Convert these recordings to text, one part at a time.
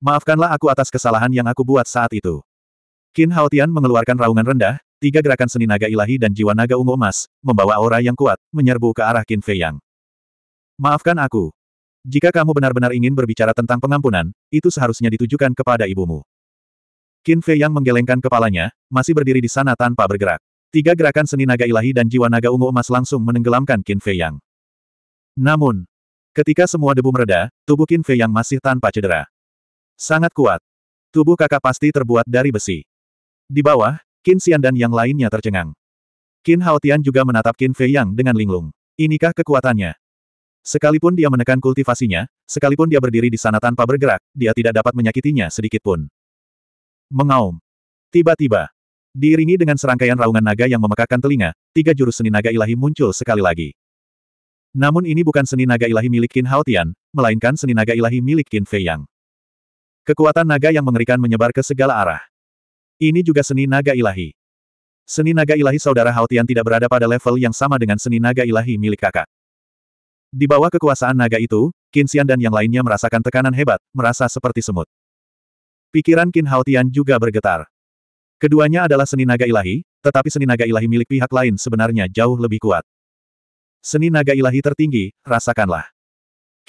Maafkanlah aku atas kesalahan yang aku buat saat itu. Qin Haotian mengeluarkan raungan rendah, tiga gerakan seni naga ilahi dan jiwa naga ungu emas, membawa aura yang kuat, menyerbu ke arah Qin Fei Yang. Maafkan aku. Jika kamu benar-benar ingin berbicara tentang pengampunan, itu seharusnya ditujukan kepada ibumu. Qin Fei Yang menggelengkan kepalanya, masih berdiri di sana tanpa bergerak. Tiga gerakan seni naga ilahi dan jiwa naga ungu emas langsung menenggelamkan Qin Fei Yang. Namun, ketika semua debu mereda, tubuh Qin Fei Yang masih tanpa cedera. Sangat kuat. Tubuh kakak pasti terbuat dari besi. Di bawah, Qin Xian dan yang lainnya tercengang. Qin Haotian juga menatap Qin Fei Yang dengan linglung. Inikah kekuatannya? Sekalipun dia menekan kultivasinya, sekalipun dia berdiri di sana tanpa bergerak, dia tidak dapat menyakitinya sedikitpun. Mengaum. Tiba-tiba, diiringi dengan serangkaian raungan naga yang memekakkan telinga, tiga jurus seni naga ilahi muncul sekali lagi. Namun ini bukan seni naga ilahi milik Qin Haotian, melainkan seni naga ilahi milik Qin Fei Yang. Kekuatan naga yang mengerikan menyebar ke segala arah. Ini juga seni naga ilahi. Seni naga ilahi saudara Hautian tidak berada pada level yang sama dengan seni naga ilahi milik kakak. Di bawah kekuasaan naga itu, Kinsian dan yang lainnya merasakan tekanan hebat, merasa seperti semut. Pikiran Qin Haotian juga bergetar. Keduanya adalah seni naga ilahi, tetapi seni naga ilahi milik pihak lain sebenarnya jauh lebih kuat. Seni naga ilahi tertinggi, rasakanlah.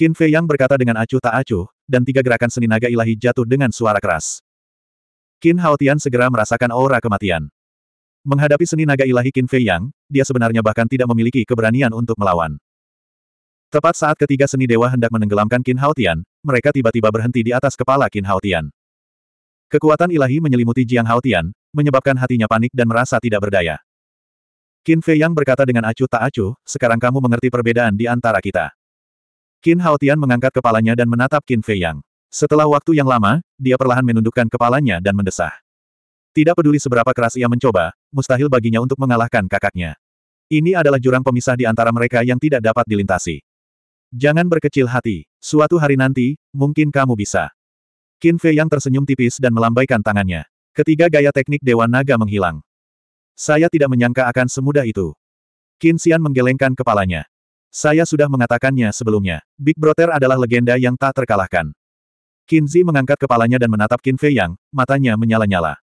Qin Fei Yang berkata dengan acuh tak acuh, dan tiga gerakan seni naga ilahi jatuh dengan suara keras. Qin Haotian segera merasakan aura kematian. Menghadapi seni naga ilahi Qin Fei Yang, dia sebenarnya bahkan tidak memiliki keberanian untuk melawan. Tepat saat ketiga seni dewa hendak menenggelamkan Qin Haotian, mereka tiba-tiba berhenti di atas kepala Qin Haotian. Kekuatan ilahi menyelimuti Jiang Haotian, menyebabkan hatinya panik dan merasa tidak berdaya. Qin Fei Yang berkata dengan acuh tak acuh, sekarang kamu mengerti perbedaan di antara kita. Qin Haotian mengangkat kepalanya dan menatap Qin Fei Setelah waktu yang lama, dia perlahan menundukkan kepalanya dan mendesah. Tidak peduli seberapa keras ia mencoba, mustahil baginya untuk mengalahkan kakaknya. Ini adalah jurang pemisah di antara mereka yang tidak dapat dilintasi. Jangan berkecil hati. Suatu hari nanti, mungkin kamu bisa. Qin Fei tersenyum tipis dan melambaikan tangannya. Ketiga gaya teknik Dewa Naga menghilang. Saya tidak menyangka akan semudah itu. Qin Xian menggelengkan kepalanya. Saya sudah mengatakannya sebelumnya. Big Brother adalah legenda yang tak terkalahkan. Kinzi mengangkat kepalanya dan menatap Qin Fei Yang, matanya menyala-nyala.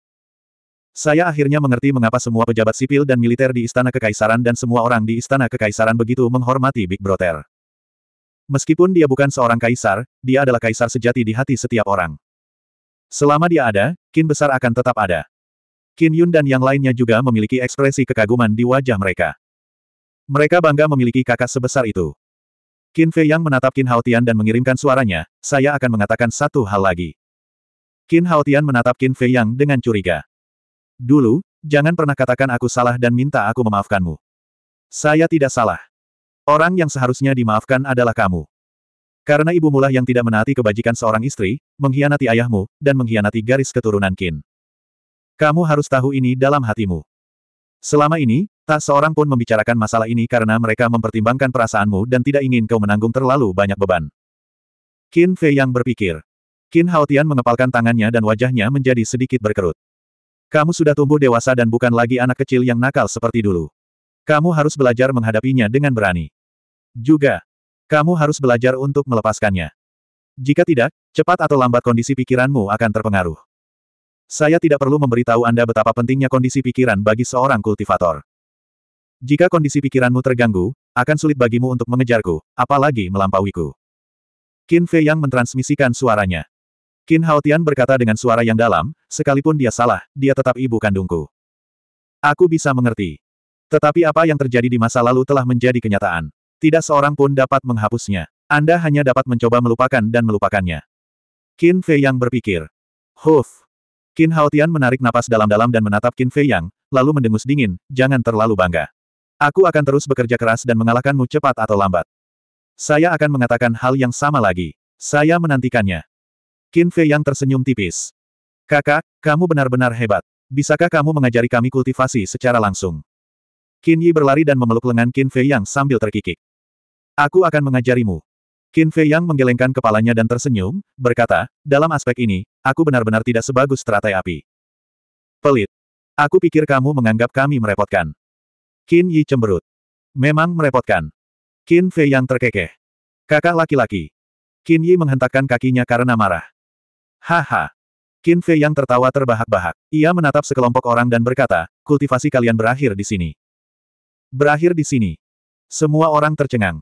Saya akhirnya mengerti mengapa semua pejabat sipil dan militer di Istana Kekaisaran dan semua orang di Istana Kekaisaran begitu menghormati Big Brother. Meskipun dia bukan seorang kaisar, dia adalah kaisar sejati di hati setiap orang. Selama dia ada, Qin besar akan tetap ada. Qin Yun dan yang lainnya juga memiliki ekspresi kekaguman di wajah mereka. Mereka bangga memiliki kakak sebesar itu. Qin Fei Yang menatap Qin Haotian dan mengirimkan suaranya, saya akan mengatakan satu hal lagi. Qin Haotian menatap Qin Fei Yang dengan curiga. Dulu, jangan pernah katakan aku salah dan minta aku memaafkanmu. Saya tidak salah. Orang yang seharusnya dimaafkan adalah kamu. Karena ibu mula yang tidak menaati kebajikan seorang istri, mengkhianati ayahmu, dan mengkhianati garis keturunan Qin. Kamu harus tahu ini dalam hatimu. Selama ini, Tak seorang pun membicarakan masalah ini karena mereka mempertimbangkan perasaanmu dan tidak ingin kau menanggung terlalu banyak beban. Qin Fei yang berpikir. Qin Haotian mengepalkan tangannya dan wajahnya menjadi sedikit berkerut. Kamu sudah tumbuh dewasa dan bukan lagi anak kecil yang nakal seperti dulu. Kamu harus belajar menghadapinya dengan berani. Juga, kamu harus belajar untuk melepaskannya. Jika tidak, cepat atau lambat kondisi pikiranmu akan terpengaruh. Saya tidak perlu memberitahu Anda betapa pentingnya kondisi pikiran bagi seorang kultivator. Jika kondisi pikiranmu terganggu, akan sulit bagimu untuk mengejarku, apalagi melampauiku. Qin Fei yang mentransmisikan suaranya. Qin Haotian berkata dengan suara yang dalam, sekalipun dia salah, dia tetap ibu kandungku. Aku bisa mengerti. Tetapi apa yang terjadi di masa lalu telah menjadi kenyataan. Tidak seorang pun dapat menghapusnya. Anda hanya dapat mencoba melupakan dan melupakannya. Qin Fei yang berpikir. Huf. Qin Haotian menarik napas dalam-dalam dan menatap Qin Fei yang, lalu mendengus dingin, jangan terlalu bangga. Aku akan terus bekerja keras dan mengalahkanmu cepat atau lambat. Saya akan mengatakan hal yang sama lagi. Saya menantikannya. Qin Fei yang tersenyum tipis. Kakak, kamu benar-benar hebat. Bisakah kamu mengajari kami kultivasi secara langsung? Qin Yi berlari dan memeluk lengan Qin Fei Yang sambil terkikik. Aku akan mengajarimu. Qin Fei Yang menggelengkan kepalanya dan tersenyum, berkata, dalam aspek ini, aku benar-benar tidak sebagus teratai api. Pelit. Aku pikir kamu menganggap kami merepotkan. Qin Yi cemberut. Memang merepotkan. Qin Fei yang terkekeh. Kakak laki-laki. Qin Yi menghentakkan kakinya karena marah. Haha. Qin Fei yang tertawa terbahak-bahak. Ia menatap sekelompok orang dan berkata, kultivasi kalian berakhir di sini. Berakhir di sini. Semua orang tercengang.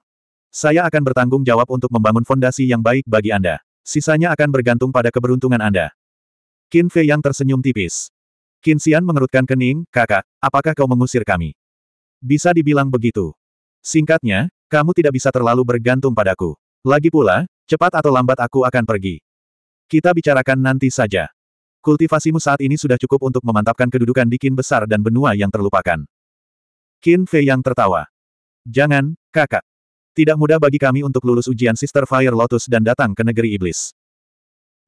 Saya akan bertanggung jawab untuk membangun fondasi yang baik bagi Anda. Sisanya akan bergantung pada keberuntungan Anda. Qin Fei yang tersenyum tipis. Qin Xian mengerutkan kening, kakak, apakah kau mengusir kami? Bisa dibilang begitu. Singkatnya, kamu tidak bisa terlalu bergantung padaku. Lagi pula, cepat atau lambat aku akan pergi. Kita bicarakan nanti saja. Kultivasimu saat ini sudah cukup untuk memantapkan kedudukan di kin besar dan benua yang terlupakan. Qin Fei yang tertawa. Jangan, kakak. Tidak mudah bagi kami untuk lulus ujian Sister Fire Lotus dan datang ke negeri iblis.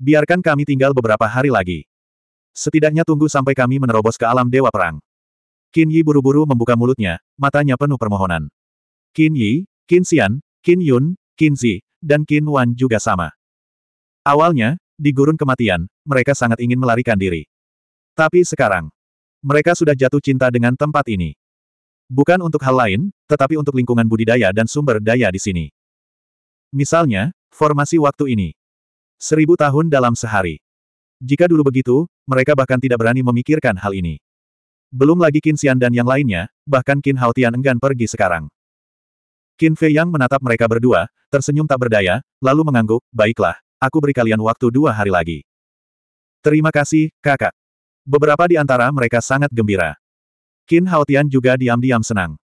Biarkan kami tinggal beberapa hari lagi. Setidaknya tunggu sampai kami menerobos ke alam dewa perang. Qin Yi buru-buru membuka mulutnya, matanya penuh permohonan. Qin Yi, Qin Xian, Qin Yun, Qin Zi, dan Qin Wan juga sama. Awalnya, di gurun kematian, mereka sangat ingin melarikan diri. Tapi sekarang, mereka sudah jatuh cinta dengan tempat ini. Bukan untuk hal lain, tetapi untuk lingkungan budidaya dan sumber daya di sini. Misalnya, formasi waktu ini. Seribu tahun dalam sehari. Jika dulu begitu, mereka bahkan tidak berani memikirkan hal ini. Belum lagi Qin Xian dan yang lainnya, bahkan Qin Hao Tian enggan pergi sekarang. Qin Fei Yang menatap mereka berdua, tersenyum tak berdaya, lalu mengangguk, baiklah, aku beri kalian waktu dua hari lagi. Terima kasih, kakak. Beberapa di antara mereka sangat gembira. Qin Hao Tian juga diam-diam senang.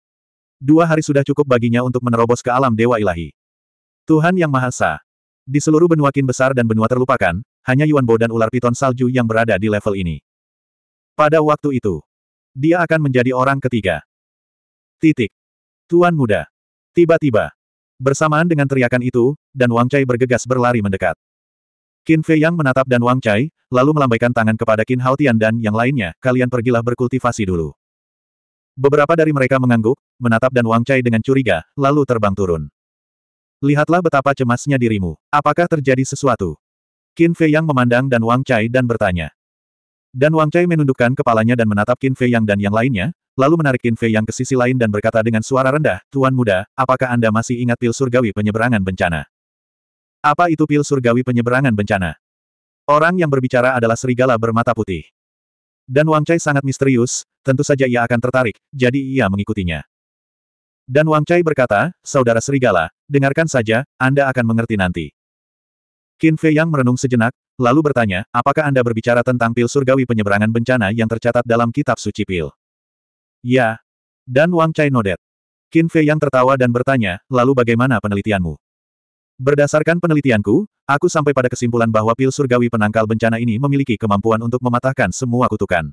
Dua hari sudah cukup baginya untuk menerobos ke alam Dewa Ilahi. Tuhan Yang Maha Esa. Di seluruh benua Qin besar dan benua terlupakan, hanya Yuan Bo dan ular piton salju yang berada di level ini. Pada waktu itu, dia akan menjadi orang ketiga. Titik. Tuan muda. Tiba-tiba. Bersamaan dengan teriakan itu, dan Wang Chai bergegas berlari mendekat. Qin Fei Yang menatap dan Wang Chai, lalu melambaikan tangan kepada Qin Hao Tian dan yang lainnya, kalian pergilah berkultivasi dulu. Beberapa dari mereka mengangguk, menatap dan Wang Chai dengan curiga, lalu terbang turun. Lihatlah betapa cemasnya dirimu. Apakah terjadi sesuatu? Qin Fei Yang memandang dan Wang Chai dan bertanya. Dan Wang Chai menundukkan kepalanya dan menatap Qin Fei Yang dan yang lainnya, lalu menarik Qin Fei Yang ke sisi lain dan berkata dengan suara rendah, Tuan Muda, apakah Anda masih ingat pil surgawi penyeberangan bencana? Apa itu pil surgawi penyeberangan bencana? Orang yang berbicara adalah serigala bermata putih. Dan Wang Chai sangat misterius, tentu saja ia akan tertarik, jadi ia mengikutinya. Dan Wang Chai berkata, Saudara Serigala, dengarkan saja, Anda akan mengerti nanti. Qin Fei yang merenung sejenak, lalu bertanya, apakah Anda berbicara tentang pil surgawi penyeberangan bencana yang tercatat dalam kitab suci pil? Ya. Dan Wang Chai nodet. Qin Fei yang tertawa dan bertanya, lalu bagaimana penelitianmu? Berdasarkan penelitianku, aku sampai pada kesimpulan bahwa pil surgawi penangkal bencana ini memiliki kemampuan untuk mematahkan semua kutukan.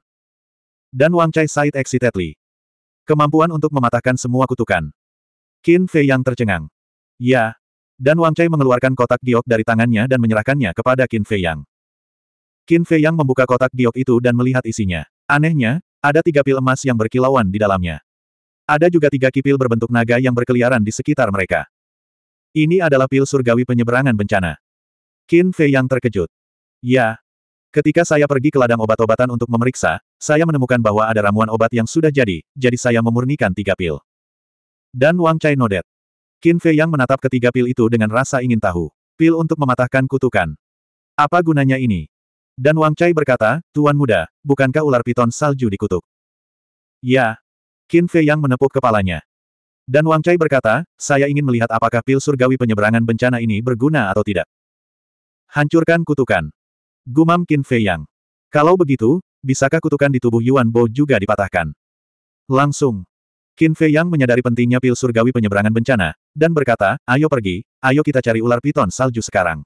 Dan Wang Chai said excitedly. Kemampuan untuk mematahkan semua kutukan. Qin Fei yang tercengang. Ya, dan Wang Chai mengeluarkan kotak giok dari tangannya dan menyerahkannya kepada Qin Fei Yang. Qin Fei Yang membuka kotak giok itu dan melihat isinya. Anehnya, ada tiga pil emas yang berkilauan di dalamnya. Ada juga tiga kipil berbentuk naga yang berkeliaran di sekitar mereka. Ini adalah pil surgawi penyeberangan bencana. Qin Fei yang terkejut. Ya. Ketika saya pergi ke ladang obat-obatan untuk memeriksa, saya menemukan bahwa ada ramuan obat yang sudah jadi, jadi saya memurnikan tiga pil. Dan Wang Chai nodet. Qin Fei Yang menatap ketiga pil itu dengan rasa ingin tahu. Pil untuk mematahkan kutukan. Apa gunanya ini? Dan Wang Chai berkata, Tuan muda, bukankah ular piton salju dikutuk? Ya. Qin Fei Yang menepuk kepalanya. Dan Wang Chai berkata, saya ingin melihat apakah pil surgawi penyeberangan bencana ini berguna atau tidak. Hancurkan kutukan. Gumam Qin Fei Yang. Kalau begitu, bisakah kutukan di tubuh Yuan Bo juga dipatahkan? Langsung. Qin Fei Yang menyadari pentingnya pil surgawi penyeberangan bencana, dan berkata, ayo pergi, ayo kita cari ular piton salju sekarang.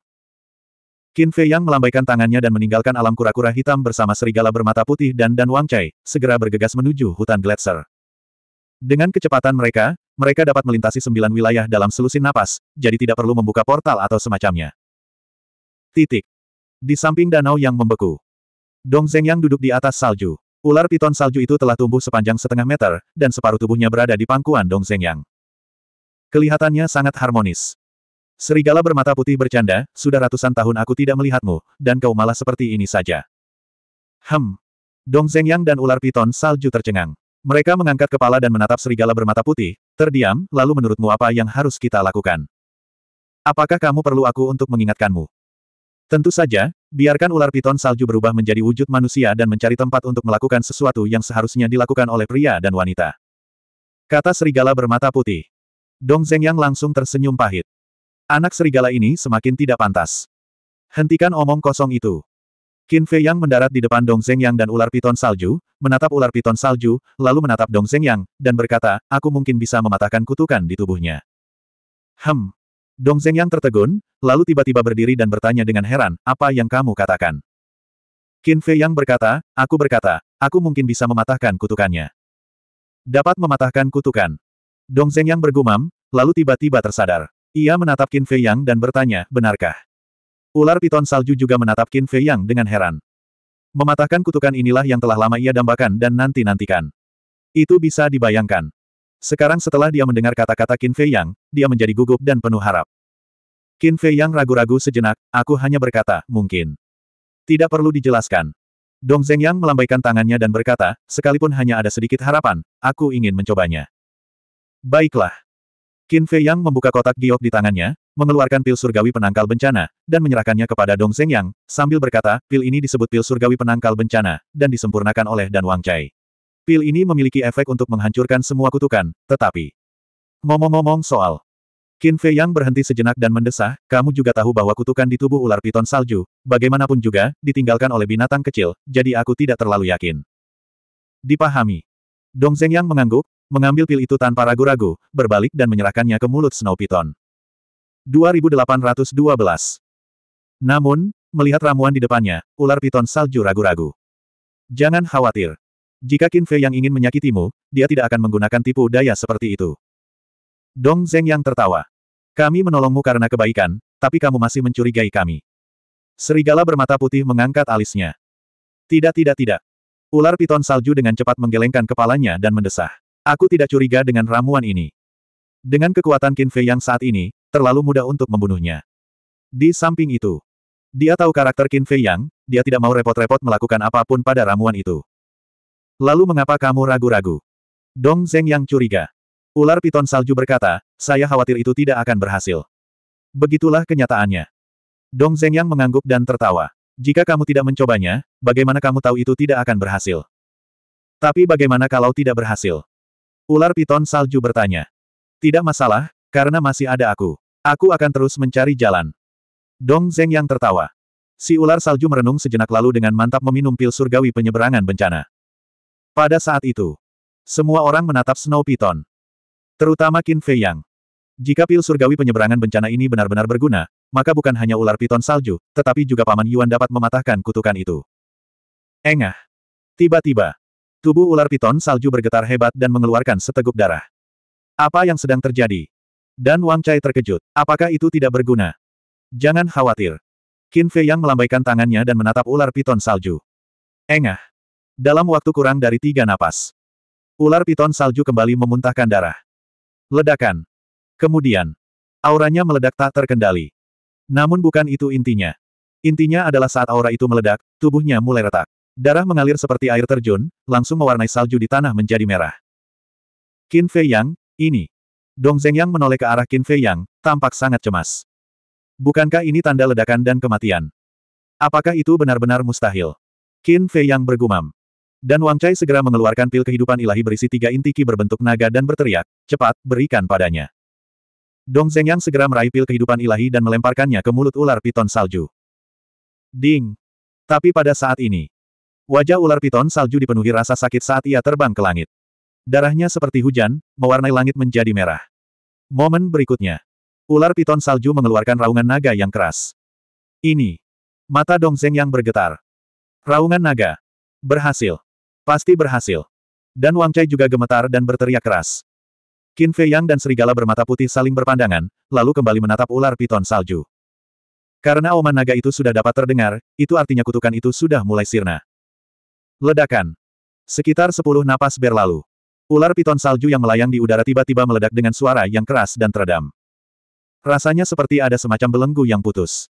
Qin Fei Yang melambaikan tangannya dan meninggalkan alam kura-kura hitam bersama serigala bermata putih dan Dan Wang Chai, segera bergegas menuju hutan gletser. Dengan kecepatan mereka, mereka dapat melintasi sembilan wilayah dalam selusin napas, jadi tidak perlu membuka portal atau semacamnya. Titik. Di samping danau yang membeku. Dong Zeng yang duduk di atas salju. Ular piton salju itu telah tumbuh sepanjang setengah meter, dan separuh tubuhnya berada di pangkuan Dong Zhengyang. Kelihatannya sangat harmonis. Serigala bermata putih bercanda, sudah ratusan tahun aku tidak melihatmu, dan kau malah seperti ini saja. Hem. Dong Zhengyang dan ular piton salju tercengang. Mereka mengangkat kepala dan menatap serigala bermata putih, terdiam, lalu menurutmu apa yang harus kita lakukan? Apakah kamu perlu aku untuk mengingatkanmu? Tentu saja, Biarkan ular piton salju berubah menjadi wujud manusia dan mencari tempat untuk melakukan sesuatu yang seharusnya dilakukan oleh pria dan wanita. Kata serigala bermata putih. Dong Zhengyang langsung tersenyum pahit. Anak serigala ini semakin tidak pantas. Hentikan omong kosong itu. Qin Fei Yang mendarat di depan Dong Zhengyang dan ular piton salju, menatap ular piton salju, lalu menatap Dong Zhengyang, dan berkata, aku mungkin bisa mematahkan kutukan di tubuhnya. Hem, Dong yang tertegun, lalu tiba-tiba berdiri dan bertanya dengan heran, apa yang kamu katakan? Qin Fei Yang berkata, aku berkata, aku mungkin bisa mematahkan kutukannya. Dapat mematahkan kutukan. Dong yang bergumam, lalu tiba-tiba tersadar. Ia menatap Qin Fei Yang dan bertanya, benarkah? Ular piton salju juga menatap Qin Fei Yang dengan heran. Mematahkan kutukan inilah yang telah lama ia dambakan dan nanti-nantikan. Itu bisa dibayangkan. Sekarang setelah dia mendengar kata-kata Qin Fei Yang, dia menjadi gugup dan penuh harap. Qin Fei Yang ragu-ragu sejenak, aku hanya berkata, mungkin. Tidak perlu dijelaskan. Dong Zeng Yang melambaikan tangannya dan berkata, sekalipun hanya ada sedikit harapan, aku ingin mencobanya. Baiklah. Qin Fei Yang membuka kotak giok di tangannya, mengeluarkan pil surgawi penangkal bencana, dan menyerahkannya kepada Dong Zeng Yang, sambil berkata, pil ini disebut pil surgawi penangkal bencana, dan disempurnakan oleh Dan Wang Chai. Pil ini memiliki efek untuk menghancurkan semua kutukan, tetapi... Ngomong-ngomong soal... Qin Fei Yang berhenti sejenak dan mendesah, kamu juga tahu bahwa kutukan di tubuh ular piton salju, bagaimanapun juga, ditinggalkan oleh binatang kecil, jadi aku tidak terlalu yakin. Dipahami. Dong Zeng Yang mengangguk, mengambil pil itu tanpa ragu-ragu, berbalik dan menyerahkannya ke mulut Snow Piton. 2812 Namun, melihat ramuan di depannya, ular piton salju ragu-ragu. Jangan khawatir, jika Qin Fei yang ingin menyakitimu, dia tidak akan menggunakan tipu daya seperti itu. Dong Zeng yang tertawa. Kami menolongmu karena kebaikan, tapi kamu masih mencurigai kami. Serigala bermata putih mengangkat alisnya. Tidak tidak tidak. Ular piton salju dengan cepat menggelengkan kepalanya dan mendesah. Aku tidak curiga dengan ramuan ini. Dengan kekuatan Qin Fei yang saat ini, terlalu mudah untuk membunuhnya. Di samping itu, dia tahu karakter Qin Fei Yang, dia tidak mau repot-repot melakukan apapun pada ramuan itu. Lalu mengapa kamu ragu-ragu? Dong Zeng yang curiga. Ular piton salju berkata, saya khawatir itu tidak akan berhasil. Begitulah kenyataannya. Dong Zeng yang mengangguk dan tertawa. Jika kamu tidak mencobanya, bagaimana kamu tahu itu tidak akan berhasil? Tapi bagaimana kalau tidak berhasil? Ular piton salju bertanya. Tidak masalah, karena masih ada aku. Aku akan terus mencari jalan. Dong Zeng yang tertawa. Si ular salju merenung sejenak lalu dengan mantap meminum pil surgawi penyeberangan bencana. Pada saat itu, semua orang menatap Snow Python. Terutama Qin Fei Yang. Jika pil surgawi penyeberangan bencana ini benar-benar berguna, maka bukan hanya ular piton salju, tetapi juga Paman Yuan dapat mematahkan kutukan itu. Engah. Tiba-tiba, tubuh ular piton salju bergetar hebat dan mengeluarkan seteguk darah. Apa yang sedang terjadi? Dan Wang Chai terkejut. Apakah itu tidak berguna? Jangan khawatir. Qin Fei Yang melambaikan tangannya dan menatap ular piton salju. Engah. Dalam waktu kurang dari tiga napas. Ular piton salju kembali memuntahkan darah. Ledakan. Kemudian. Auranya meledak tak terkendali. Namun bukan itu intinya. Intinya adalah saat aura itu meledak, tubuhnya mulai retak. Darah mengalir seperti air terjun, langsung mewarnai salju di tanah menjadi merah. Qin Fei Yang, ini. Dong Zeng Yang menoleh ke arah Qin Fei Yang, tampak sangat cemas. Bukankah ini tanda ledakan dan kematian? Apakah itu benar-benar mustahil? Qin Fei Yang bergumam. Dan Wang Chai segera mengeluarkan pil kehidupan ilahi berisi tiga inti ki berbentuk naga dan berteriak, cepat, berikan padanya. Dong Yang segera meraih pil kehidupan ilahi dan melemparkannya ke mulut ular piton salju. Ding! Tapi pada saat ini, wajah ular piton salju dipenuhi rasa sakit saat ia terbang ke langit. Darahnya seperti hujan, mewarnai langit menjadi merah. Momen berikutnya, ular piton salju mengeluarkan raungan naga yang keras. Ini, mata Dong Yang bergetar. Raungan naga. Berhasil. Pasti berhasil. Dan Wang Chai juga gemetar dan berteriak keras. Qin Fei Yang dan serigala bermata putih saling berpandangan, lalu kembali menatap ular piton salju. Karena oman naga itu sudah dapat terdengar, itu artinya kutukan itu sudah mulai sirna. Ledakan. Sekitar sepuluh napas berlalu. Ular piton salju yang melayang di udara tiba-tiba meledak dengan suara yang keras dan teredam. Rasanya seperti ada semacam belenggu yang putus.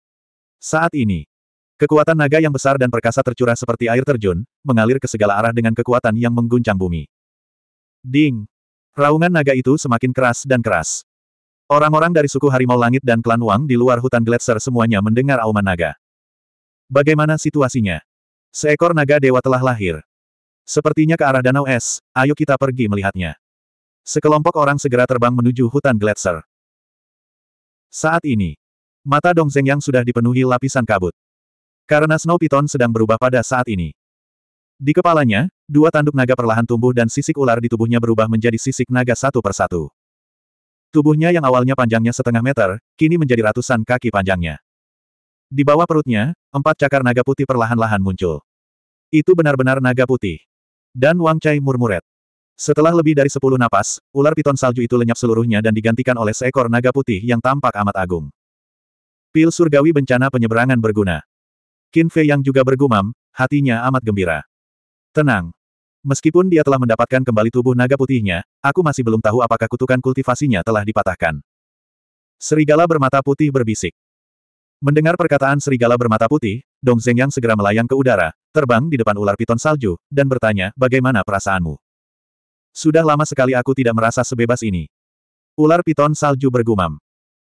Saat ini, Kekuatan naga yang besar dan perkasa tercurah seperti air terjun, mengalir ke segala arah dengan kekuatan yang mengguncang bumi. Ding! Raungan naga itu semakin keras dan keras. Orang-orang dari suku Harimau Langit dan klan Wang di luar hutan Gletser semuanya mendengar auman naga. Bagaimana situasinya? Seekor naga dewa telah lahir. Sepertinya ke arah danau es, ayo kita pergi melihatnya. Sekelompok orang segera terbang menuju hutan Gletser. Saat ini, mata Dong Zeng yang sudah dipenuhi lapisan kabut. Karena Snow Piton sedang berubah pada saat ini. Di kepalanya, dua tanduk naga perlahan tumbuh dan sisik ular di tubuhnya berubah menjadi sisik naga satu persatu. Tubuhnya yang awalnya panjangnya setengah meter, kini menjadi ratusan kaki panjangnya. Di bawah perutnya, empat cakar naga putih perlahan-lahan muncul. Itu benar-benar naga putih. Dan Wang Chai murmuret. Setelah lebih dari sepuluh napas, ular piton salju itu lenyap seluruhnya dan digantikan oleh seekor naga putih yang tampak amat agung. Pil surgawi bencana penyeberangan berguna. Qin Fei yang juga bergumam, hatinya amat gembira. Tenang. Meskipun dia telah mendapatkan kembali tubuh naga putihnya, aku masih belum tahu apakah kutukan kultivasinya telah dipatahkan. Serigala bermata putih berbisik. Mendengar perkataan serigala bermata putih, Dong yang segera melayang ke udara, terbang di depan ular piton salju, dan bertanya, bagaimana perasaanmu? Sudah lama sekali aku tidak merasa sebebas ini. Ular piton salju bergumam.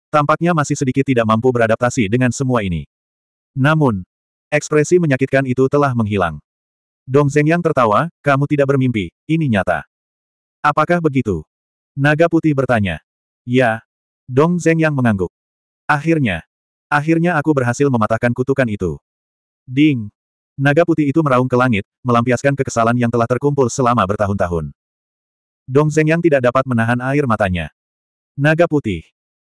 Tampaknya masih sedikit tidak mampu beradaptasi dengan semua ini. Namun, Ekspresi menyakitkan itu telah menghilang. Dong yang tertawa, kamu tidak bermimpi, ini nyata. Apakah begitu? Naga putih bertanya. Ya. Dong yang mengangguk. Akhirnya. Akhirnya aku berhasil mematahkan kutukan itu. Ding. Naga putih itu meraung ke langit, melampiaskan kekesalan yang telah terkumpul selama bertahun-tahun. Dong yang tidak dapat menahan air matanya. Naga putih.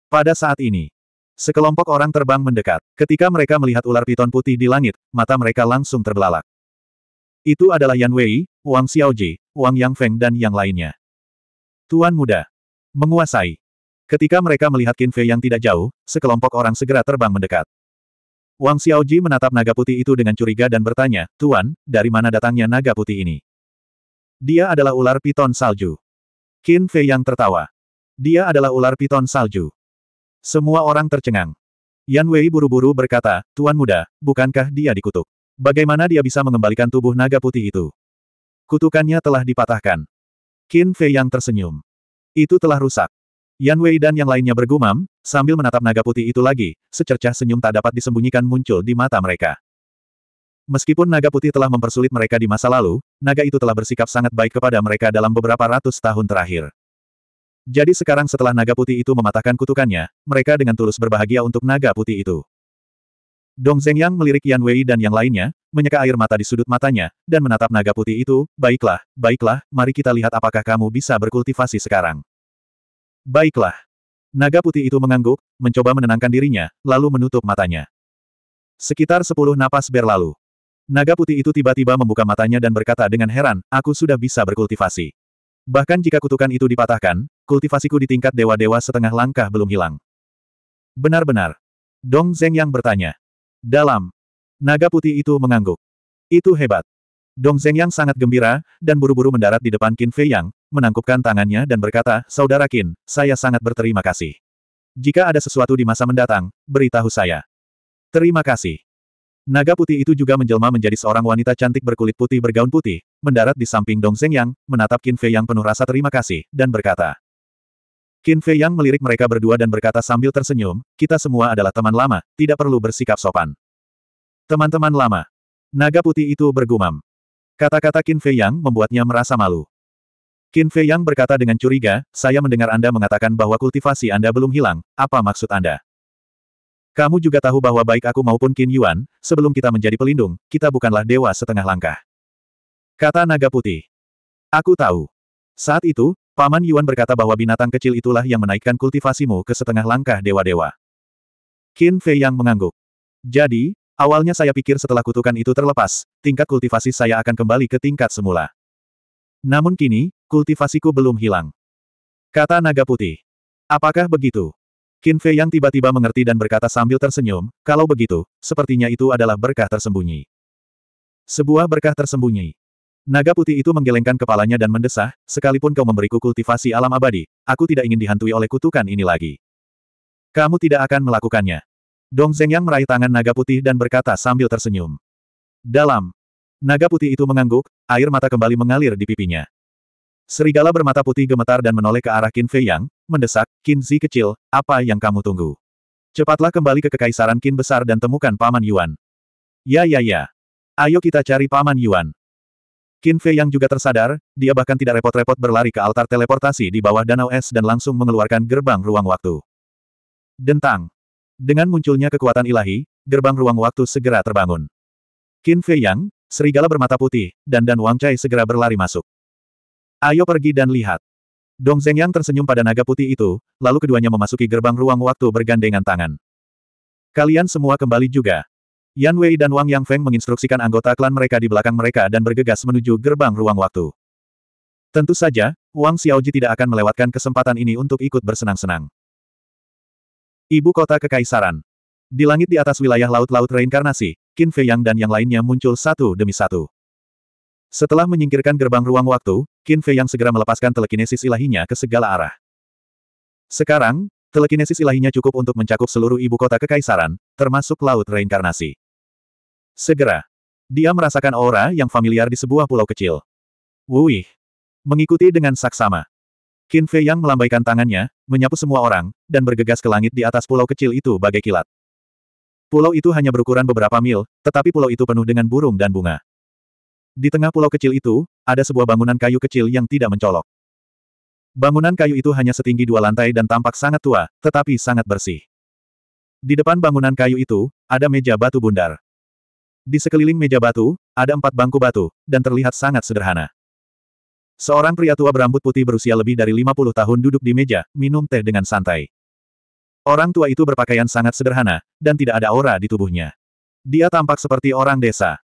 Pada saat ini, Sekelompok orang terbang mendekat. Ketika mereka melihat ular piton putih di langit, mata mereka langsung terbelalak. Itu adalah Yan Wei, Wang Xiaoji, Wang Yang Feng dan yang lainnya. Tuan muda. Menguasai. Ketika mereka melihat Qin Fei yang tidak jauh, sekelompok orang segera terbang mendekat. Wang Xiaoji menatap naga putih itu dengan curiga dan bertanya, Tuan, dari mana datangnya naga putih ini? Dia adalah ular piton salju. Qin Fei yang tertawa. Dia adalah ular piton salju. Semua orang tercengang. Yan Wei buru-buru berkata, Tuan Muda, bukankah dia dikutuk? Bagaimana dia bisa mengembalikan tubuh naga putih itu? Kutukannya telah dipatahkan. Qin Fei yang tersenyum. Itu telah rusak. Yan Wei dan yang lainnya bergumam, sambil menatap naga putih itu lagi, secercah senyum tak dapat disembunyikan muncul di mata mereka. Meskipun naga putih telah mempersulit mereka di masa lalu, naga itu telah bersikap sangat baik kepada mereka dalam beberapa ratus tahun terakhir. Jadi sekarang setelah naga putih itu mematahkan kutukannya, mereka dengan tulus berbahagia untuk naga putih itu. Dong Zhengyang melirik Yan Wei dan yang lainnya, menyeka air mata di sudut matanya, dan menatap naga putih itu, baiklah, baiklah, mari kita lihat apakah kamu bisa berkultivasi sekarang. Baiklah. Naga putih itu mengangguk, mencoba menenangkan dirinya, lalu menutup matanya. Sekitar sepuluh napas berlalu. Naga putih itu tiba-tiba membuka matanya dan berkata dengan heran, aku sudah bisa berkultivasi. Bahkan jika kutukan itu dipatahkan, kultivasiku di tingkat dewa-dewa setengah langkah belum hilang. Benar-benar. Dong Zeng yang bertanya. Dalam. Naga putih itu mengangguk. Itu hebat. Dong Zeng yang sangat gembira, dan buru-buru mendarat di depan Qin Fei Yang, menangkupkan tangannya dan berkata, Saudara Qin, saya sangat berterima kasih. Jika ada sesuatu di masa mendatang, beritahu saya. Terima kasih. Naga putih itu juga menjelma menjadi seorang wanita cantik berkulit putih bergaun putih, mendarat di samping Dong Zeng menatap Qin Fei Yang penuh rasa terima kasih, dan berkata. Qin Fei Yang melirik mereka berdua dan berkata sambil tersenyum, kita semua adalah teman lama, tidak perlu bersikap sopan. Teman-teman lama. Naga putih itu bergumam. Kata-kata Qin Fei Yang membuatnya merasa malu. Qin Fei Yang berkata dengan curiga, saya mendengar Anda mengatakan bahwa kultivasi Anda belum hilang, apa maksud Anda? Kamu juga tahu bahwa baik aku maupun Qin Yuan, sebelum kita menjadi pelindung, kita bukanlah dewa setengah langkah. Kata naga putih. Aku tahu. Saat itu, Paman Yuan berkata bahwa binatang kecil itulah yang menaikkan kultivasimu ke setengah langkah dewa-dewa. Qin Fei yang mengangguk. Jadi, awalnya saya pikir setelah kutukan itu terlepas, tingkat kultivasi saya akan kembali ke tingkat semula. Namun kini, kultivasiku belum hilang. Kata naga putih. Apakah begitu? Qin Fei yang tiba-tiba mengerti dan berkata sambil tersenyum, kalau begitu, sepertinya itu adalah berkah tersembunyi. Sebuah berkah tersembunyi. Naga putih itu menggelengkan kepalanya dan mendesah, sekalipun kau memberiku kultivasi alam abadi, aku tidak ingin dihantui oleh kutukan ini lagi. Kamu tidak akan melakukannya. Dong Zeng yang meraih tangan naga putih dan berkata sambil tersenyum. Dalam. Naga putih itu mengangguk, air mata kembali mengalir di pipinya. Serigala bermata putih gemetar dan menoleh ke arah Qin Fei Yang, mendesak, Qin Zi kecil, apa yang kamu tunggu? Cepatlah kembali ke Kekaisaran Qin Besar dan temukan Paman Yuan. Ya ya ya. Ayo kita cari Paman Yuan. Qin Fei Yang juga tersadar, dia bahkan tidak repot-repot berlari ke altar teleportasi di bawah danau es dan langsung mengeluarkan gerbang ruang waktu. Dentang. Dengan munculnya kekuatan ilahi, gerbang ruang waktu segera terbangun. Qin Fei Yang, serigala bermata putih, dan Dan Wang Chai segera berlari masuk. Ayo pergi dan lihat. Dong Zhengyang tersenyum pada naga putih itu, lalu keduanya memasuki gerbang ruang waktu bergandengan tangan. Kalian semua kembali juga. Yan Wei dan Wang Yang Feng menginstruksikan anggota klan mereka di belakang mereka dan bergegas menuju gerbang ruang waktu. Tentu saja, Wang Xiaoji tidak akan melewatkan kesempatan ini untuk ikut bersenang-senang. Ibu kota Kekaisaran. Di langit di atas wilayah laut-laut reinkarnasi, Qin Fei Yang dan yang lainnya muncul satu demi satu. Setelah menyingkirkan gerbang ruang waktu, Qin Fei yang segera melepaskan telekinesis ilahinya ke segala arah. Sekarang, telekinesis ilahinya cukup untuk mencakup seluruh ibu kota kekaisaran, termasuk Laut Reinkarnasi. Segera, dia merasakan aura yang familiar di sebuah pulau kecil. Wuih! Mengikuti dengan saksama. Qin Fei yang melambaikan tangannya, menyapu semua orang, dan bergegas ke langit di atas pulau kecil itu bagai kilat. Pulau itu hanya berukuran beberapa mil, tetapi pulau itu penuh dengan burung dan bunga. Di tengah pulau kecil itu, ada sebuah bangunan kayu kecil yang tidak mencolok. Bangunan kayu itu hanya setinggi dua lantai dan tampak sangat tua, tetapi sangat bersih. Di depan bangunan kayu itu, ada meja batu bundar. Di sekeliling meja batu, ada empat bangku batu, dan terlihat sangat sederhana. Seorang pria tua berambut putih berusia lebih dari 50 tahun duduk di meja, minum teh dengan santai. Orang tua itu berpakaian sangat sederhana, dan tidak ada aura di tubuhnya. Dia tampak seperti orang desa.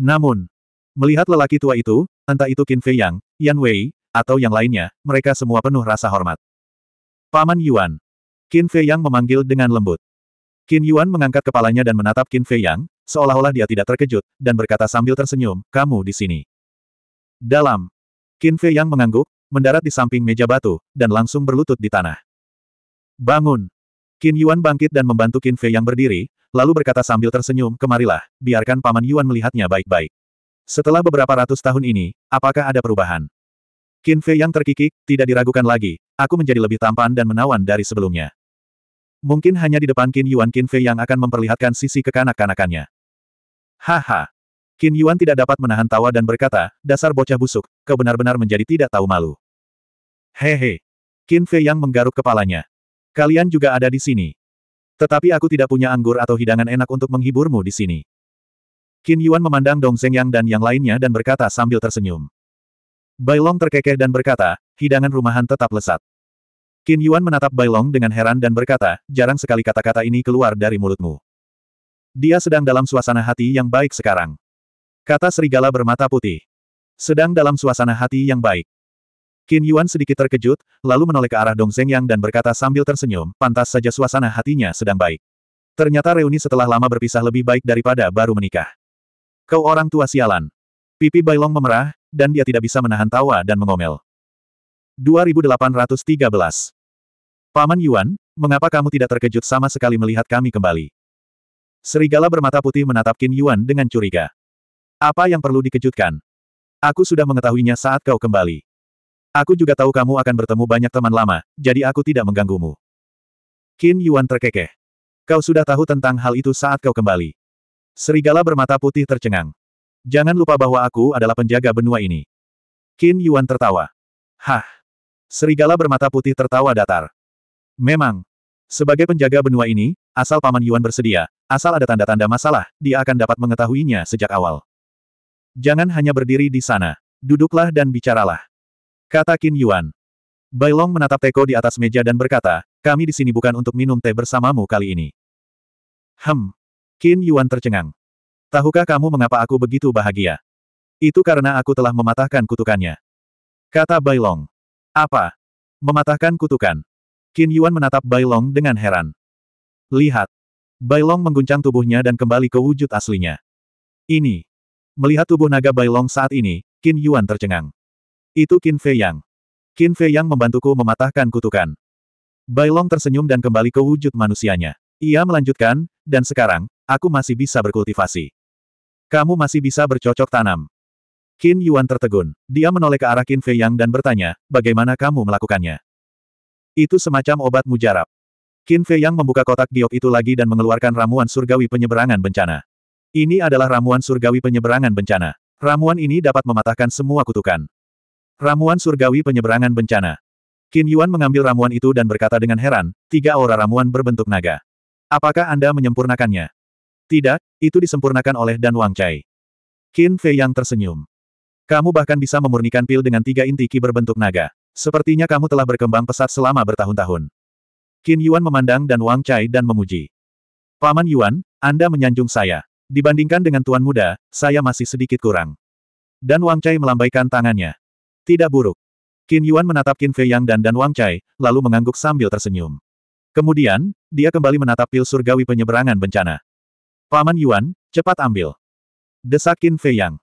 Namun, Melihat lelaki tua itu, entah itu Qin Fei Yang, Yan Wei, atau yang lainnya, mereka semua penuh rasa hormat. Paman Yuan. Qin Fei Yang memanggil dengan lembut. Qin Yuan mengangkat kepalanya dan menatap Qin Fei Yang, seolah-olah dia tidak terkejut, dan berkata sambil tersenyum, kamu di sini. Dalam. Qin Fei Yang mengangguk, mendarat di samping meja batu, dan langsung berlutut di tanah. Bangun. Qin Yuan bangkit dan membantu Qin Fei Yang berdiri, lalu berkata sambil tersenyum, kemarilah, biarkan Paman Yuan melihatnya baik-baik. Setelah beberapa ratus tahun ini, apakah ada perubahan? Qin Fei yang terkikik, tidak diragukan lagi, aku menjadi lebih tampan dan menawan dari sebelumnya. Mungkin hanya di depan Qin Yuan Qin Fei yang akan memperlihatkan sisi kekanak-kanakannya. Haha. Qin Yuan tidak dapat menahan tawa dan berkata, dasar bocah busuk, kau benar-benar menjadi tidak tahu malu. Hehe. Qin Fei yang menggaruk kepalanya. Kalian juga ada di sini. Tetapi aku tidak punya anggur atau hidangan enak untuk menghiburmu di sini. Qin Yuan memandang Dong Zhengyang dan yang lainnya dan berkata sambil tersenyum. Bailong terkekeh dan berkata, hidangan rumahan tetap lesat. Qin Yuan menatap Bailong dengan heran dan berkata, jarang sekali kata-kata ini keluar dari mulutmu. Dia sedang dalam suasana hati yang baik sekarang. Kata serigala bermata putih. Sedang dalam suasana hati yang baik. Qin Yuan sedikit terkejut, lalu menoleh ke arah Dong Zhengyang dan berkata sambil tersenyum, pantas saja suasana hatinya sedang baik. Ternyata reuni setelah lama berpisah lebih baik daripada baru menikah. Kau orang tua sialan. Pipi Bailong memerah, dan dia tidak bisa menahan tawa dan mengomel. 2813. Paman Yuan, mengapa kamu tidak terkejut sama sekali melihat kami kembali? Serigala bermata putih menatap Qin Yuan dengan curiga. Apa yang perlu dikejutkan? Aku sudah mengetahuinya saat kau kembali. Aku juga tahu kamu akan bertemu banyak teman lama, jadi aku tidak mengganggumu. Qin Yuan terkekeh. Kau sudah tahu tentang hal itu saat kau kembali. Serigala bermata putih tercengang. Jangan lupa bahwa aku adalah penjaga benua ini. Qin Yuan tertawa. Hah. Serigala bermata putih tertawa datar. Memang. Sebagai penjaga benua ini, asal Paman Yuan bersedia, asal ada tanda-tanda masalah, dia akan dapat mengetahuinya sejak awal. Jangan hanya berdiri di sana. Duduklah dan bicaralah. Kata Qin Yuan. Bailong menatap Teko di atas meja dan berkata, kami di sini bukan untuk minum teh bersamamu kali ini. Hem, Qin Yuan tercengang. Tahukah kamu mengapa aku begitu bahagia? Itu karena aku telah mematahkan kutukannya. Kata Bailong. Apa? Mematahkan kutukan. Qin Yuan menatap Bailong dengan heran. Lihat. Bailong mengguncang tubuhnya dan kembali ke wujud aslinya. Ini. Melihat tubuh naga Bailong saat ini, Qin Yuan tercengang. Itu Qin Fei Yang. Qin Fei Yang membantuku mematahkan kutukan. Bailong tersenyum dan kembali ke wujud manusianya. Ia melanjutkan, dan sekarang, aku masih bisa berkultivasi. Kamu masih bisa bercocok tanam. Qin Yuan tertegun. Dia menoleh ke arah Qin Fei Yang dan bertanya, bagaimana kamu melakukannya? Itu semacam obat mujarab. Qin Fei Yang membuka kotak giok itu lagi dan mengeluarkan ramuan surgawi penyeberangan bencana. Ini adalah ramuan surgawi penyeberangan bencana. Ramuan ini dapat mematahkan semua kutukan. Ramuan surgawi penyeberangan bencana. Qin Yuan mengambil ramuan itu dan berkata dengan heran, tiga aura ramuan berbentuk naga. Apakah Anda menyempurnakannya? Tidak, itu disempurnakan oleh Dan Wang Chai. Qin Fei yang tersenyum. Kamu bahkan bisa memurnikan pil dengan tiga inti ki berbentuk naga. Sepertinya kamu telah berkembang pesat selama bertahun-tahun. Qin Yuan memandang Dan Wang Chai dan memuji. Paman Yuan, Anda menyanjung saya. Dibandingkan dengan tuan muda, saya masih sedikit kurang. Dan Wang Chai melambaikan tangannya. Tidak buruk. Qin Yuan menatap Qin Fei Yang dan Dan Wang Chai, lalu mengangguk sambil tersenyum. Kemudian, dia kembali menatap pil surgawi penyeberangan bencana. Paman Yuan, cepat ambil. Desak Qin Fei Yang.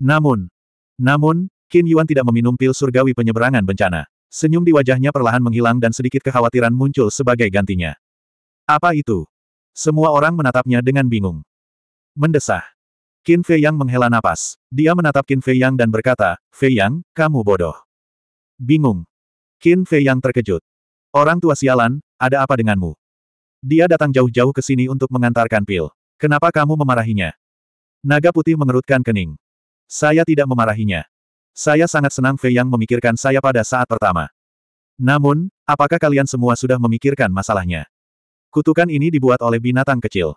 Namun, namun, Qin Yuan tidak meminum pil surgawi penyeberangan bencana. Senyum di wajahnya perlahan menghilang dan sedikit kekhawatiran muncul sebagai gantinya. Apa itu? Semua orang menatapnya dengan bingung. Mendesah. Qin Fei Yang menghela napas. Dia menatap Qin Fei Yang dan berkata, Fei Yang, kamu bodoh. Bingung. Qin Fei Yang terkejut. Orang tua sialan, ada apa denganmu? Dia datang jauh-jauh ke sini untuk mengantarkan pil. Kenapa kamu memarahinya? Naga putih mengerutkan kening. Saya tidak memarahinya. Saya sangat senang Fei Yang memikirkan saya pada saat pertama. Namun, apakah kalian semua sudah memikirkan masalahnya? Kutukan ini dibuat oleh binatang kecil.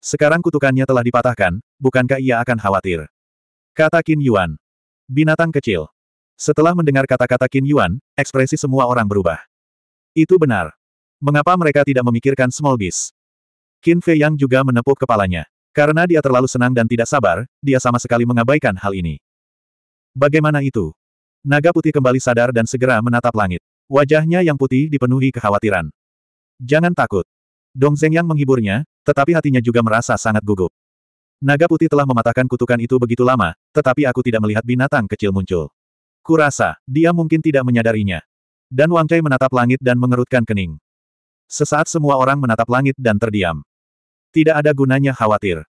Sekarang kutukannya telah dipatahkan, bukankah ia akan khawatir? Kata Qin Yuan. Binatang kecil. Setelah mendengar kata-kata Qin Yuan, ekspresi semua orang berubah. Itu benar. Mengapa mereka tidak memikirkan small beast? Qin Fei Yang juga menepuk kepalanya. Karena dia terlalu senang dan tidak sabar, dia sama sekali mengabaikan hal ini. Bagaimana itu? Naga putih kembali sadar dan segera menatap langit. Wajahnya yang putih dipenuhi kekhawatiran. Jangan takut. Dong Zeng Yang menghiburnya, tetapi hatinya juga merasa sangat gugup. Naga putih telah mematahkan kutukan itu begitu lama, tetapi aku tidak melihat binatang kecil muncul. Kurasa, dia mungkin tidak menyadarinya. Dan Wang Chai menatap langit dan mengerutkan kening. Sesaat semua orang menatap langit dan terdiam. Tidak ada gunanya khawatir.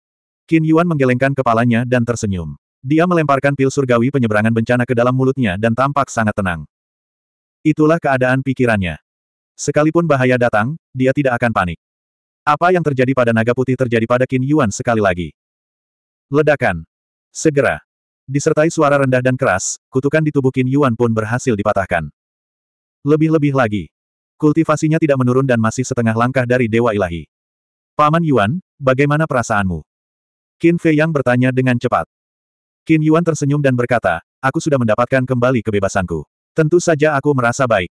Qin Yuan menggelengkan kepalanya dan tersenyum. Dia melemparkan pil surgawi penyeberangan bencana ke dalam mulutnya dan tampak sangat tenang. Itulah keadaan pikirannya. Sekalipun bahaya datang, dia tidak akan panik. Apa yang terjadi pada naga putih terjadi pada Qin Yuan sekali lagi. Ledakan. Segera. Disertai suara rendah dan keras, kutukan di tubuh Qin Yuan pun berhasil dipatahkan. Lebih-lebih lagi, Kultivasinya tidak menurun dan masih setengah langkah dari Dewa Ilahi. Paman Yuan, bagaimana perasaanmu? Qin Fei Yang bertanya dengan cepat. Qin Yuan tersenyum dan berkata, aku sudah mendapatkan kembali kebebasanku. Tentu saja aku merasa baik.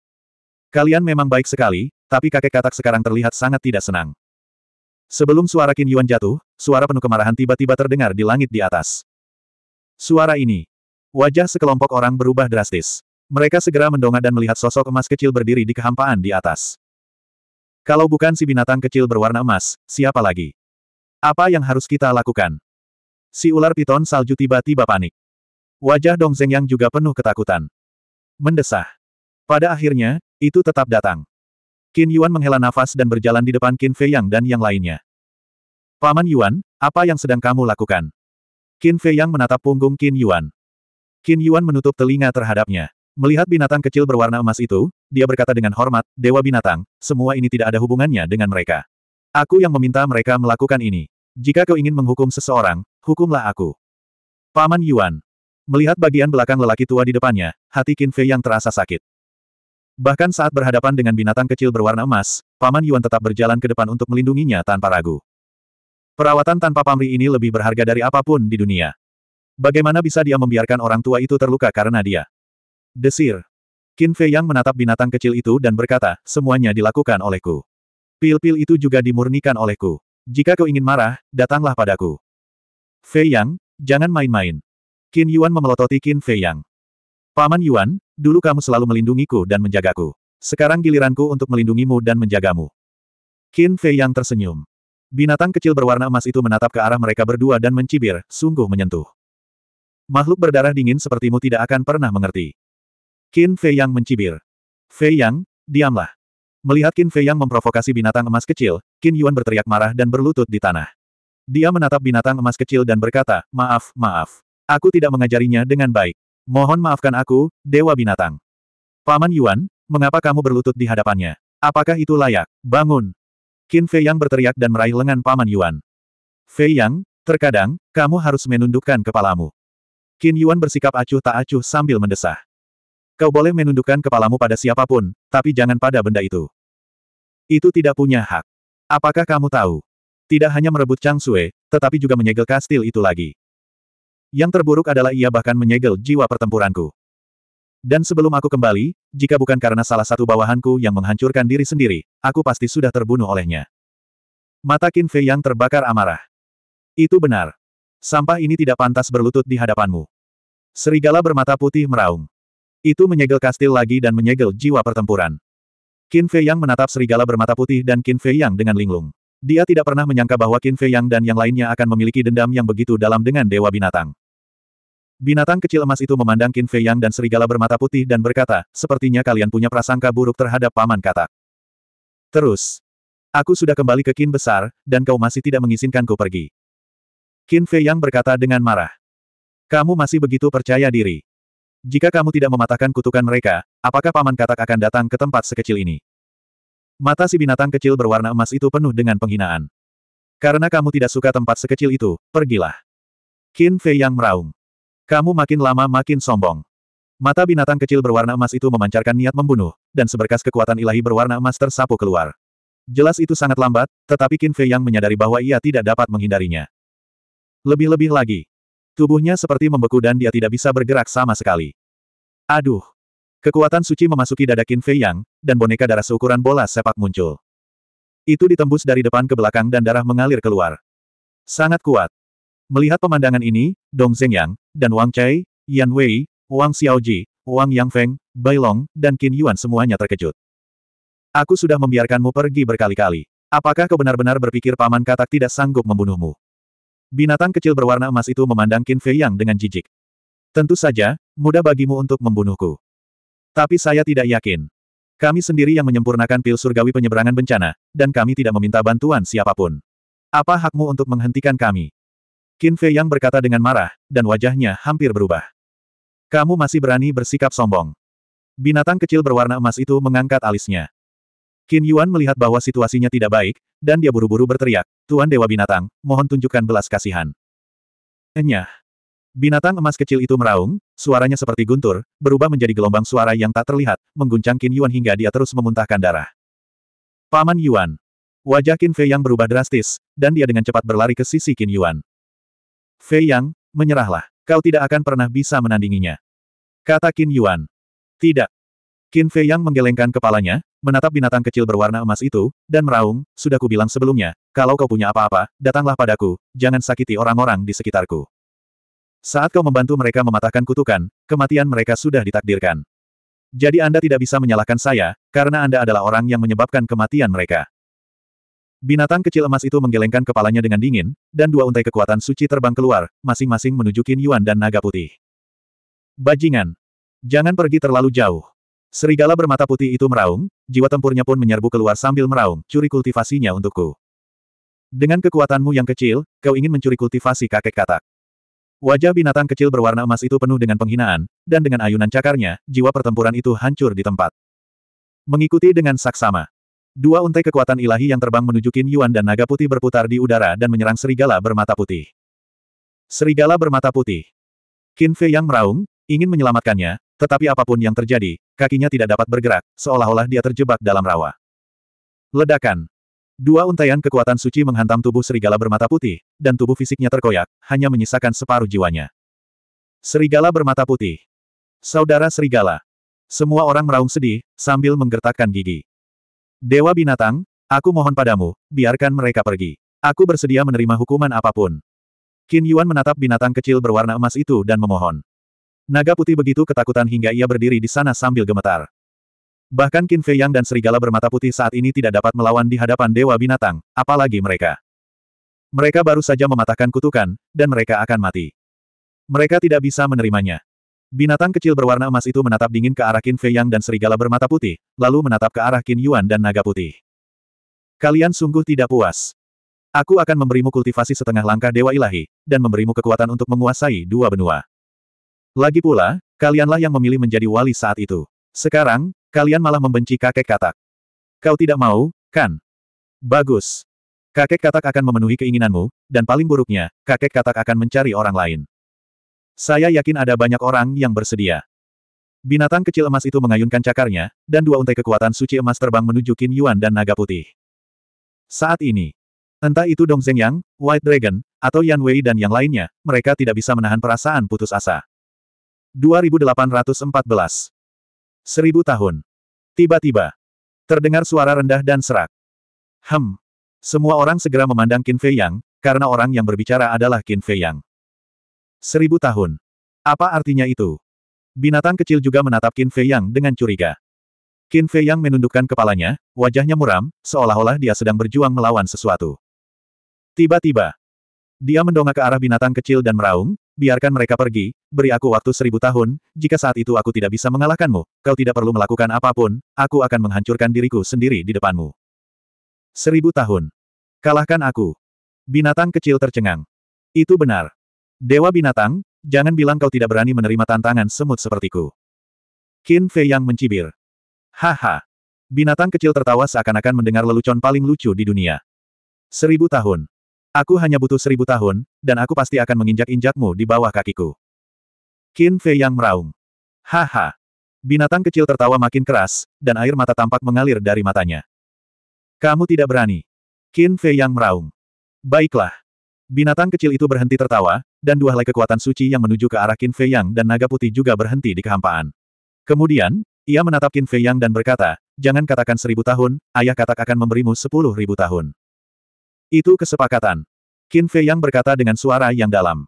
Kalian memang baik sekali, tapi kakek katak sekarang terlihat sangat tidak senang. Sebelum suara Qin Yuan jatuh, suara penuh kemarahan tiba-tiba terdengar di langit di atas. Suara ini. Wajah sekelompok orang berubah drastis. Mereka segera mendongak dan melihat sosok emas kecil berdiri di kehampaan di atas. Kalau bukan si binatang kecil berwarna emas, siapa lagi? Apa yang harus kita lakukan? Si ular piton salju tiba-tiba panik. Wajah Dong Zeng yang juga penuh ketakutan. Mendesah. Pada akhirnya, itu tetap datang. Qin Yuan menghela nafas dan berjalan di depan Qin Fei Yang dan yang lainnya. Paman Yuan, apa yang sedang kamu lakukan? Qin Fei Yang menatap punggung Qin Yuan. Qin Yuan menutup telinga terhadapnya. Melihat binatang kecil berwarna emas itu, dia berkata dengan hormat, Dewa Binatang, semua ini tidak ada hubungannya dengan mereka. Aku yang meminta mereka melakukan ini. Jika kau ingin menghukum seseorang, hukumlah aku. Paman Yuan. Melihat bagian belakang lelaki tua di depannya, hati Qin Fei yang terasa sakit. Bahkan saat berhadapan dengan binatang kecil berwarna emas, Paman Yuan tetap berjalan ke depan untuk melindunginya tanpa ragu. Perawatan tanpa pamri ini lebih berharga dari apapun di dunia. Bagaimana bisa dia membiarkan orang tua itu terluka karena dia? Desir. Qin Fei Yang menatap binatang kecil itu dan berkata, semuanya dilakukan olehku. Pil-pil itu juga dimurnikan olehku. Jika kau ingin marah, datanglah padaku. Fei Yang, jangan main-main. Qin Yuan memelototi Qin Fei Yang. Paman Yuan, dulu kamu selalu melindungiku dan menjagaku. Sekarang giliranku untuk melindungimu dan menjagamu. Qin Fei Yang tersenyum. Binatang kecil berwarna emas itu menatap ke arah mereka berdua dan mencibir, sungguh menyentuh. Makhluk berdarah dingin sepertimu tidak akan pernah mengerti. Qin Fei Yang mencibir. Fei Yang, diamlah. Melihat Qin Fei Yang memprovokasi binatang emas kecil, Qin Yuan berteriak marah dan berlutut di tanah. Dia menatap binatang emas kecil dan berkata, maaf, maaf. Aku tidak mengajarinya dengan baik. Mohon maafkan aku, Dewa Binatang. Paman Yuan, mengapa kamu berlutut di hadapannya? Apakah itu layak? Bangun! Qin Fei Yang berteriak dan meraih lengan Paman Yuan. Fei Yang, terkadang, kamu harus menundukkan kepalamu. Qin Yuan bersikap acuh tak acuh sambil mendesah. Kau boleh menundukkan kepalamu pada siapapun, tapi jangan pada benda itu. Itu tidak punya hak. Apakah kamu tahu? Tidak hanya merebut Chang Sue, tetapi juga menyegel kastil itu lagi. Yang terburuk adalah ia bahkan menyegel jiwa pertempuranku. Dan sebelum aku kembali, jika bukan karena salah satu bawahanku yang menghancurkan diri sendiri, aku pasti sudah terbunuh olehnya. Mata Qin Fei yang terbakar amarah. Itu benar. Sampah ini tidak pantas berlutut di hadapanmu. Serigala bermata putih meraung. Itu menyegel kastil lagi dan menyegel jiwa pertempuran. Qin Fei Yang menatap serigala bermata putih dan Qin Fei Yang dengan linglung. Dia tidak pernah menyangka bahwa Qin Fei Yang dan yang lainnya akan memiliki dendam yang begitu dalam dengan Dewa Binatang. Binatang kecil emas itu memandang Qin Fei Yang dan serigala bermata putih dan berkata, sepertinya kalian punya prasangka buruk terhadap Paman Katak. Terus, aku sudah kembali ke Qin Besar, dan kau masih tidak mengizinkanku pergi. Qin Fei Yang berkata dengan marah. Kamu masih begitu percaya diri. Jika kamu tidak mematahkan kutukan mereka, apakah Paman Katak akan datang ke tempat sekecil ini? Mata si binatang kecil berwarna emas itu penuh dengan penghinaan. Karena kamu tidak suka tempat sekecil itu, pergilah. Qin Fei yang meraung. Kamu makin lama makin sombong. Mata binatang kecil berwarna emas itu memancarkan niat membunuh, dan seberkas kekuatan ilahi berwarna emas tersapu keluar. Jelas itu sangat lambat, tetapi Qin Fei yang menyadari bahwa ia tidak dapat menghindarinya. Lebih-lebih lagi, Tubuhnya seperti membeku dan dia tidak bisa bergerak sama sekali. Aduh! Kekuatan suci memasuki dada Qin Fei Yang, dan boneka darah seukuran bola sepak muncul. Itu ditembus dari depan ke belakang dan darah mengalir keluar. Sangat kuat. Melihat pemandangan ini, Dong Zhengyang, dan Wang Chai, Yan Wei, Wang Xiaoji, Wang Yangfeng, Bai Long, dan Qin Yuan semuanya terkejut. Aku sudah membiarkanmu pergi berkali-kali. Apakah kau benar-benar berpikir paman katak tidak sanggup membunuhmu? Binatang kecil berwarna emas itu memandang Qin Fei Yang dengan jijik. Tentu saja, mudah bagimu untuk membunuhku. Tapi saya tidak yakin. Kami sendiri yang menyempurnakan pil surgawi penyeberangan bencana, dan kami tidak meminta bantuan siapapun. Apa hakmu untuk menghentikan kami? Qin Fei Yang berkata dengan marah, dan wajahnya hampir berubah. Kamu masih berani bersikap sombong. Binatang kecil berwarna emas itu mengangkat alisnya. Qin Yuan melihat bahwa situasinya tidak baik, dan dia buru-buru berteriak, Tuan Dewa Binatang, mohon tunjukkan belas kasihan. Enyah. Binatang emas kecil itu meraung, suaranya seperti guntur, berubah menjadi gelombang suara yang tak terlihat, mengguncang Qin Yuan hingga dia terus memuntahkan darah. Paman Yuan. Wajah Qin Fei Yang berubah drastis, dan dia dengan cepat berlari ke sisi Qin Yuan. Fei Yang, menyerahlah. Kau tidak akan pernah bisa menandinginya. Kata Qin Yuan. Tidak, Qin Fei Yang menggelengkan kepalanya, menatap binatang kecil berwarna emas itu, dan meraung, sudah kubilang sebelumnya, kalau kau punya apa-apa, datanglah padaku, jangan sakiti orang-orang di sekitarku. Saat kau membantu mereka mematahkan kutukan, kematian mereka sudah ditakdirkan. Jadi Anda tidak bisa menyalahkan saya, karena Anda adalah orang yang menyebabkan kematian mereka. Binatang kecil emas itu menggelengkan kepalanya dengan dingin, dan dua untai kekuatan suci terbang keluar, masing-masing menuju Qin Yuan dan Naga Putih. Bajingan! Jangan pergi terlalu jauh. Serigala bermata putih itu meraung, jiwa tempurnya pun menyerbu keluar sambil meraung, curi kultivasinya untukku. Dengan kekuatanmu yang kecil, kau ingin mencuri kultivasi kakek katak. Wajah binatang kecil berwarna emas itu penuh dengan penghinaan, dan dengan ayunan cakarnya, jiwa pertempuran itu hancur di tempat. Mengikuti dengan saksama. Dua untai kekuatan ilahi yang terbang menuju Qin Yuan dan naga putih berputar di udara dan menyerang serigala bermata putih. Serigala bermata putih. Qin Fei yang meraung, ingin menyelamatkannya, tetapi apapun yang terjadi, kakinya tidak dapat bergerak, seolah-olah dia terjebak dalam rawa. Ledakan. Dua untaian kekuatan suci menghantam tubuh serigala bermata putih, dan tubuh fisiknya terkoyak, hanya menyisakan separuh jiwanya. Serigala bermata putih. Saudara serigala. Semua orang meraung sedih, sambil menggertakkan gigi. Dewa binatang, aku mohon padamu, biarkan mereka pergi. Aku bersedia menerima hukuman apapun. Qin Yuan menatap binatang kecil berwarna emas itu dan memohon. Naga putih begitu ketakutan hingga ia berdiri di sana sambil gemetar. Bahkan Qin Fei Yang dan serigala bermata putih saat ini tidak dapat melawan di hadapan dewa binatang, apalagi mereka. Mereka baru saja mematahkan kutukan, dan mereka akan mati. Mereka tidak bisa menerimanya. Binatang kecil berwarna emas itu menatap dingin ke arah Qin Fei Yang dan serigala bermata putih, lalu menatap ke arah Qin Yuan dan naga putih. Kalian sungguh tidak puas. Aku akan memberimu kultivasi setengah langkah dewa ilahi, dan memberimu kekuatan untuk menguasai dua benua. Lagi pula, kalianlah yang memilih menjadi wali saat itu. Sekarang, kalian malah membenci kakek katak. Kau tidak mau, kan? Bagus. Kakek katak akan memenuhi keinginanmu, dan paling buruknya, kakek katak akan mencari orang lain. Saya yakin ada banyak orang yang bersedia. Binatang kecil emas itu mengayunkan cakarnya, dan dua untai kekuatan suci emas terbang menuju Qin Yuan dan Naga Putih. Saat ini, entah itu Dong Yang, White Dragon, atau Yan Wei dan yang lainnya, mereka tidak bisa menahan perasaan putus asa. 2814. Seribu tahun. Tiba-tiba. Terdengar suara rendah dan serak. Hem. Semua orang segera memandang Qin Fei Yang, karena orang yang berbicara adalah Qin Fei Yang. Seribu tahun. Apa artinya itu? Binatang kecil juga menatap Qin Fei Yang dengan curiga. Qin Fei Yang menundukkan kepalanya, wajahnya muram, seolah-olah dia sedang berjuang melawan sesuatu. Tiba-tiba. Dia mendongak ke arah binatang kecil dan meraung, biarkan mereka pergi, beri aku waktu seribu tahun, jika saat itu aku tidak bisa mengalahkanmu, kau tidak perlu melakukan apapun, aku akan menghancurkan diriku sendiri di depanmu. Seribu tahun. Kalahkan aku. Binatang kecil tercengang. Itu benar. Dewa binatang, jangan bilang kau tidak berani menerima tantangan semut sepertiku. Qin Fei yang mencibir. Haha. Binatang kecil tertawa seakan-akan mendengar lelucon paling lucu di dunia. Seribu tahun. Aku hanya butuh seribu tahun, dan aku pasti akan menginjak-injakmu di bawah kakiku. Qin Fei yang meraung. Haha. Binatang kecil tertawa makin keras, dan air mata tampak mengalir dari matanya. Kamu tidak berani. Qin Fei yang meraung. Baiklah. Binatang kecil itu berhenti tertawa, dan dua helai kekuatan suci yang menuju ke arah Qin Fei Yang dan naga putih juga berhenti di kehampaan. Kemudian, ia menatap Qin Fei Yang dan berkata, Jangan katakan seribu tahun, ayah katak akan memberimu sepuluh ribu tahun. Itu kesepakatan. Qin Fei Yang berkata dengan suara yang dalam.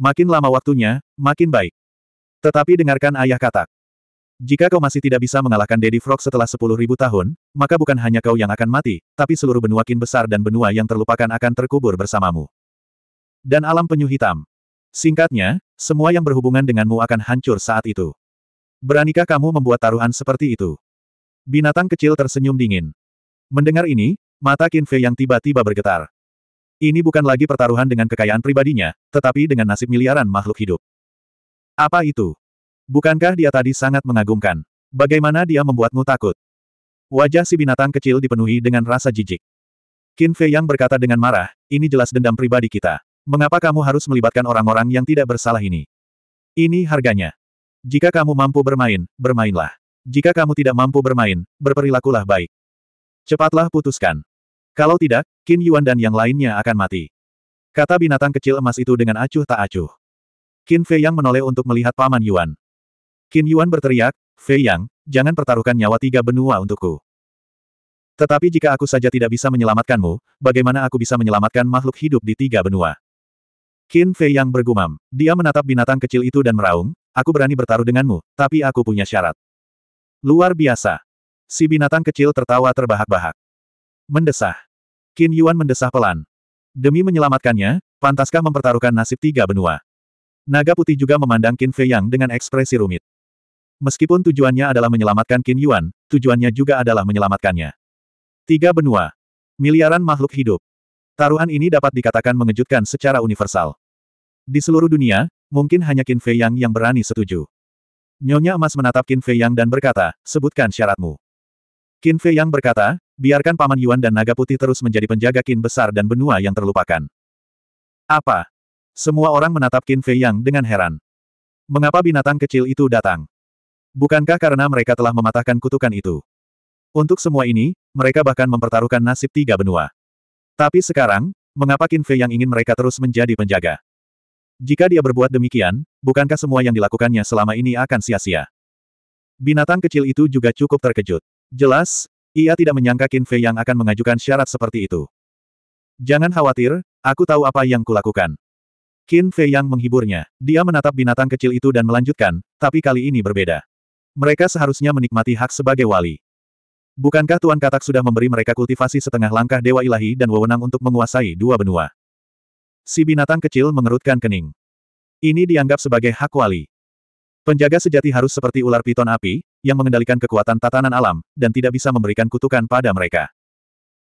Makin lama waktunya, makin baik. Tetapi dengarkan ayah katak. Jika kau masih tidak bisa mengalahkan Daddy Frog setelah sepuluh ribu tahun, maka bukan hanya kau yang akan mati, tapi seluruh benua kin besar dan benua yang terlupakan akan terkubur bersamamu. Dan alam penyu hitam. Singkatnya, semua yang berhubungan denganmu akan hancur saat itu. Beranikah kamu membuat taruhan seperti itu? Binatang kecil tersenyum dingin. Mendengar ini, Mata Qin Fei yang tiba-tiba bergetar. Ini bukan lagi pertaruhan dengan kekayaan pribadinya, tetapi dengan nasib miliaran makhluk hidup. Apa itu? Bukankah dia tadi sangat mengagumkan? Bagaimana dia membuatmu takut? Wajah si binatang kecil dipenuhi dengan rasa jijik. Qin Fei yang berkata dengan marah, ini jelas dendam pribadi kita. Mengapa kamu harus melibatkan orang-orang yang tidak bersalah ini? Ini harganya. Jika kamu mampu bermain, bermainlah. Jika kamu tidak mampu bermain, berperilakulah baik. Cepatlah putuskan. Kalau tidak, Qin Yuan dan yang lainnya akan mati. Kata binatang kecil emas itu dengan acuh tak acuh. Qin Fei Yang menoleh untuk melihat Paman Yuan. Qin Yuan berteriak, Fei Yang, jangan pertaruhkan nyawa tiga benua untukku. Tetapi jika aku saja tidak bisa menyelamatkanmu, bagaimana aku bisa menyelamatkan makhluk hidup di tiga benua? Qin Fei Yang bergumam. Dia menatap binatang kecil itu dan meraung, aku berani bertaruh denganmu, tapi aku punya syarat. Luar biasa. Si binatang kecil tertawa terbahak-bahak. Mendesah. Qin Yuan mendesah pelan. Demi menyelamatkannya, pantaskah mempertaruhkan nasib tiga benua? Naga putih juga memandang Qin Fei Yang dengan ekspresi rumit. Meskipun tujuannya adalah menyelamatkan Qin Yuan, tujuannya juga adalah menyelamatkannya. Tiga benua. Miliaran makhluk hidup. Taruhan ini dapat dikatakan mengejutkan secara universal. Di seluruh dunia, mungkin hanya Qin Fei Yang yang berani setuju. Nyonya emas menatap Qin Fei Yang dan berkata, sebutkan syaratmu. Qin Fei yang berkata, biarkan Paman Yuan dan Naga Putih terus menjadi penjaga Qin besar dan benua yang terlupakan. Apa? Semua orang menatap Qin Fei yang dengan heran. Mengapa binatang kecil itu datang? Bukankah karena mereka telah mematahkan kutukan itu? Untuk semua ini, mereka bahkan mempertaruhkan nasib tiga benua. Tapi sekarang, mengapa Qin Fei yang ingin mereka terus menjadi penjaga? Jika dia berbuat demikian, bukankah semua yang dilakukannya selama ini akan sia-sia? Binatang kecil itu juga cukup terkejut. Jelas, ia tidak menyangka Qin Fei yang akan mengajukan syarat seperti itu. Jangan khawatir, aku tahu apa yang kulakukan. Qin Fei yang menghiburnya. Dia menatap binatang kecil itu dan melanjutkan, tapi kali ini berbeda. Mereka seharusnya menikmati hak sebagai wali. Bukankah Tuan Katak sudah memberi mereka kultivasi setengah langkah Dewa Ilahi dan wewenang untuk menguasai dua benua? Si binatang kecil mengerutkan kening. Ini dianggap sebagai hak wali. Penjaga sejati harus seperti ular piton api, yang mengendalikan kekuatan tatanan alam, dan tidak bisa memberikan kutukan pada mereka.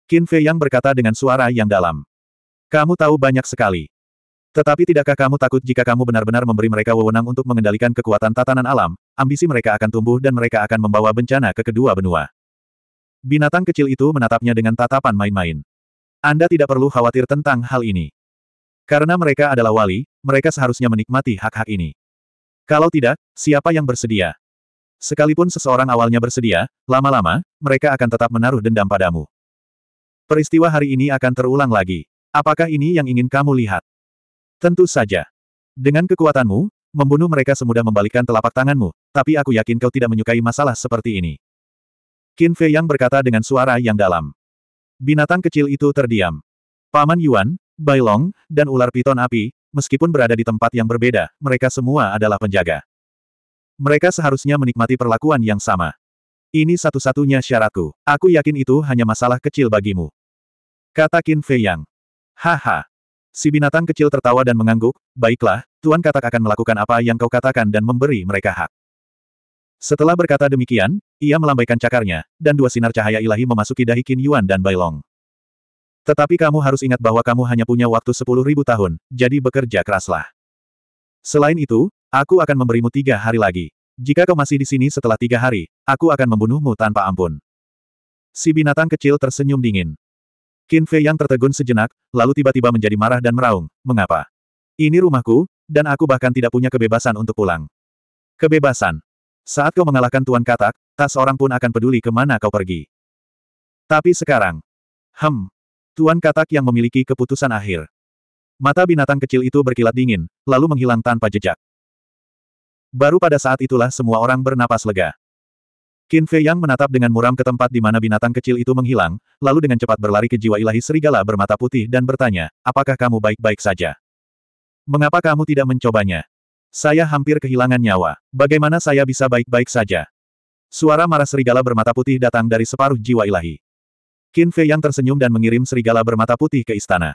Qin Fei Yang berkata dengan suara yang dalam. Kamu tahu banyak sekali. Tetapi tidakkah kamu takut jika kamu benar-benar memberi mereka wewenang untuk mengendalikan kekuatan tatanan alam, ambisi mereka akan tumbuh dan mereka akan membawa bencana ke kedua benua. Binatang kecil itu menatapnya dengan tatapan main-main. Anda tidak perlu khawatir tentang hal ini. Karena mereka adalah wali, mereka seharusnya menikmati hak-hak ini. Kalau tidak, siapa yang bersedia? Sekalipun seseorang awalnya bersedia, lama-lama, mereka akan tetap menaruh dendam padamu. Peristiwa hari ini akan terulang lagi. Apakah ini yang ingin kamu lihat? Tentu saja. Dengan kekuatanmu, membunuh mereka semudah membalikkan telapak tanganmu, tapi aku yakin kau tidak menyukai masalah seperti ini. Qin Fei Yang berkata dengan suara yang dalam. Binatang kecil itu terdiam. Paman Yuan, Bailong, dan ular piton api, meskipun berada di tempat yang berbeda, mereka semua adalah penjaga. Mereka seharusnya menikmati perlakuan yang sama. Ini satu-satunya syaratku. Aku yakin itu hanya masalah kecil bagimu. Kata Qin Fei Yang. Haha. Si binatang kecil tertawa dan mengangguk, baiklah, Tuan Katak akan melakukan apa yang kau katakan dan memberi mereka hak. Setelah berkata demikian, ia melambaikan cakarnya, dan dua sinar cahaya ilahi memasuki dahi Qin Yuan dan Bailong. Tetapi kamu harus ingat bahwa kamu hanya punya waktu sepuluh ribu tahun, jadi bekerja keraslah. Selain itu, aku akan memberimu tiga hari lagi. Jika kau masih di sini setelah tiga hari, aku akan membunuhmu tanpa ampun. Si binatang kecil tersenyum dingin. Qin Fei yang tertegun sejenak, lalu tiba-tiba menjadi marah dan meraung, mengapa? Ini rumahku, dan aku bahkan tidak punya kebebasan untuk pulang. Kebebasan. Saat kau mengalahkan Tuan Katak, tak seorang pun akan peduli kemana kau pergi. Tapi sekarang, hem, Tuan katak yang memiliki keputusan akhir. Mata binatang kecil itu berkilat dingin, lalu menghilang tanpa jejak. Baru pada saat itulah semua orang bernapas lega. Qin Fei Yang menatap dengan muram ke tempat di mana binatang kecil itu menghilang, lalu dengan cepat berlari ke jiwa ilahi serigala bermata putih dan bertanya, apakah kamu baik-baik saja? Mengapa kamu tidak mencobanya? Saya hampir kehilangan nyawa. Bagaimana saya bisa baik-baik saja? Suara marah serigala bermata putih datang dari separuh jiwa ilahi. Qin Fei yang tersenyum dan mengirim serigala bermata putih ke istana.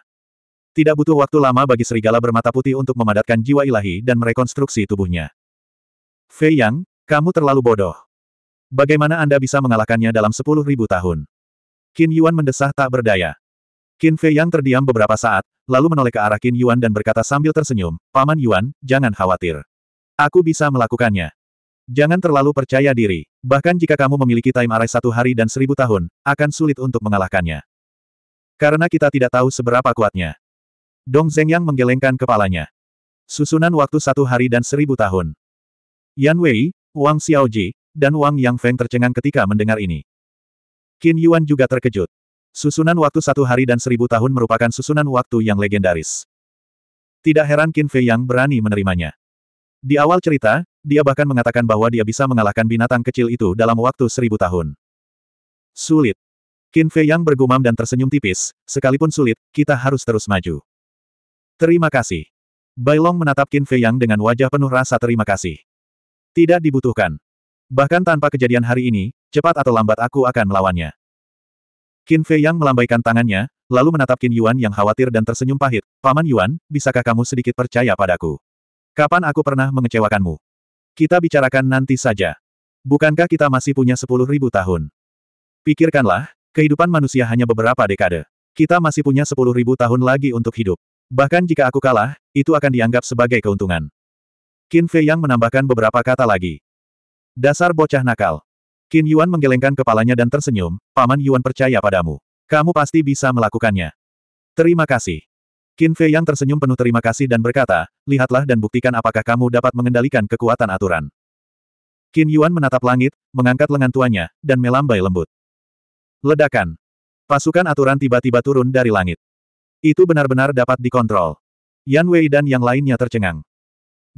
Tidak butuh waktu lama bagi serigala bermata putih untuk memadatkan jiwa ilahi dan merekonstruksi tubuhnya. Fei Yang, kamu terlalu bodoh. Bagaimana Anda bisa mengalahkannya dalam sepuluh ribu tahun? Qin Yuan mendesah tak berdaya. Qin Fei Yang terdiam beberapa saat, lalu menoleh ke arah Qin Yuan dan berkata sambil tersenyum, Paman Yuan, jangan khawatir. Aku bisa melakukannya. Jangan terlalu percaya diri. Bahkan jika kamu memiliki time array satu hari dan seribu tahun, akan sulit untuk mengalahkannya. Karena kita tidak tahu seberapa kuatnya. Dong Zhengyang menggelengkan kepalanya. Susunan waktu satu hari dan seribu tahun. Yan Wei, Wang Xiaoji, dan Wang Yang Feng tercengang ketika mendengar ini. Qin Yuan juga terkejut. Susunan waktu satu hari dan seribu tahun merupakan susunan waktu yang legendaris. Tidak heran Qin Fei yang berani menerimanya. Di awal cerita, dia bahkan mengatakan bahwa dia bisa mengalahkan binatang kecil itu dalam waktu seribu tahun. Sulit. Qin Fei Yang bergumam dan tersenyum tipis, sekalipun sulit, kita harus terus maju. Terima kasih. Bai Long menatap Qin Fei Yang dengan wajah penuh rasa terima kasih. Tidak dibutuhkan. Bahkan tanpa kejadian hari ini, cepat atau lambat aku akan melawannya. Qin Fei Yang melambaikan tangannya, lalu menatap Qin Yuan yang khawatir dan tersenyum pahit. Paman Yuan, bisakah kamu sedikit percaya padaku? Kapan aku pernah mengecewakanmu? Kita bicarakan nanti saja. Bukankah kita masih punya sepuluh ribu tahun? Pikirkanlah, kehidupan manusia hanya beberapa dekade. Kita masih punya sepuluh ribu tahun lagi untuk hidup. Bahkan jika aku kalah, itu akan dianggap sebagai keuntungan. Qin Fei Yang menambahkan beberapa kata lagi. Dasar bocah nakal. Qin Yuan menggelengkan kepalanya dan tersenyum, Paman Yuan percaya padamu. Kamu pasti bisa melakukannya. Terima kasih. Qin Fei yang tersenyum penuh terima kasih dan berkata, lihatlah dan buktikan apakah kamu dapat mengendalikan kekuatan aturan. Qin Yuan menatap langit, mengangkat lengan tuanya, dan melambai lembut. Ledakan. Pasukan aturan tiba-tiba turun dari langit. Itu benar-benar dapat dikontrol. Yan Wei dan yang lainnya tercengang.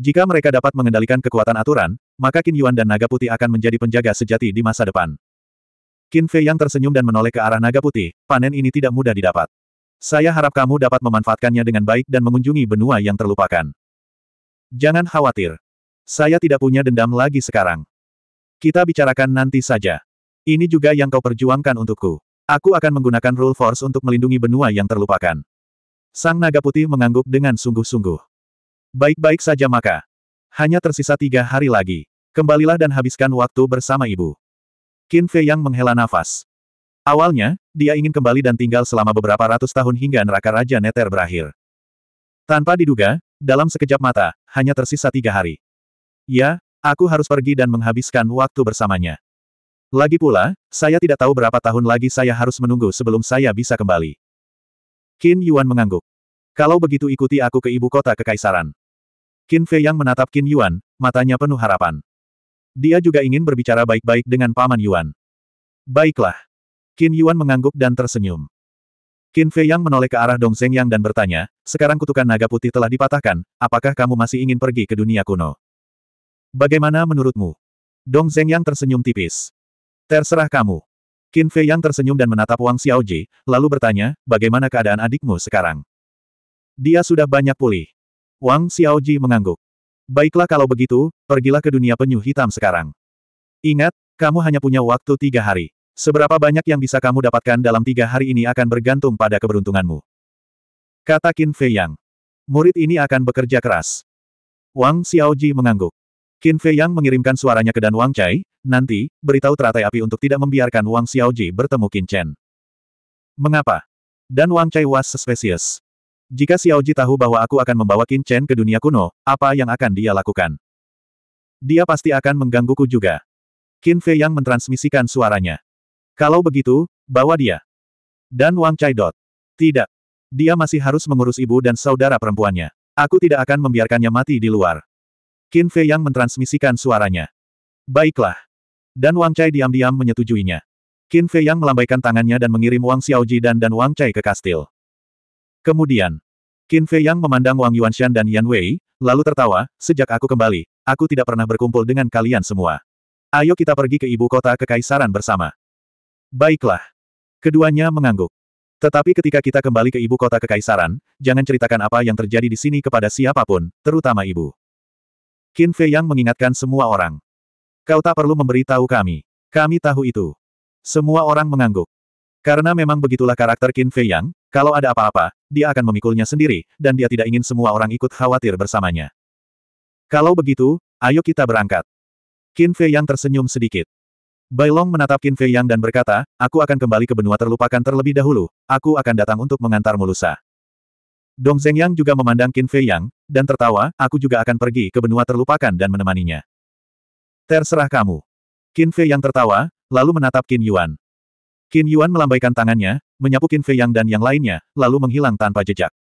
Jika mereka dapat mengendalikan kekuatan aturan, maka Qin Yuan dan Naga Putih akan menjadi penjaga sejati di masa depan. Qin Fei yang tersenyum dan menoleh ke arah naga putih, panen ini tidak mudah didapat. Saya harap kamu dapat memanfaatkannya dengan baik dan mengunjungi benua yang terlupakan. Jangan khawatir. Saya tidak punya dendam lagi sekarang. Kita bicarakan nanti saja. Ini juga yang kau perjuangkan untukku. Aku akan menggunakan Rule Force untuk melindungi benua yang terlupakan. Sang Naga Putih mengangguk dengan sungguh-sungguh. Baik-baik saja maka. Hanya tersisa tiga hari lagi. Kembalilah dan habiskan waktu bersama ibu. Qin Fei yang menghela nafas. Awalnya, dia ingin kembali dan tinggal selama beberapa ratus tahun hingga neraka Raja Neter berakhir. Tanpa diduga, dalam sekejap mata, hanya tersisa tiga hari. Ya, aku harus pergi dan menghabiskan waktu bersamanya. Lagi pula, saya tidak tahu berapa tahun lagi saya harus menunggu sebelum saya bisa kembali. Qin Yuan mengangguk. Kalau begitu ikuti aku ke ibu kota kekaisaran. Qin Fei yang menatap Qin Yuan, matanya penuh harapan. Dia juga ingin berbicara baik-baik dengan Paman Yuan. Baiklah. Qin Yuan mengangguk dan tersenyum. Qin Fei Yang menoleh ke arah Dong Zeng Yang dan bertanya, sekarang kutukan naga putih telah dipatahkan, apakah kamu masih ingin pergi ke dunia kuno? Bagaimana menurutmu? Dong Zeng Yang tersenyum tipis. Terserah kamu. Qin Fei Yang tersenyum dan menatap Wang Xiaoji, lalu bertanya, bagaimana keadaan adikmu sekarang? Dia sudah banyak pulih. Wang Xiaoji mengangguk. Baiklah kalau begitu, pergilah ke dunia penyu hitam sekarang. Ingat, kamu hanya punya waktu tiga hari. Seberapa banyak yang bisa kamu dapatkan dalam tiga hari ini akan bergantung pada keberuntunganmu. Kata Qin Fei Yang. Murid ini akan bekerja keras. Wang Xiaoji mengangguk. Qin Fei Yang mengirimkan suaranya ke Dan Wang Chai, nanti, beritahu teratai api untuk tidak membiarkan Wang Xiaoji bertemu Qin Chen. Mengapa? Dan Wang Chai was suspicious. Jika Xiaoji tahu bahwa aku akan membawa Qin Chen ke dunia kuno, apa yang akan dia lakukan? Dia pasti akan menggangguku juga. Qin Fei Yang mentransmisikan suaranya. Kalau begitu, bawa dia. Dan Wang Chai Dot. Tidak. Dia masih harus mengurus ibu dan saudara perempuannya. Aku tidak akan membiarkannya mati di luar. Qin Fei yang mentransmisikan suaranya. Baiklah. Dan Wang Chai diam-diam menyetujuinya. Qin Fei yang melambaikan tangannya dan mengirim Wang Xiaoji dan dan Wang Chai ke kastil. Kemudian, Qin Fei yang memandang Wang Yuanshan dan Yan Wei, lalu tertawa, sejak aku kembali, aku tidak pernah berkumpul dengan kalian semua. Ayo kita pergi ke ibu kota kekaisaran bersama. Baiklah. Keduanya mengangguk. Tetapi ketika kita kembali ke ibu kota kekaisaran, jangan ceritakan apa yang terjadi di sini kepada siapapun, terutama ibu. Qin Fei Yang mengingatkan semua orang. Kau tak perlu memberi tahu kami. Kami tahu itu. Semua orang mengangguk. Karena memang begitulah karakter Qin Fei Yang, kalau ada apa-apa, dia akan memikulnya sendiri, dan dia tidak ingin semua orang ikut khawatir bersamanya. Kalau begitu, ayo kita berangkat. Qin Fei Yang tersenyum sedikit. Bailong menatap Qin Fei Yang dan berkata, aku akan kembali ke benua terlupakan terlebih dahulu, aku akan datang untuk mengantar Mulusa. Dong Zeng Yang juga memandang Qin Fei Yang, dan tertawa, aku juga akan pergi ke benua terlupakan dan menemaninya. Terserah kamu. Qin Fei Yang tertawa, lalu menatap Qin Yuan. Qin Yuan melambaikan tangannya, menyapu Qin Fei Yang dan yang lainnya, lalu menghilang tanpa jejak.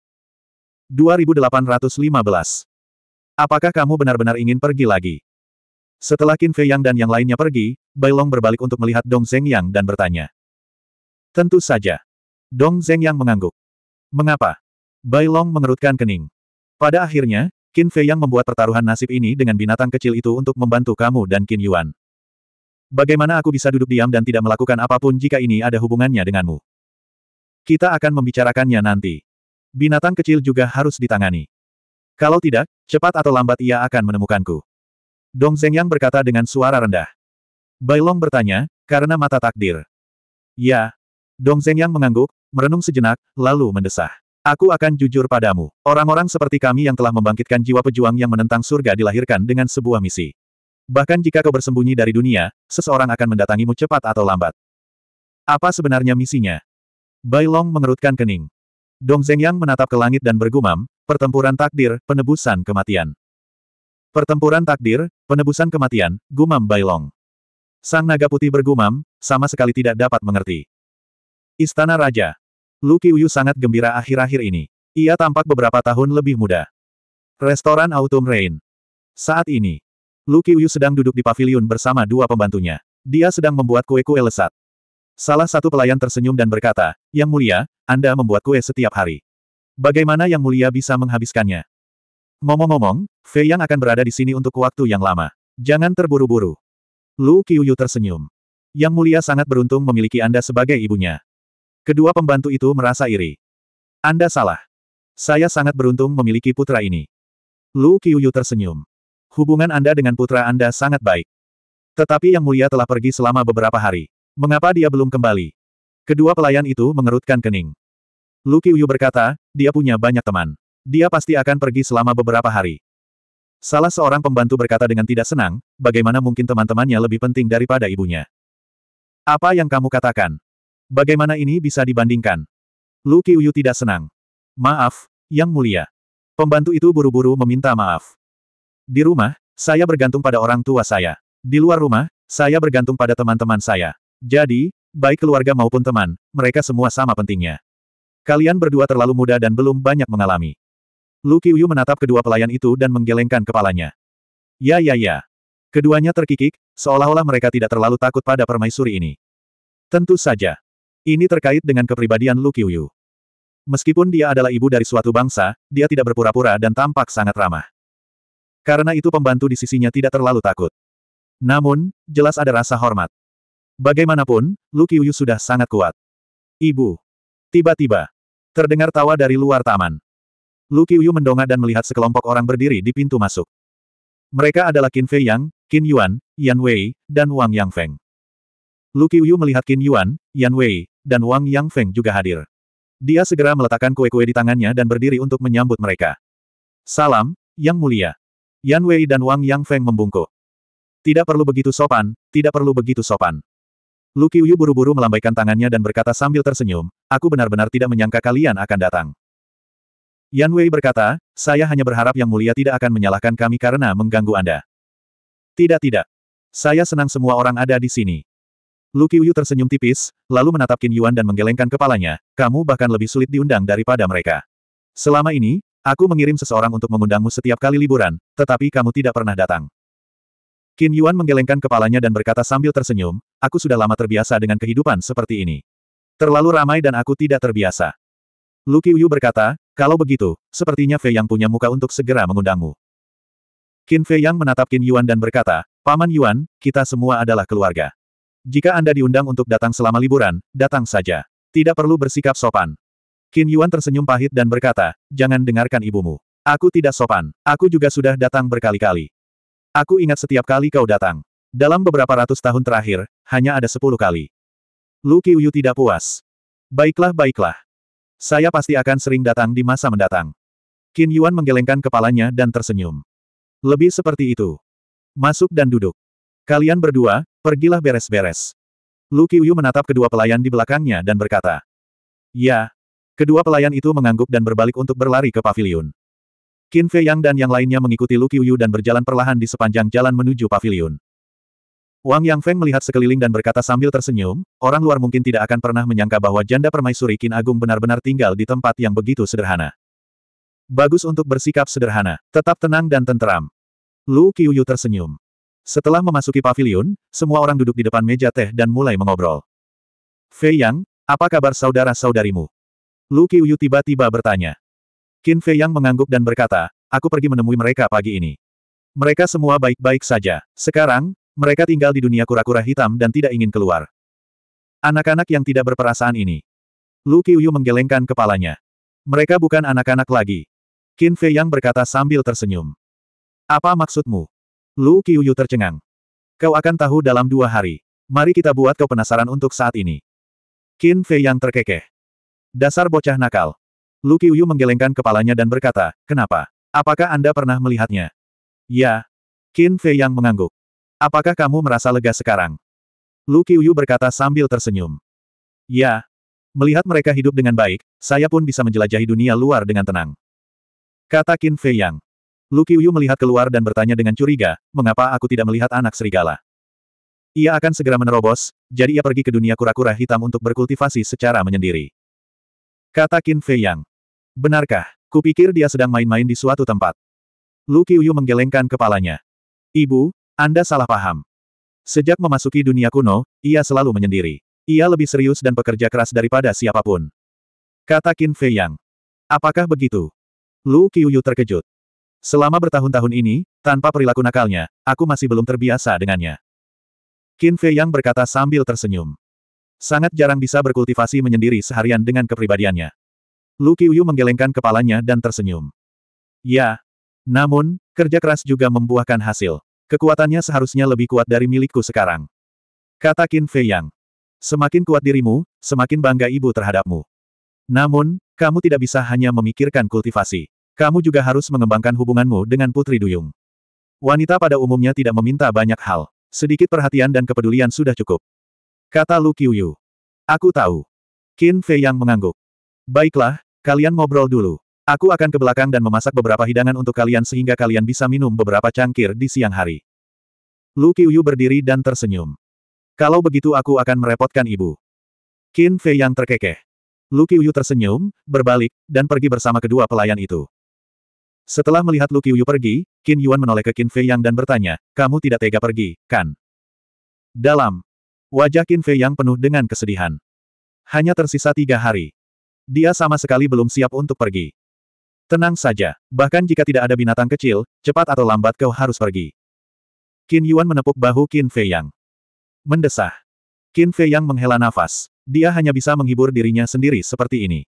2815. Apakah kamu benar-benar ingin pergi lagi? Setelah Qin Fei Yang dan yang lainnya pergi, Bai Long berbalik untuk melihat Dong Zeng Yang dan bertanya. Tentu saja. Dong Zeng Yang mengangguk. Mengapa? Bai Long mengerutkan kening. Pada akhirnya, Qin Fei Yang membuat pertaruhan nasib ini dengan binatang kecil itu untuk membantu kamu dan Qin Yuan. Bagaimana aku bisa duduk diam dan tidak melakukan apapun jika ini ada hubungannya denganmu? Kita akan membicarakannya nanti. Binatang kecil juga harus ditangani. Kalau tidak, cepat atau lambat ia akan menemukanku. Dong Yang berkata dengan suara rendah. Long bertanya, karena mata takdir. Ya. Dong Yang mengangguk, merenung sejenak, lalu mendesah. Aku akan jujur padamu. Orang-orang seperti kami yang telah membangkitkan jiwa pejuang yang menentang surga dilahirkan dengan sebuah misi. Bahkan jika kau bersembunyi dari dunia, seseorang akan mendatangimu cepat atau lambat. Apa sebenarnya misinya? Long mengerutkan kening. Dong Yang menatap ke langit dan bergumam, pertempuran takdir, penebusan kematian. Pertempuran takdir, penebusan kematian, gumam Bailong. Sang naga putih bergumam, sama sekali tidak dapat mengerti. Istana Raja. Lu Qiuyu sangat gembira akhir-akhir ini. Ia tampak beberapa tahun lebih muda. Restoran Autumn Rain. Saat ini, Lu Qiuyu sedang duduk di pavilion bersama dua pembantunya. Dia sedang membuat kue-kue lesat. Salah satu pelayan tersenyum dan berkata, Yang mulia, Anda membuat kue setiap hari. Bagaimana Yang mulia bisa menghabiskannya? Ngomong-ngomong, Fei Yang akan berada di sini untuk waktu yang lama. Jangan terburu-buru. Lu Qiuyu tersenyum. Yang mulia sangat beruntung memiliki Anda sebagai ibunya. Kedua pembantu itu merasa iri. Anda salah. Saya sangat beruntung memiliki putra ini. Lu Qiuyu tersenyum. Hubungan Anda dengan putra Anda sangat baik. Tetapi Yang Mulia telah pergi selama beberapa hari. Mengapa dia belum kembali? Kedua pelayan itu mengerutkan kening. Lu Qiuyu berkata, dia punya banyak teman. Dia pasti akan pergi selama beberapa hari. Salah seorang pembantu berkata dengan tidak senang, bagaimana mungkin teman-temannya lebih penting daripada ibunya. Apa yang kamu katakan? Bagaimana ini bisa dibandingkan? Lu Qiuyu tidak senang. Maaf, Yang Mulia. Pembantu itu buru-buru meminta maaf. Di rumah, saya bergantung pada orang tua saya. Di luar rumah, saya bergantung pada teman-teman saya. Jadi, baik keluarga maupun teman, mereka semua sama pentingnya. Kalian berdua terlalu muda dan belum banyak mengalami. Lu Qiuyu menatap kedua pelayan itu dan menggelengkan kepalanya. Ya ya ya. Keduanya terkikik, seolah-olah mereka tidak terlalu takut pada permaisuri ini. Tentu saja. Ini terkait dengan kepribadian Lu Qiuyu. Meskipun dia adalah ibu dari suatu bangsa, dia tidak berpura-pura dan tampak sangat ramah. Karena itu pembantu di sisinya tidak terlalu takut. Namun, jelas ada rasa hormat. Bagaimanapun, Lu Qiuyu sudah sangat kuat. Ibu. Tiba-tiba. Terdengar tawa dari luar taman. Lu Qiuyu mendongak dan melihat sekelompok orang berdiri di pintu masuk. Mereka adalah Qin Fei Yang, Qin Yuan, Yan Wei, dan Wang Yang Feng. Lu Qiuyu melihat Qin Yuan, Yan Wei, dan Wang Yang Feng juga hadir. Dia segera meletakkan kue-kue di tangannya dan berdiri untuk menyambut mereka. Salam, Yang Mulia. Yan Wei dan Wang Yang Feng membungkuk. Tidak perlu begitu sopan, tidak perlu begitu sopan. Lu Qiuyu buru-buru melambaikan tangannya dan berkata sambil tersenyum, aku benar-benar tidak menyangka kalian akan datang. Yan Wei berkata, saya hanya berharap Yang Mulia tidak akan menyalahkan kami karena mengganggu Anda. Tidak-tidak. Saya senang semua orang ada di sini. Lu Qiuyu tersenyum tipis, lalu menatap Qin Yuan dan menggelengkan kepalanya, kamu bahkan lebih sulit diundang daripada mereka. Selama ini, aku mengirim seseorang untuk mengundangmu setiap kali liburan, tetapi kamu tidak pernah datang. Qin Yuan menggelengkan kepalanya dan berkata sambil tersenyum, aku sudah lama terbiasa dengan kehidupan seperti ini. Terlalu ramai dan aku tidak terbiasa. Lu Qiuyu berkata, kalau begitu, sepertinya Fei Yang punya muka untuk segera mengundangmu. Qin Fei Yang menatap Qin Yuan dan berkata, Paman Yuan, kita semua adalah keluarga. Jika Anda diundang untuk datang selama liburan, datang saja. Tidak perlu bersikap sopan. Qin Yuan tersenyum pahit dan berkata, jangan dengarkan ibumu. Aku tidak sopan. Aku juga sudah datang berkali-kali. Aku ingat setiap kali kau datang. Dalam beberapa ratus tahun terakhir, hanya ada sepuluh kali. Lu Qiuyu tidak puas. Baiklah baiklah. Saya pasti akan sering datang di masa mendatang. Qin Yuan menggelengkan kepalanya dan tersenyum. Lebih seperti itu. Masuk dan duduk. Kalian berdua, pergilah beres-beres. Lu Qiuyu menatap kedua pelayan di belakangnya dan berkata. Ya. Kedua pelayan itu mengangguk dan berbalik untuk berlari ke pavilion. Qin Fei Yang dan yang lainnya mengikuti Lu Qiuyu dan berjalan perlahan di sepanjang jalan menuju pavilion. Wang Yang Feng melihat sekeliling dan berkata sambil tersenyum, orang luar mungkin tidak akan pernah menyangka bahwa janda permaisuri Qin Agung benar-benar tinggal di tempat yang begitu sederhana. Bagus untuk bersikap sederhana, tetap tenang dan tenteram. Lu Qiuyu tersenyum. Setelah memasuki pavilion, semua orang duduk di depan meja teh dan mulai mengobrol. Fei Yang, apa kabar saudara-saudarimu? Lu Qiuyu tiba-tiba bertanya. Qin Fei Yang mengangguk dan berkata, aku pergi menemui mereka pagi ini. Mereka semua baik-baik saja. Sekarang, mereka tinggal di dunia kura-kura hitam dan tidak ingin keluar. Anak-anak yang tidak berperasaan ini. Lu Qiuyu menggelengkan kepalanya. Mereka bukan anak-anak lagi. Qin Fei Yang berkata sambil tersenyum. Apa maksudmu? Lu Qiuyu tercengang. Kau akan tahu dalam dua hari. Mari kita buat kau penasaran untuk saat ini. Qin Fei Yang terkekeh. Dasar bocah nakal. Lu Qiuyu menggelengkan kepalanya dan berkata, kenapa? Apakah Anda pernah melihatnya? Ya. Qin Fei Yang mengangguk. Apakah kamu merasa lega sekarang? Lu Qiuyu berkata sambil tersenyum. Ya. Melihat mereka hidup dengan baik, saya pun bisa menjelajahi dunia luar dengan tenang. Kata Qin Fei Yang. Lu Qiuyu melihat keluar dan bertanya dengan curiga, mengapa aku tidak melihat anak serigala? Ia akan segera menerobos, jadi ia pergi ke dunia kura-kura hitam untuk berkultivasi secara menyendiri. Kata Qin Fei Yang. Benarkah? Kupikir dia sedang main-main di suatu tempat. Lu Qiuyu menggelengkan kepalanya. Ibu, anda salah paham. Sejak memasuki dunia kuno, ia selalu menyendiri. Ia lebih serius dan pekerja keras daripada siapapun. Kata Qin Fei Yang. Apakah begitu? Lu Qiuyu terkejut. Selama bertahun-tahun ini, tanpa perilaku nakalnya, aku masih belum terbiasa dengannya. Qin Fei Yang berkata sambil tersenyum. Sangat jarang bisa berkultivasi menyendiri seharian dengan kepribadiannya. Lu Qiuyu menggelengkan kepalanya dan tersenyum. Ya. Namun, kerja keras juga membuahkan hasil. Kekuatannya seharusnya lebih kuat dari milikku sekarang. Kata Qin Fei Yang. Semakin kuat dirimu, semakin bangga ibu terhadapmu. Namun, kamu tidak bisa hanya memikirkan kultivasi. Kamu juga harus mengembangkan hubunganmu dengan Putri Duyung. Wanita pada umumnya tidak meminta banyak hal. Sedikit perhatian dan kepedulian sudah cukup. Kata Lu Qiuyu. Aku tahu. Qin Fei Yang mengangguk. Baiklah, kalian ngobrol dulu. Aku akan ke belakang dan memasak beberapa hidangan untuk kalian sehingga kalian bisa minum beberapa cangkir di siang hari. Lu Qiuyu berdiri dan tersenyum. Kalau begitu aku akan merepotkan ibu. Qin Fei yang terkekeh. Lu Qiuyu tersenyum, berbalik, dan pergi bersama kedua pelayan itu. Setelah melihat Lu Qiuyu pergi, Qin Yuan menoleh ke Qin Fei yang dan bertanya, kamu tidak tega pergi, kan? Dalam. Wajah Qin Fei yang penuh dengan kesedihan. Hanya tersisa tiga hari. Dia sama sekali belum siap untuk pergi. Tenang saja, bahkan jika tidak ada binatang kecil, cepat atau lambat kau harus pergi. Qin Yuan menepuk bahu Qin Fei Yang. Mendesah. Qin Fei Yang menghela nafas. Dia hanya bisa menghibur dirinya sendiri seperti ini.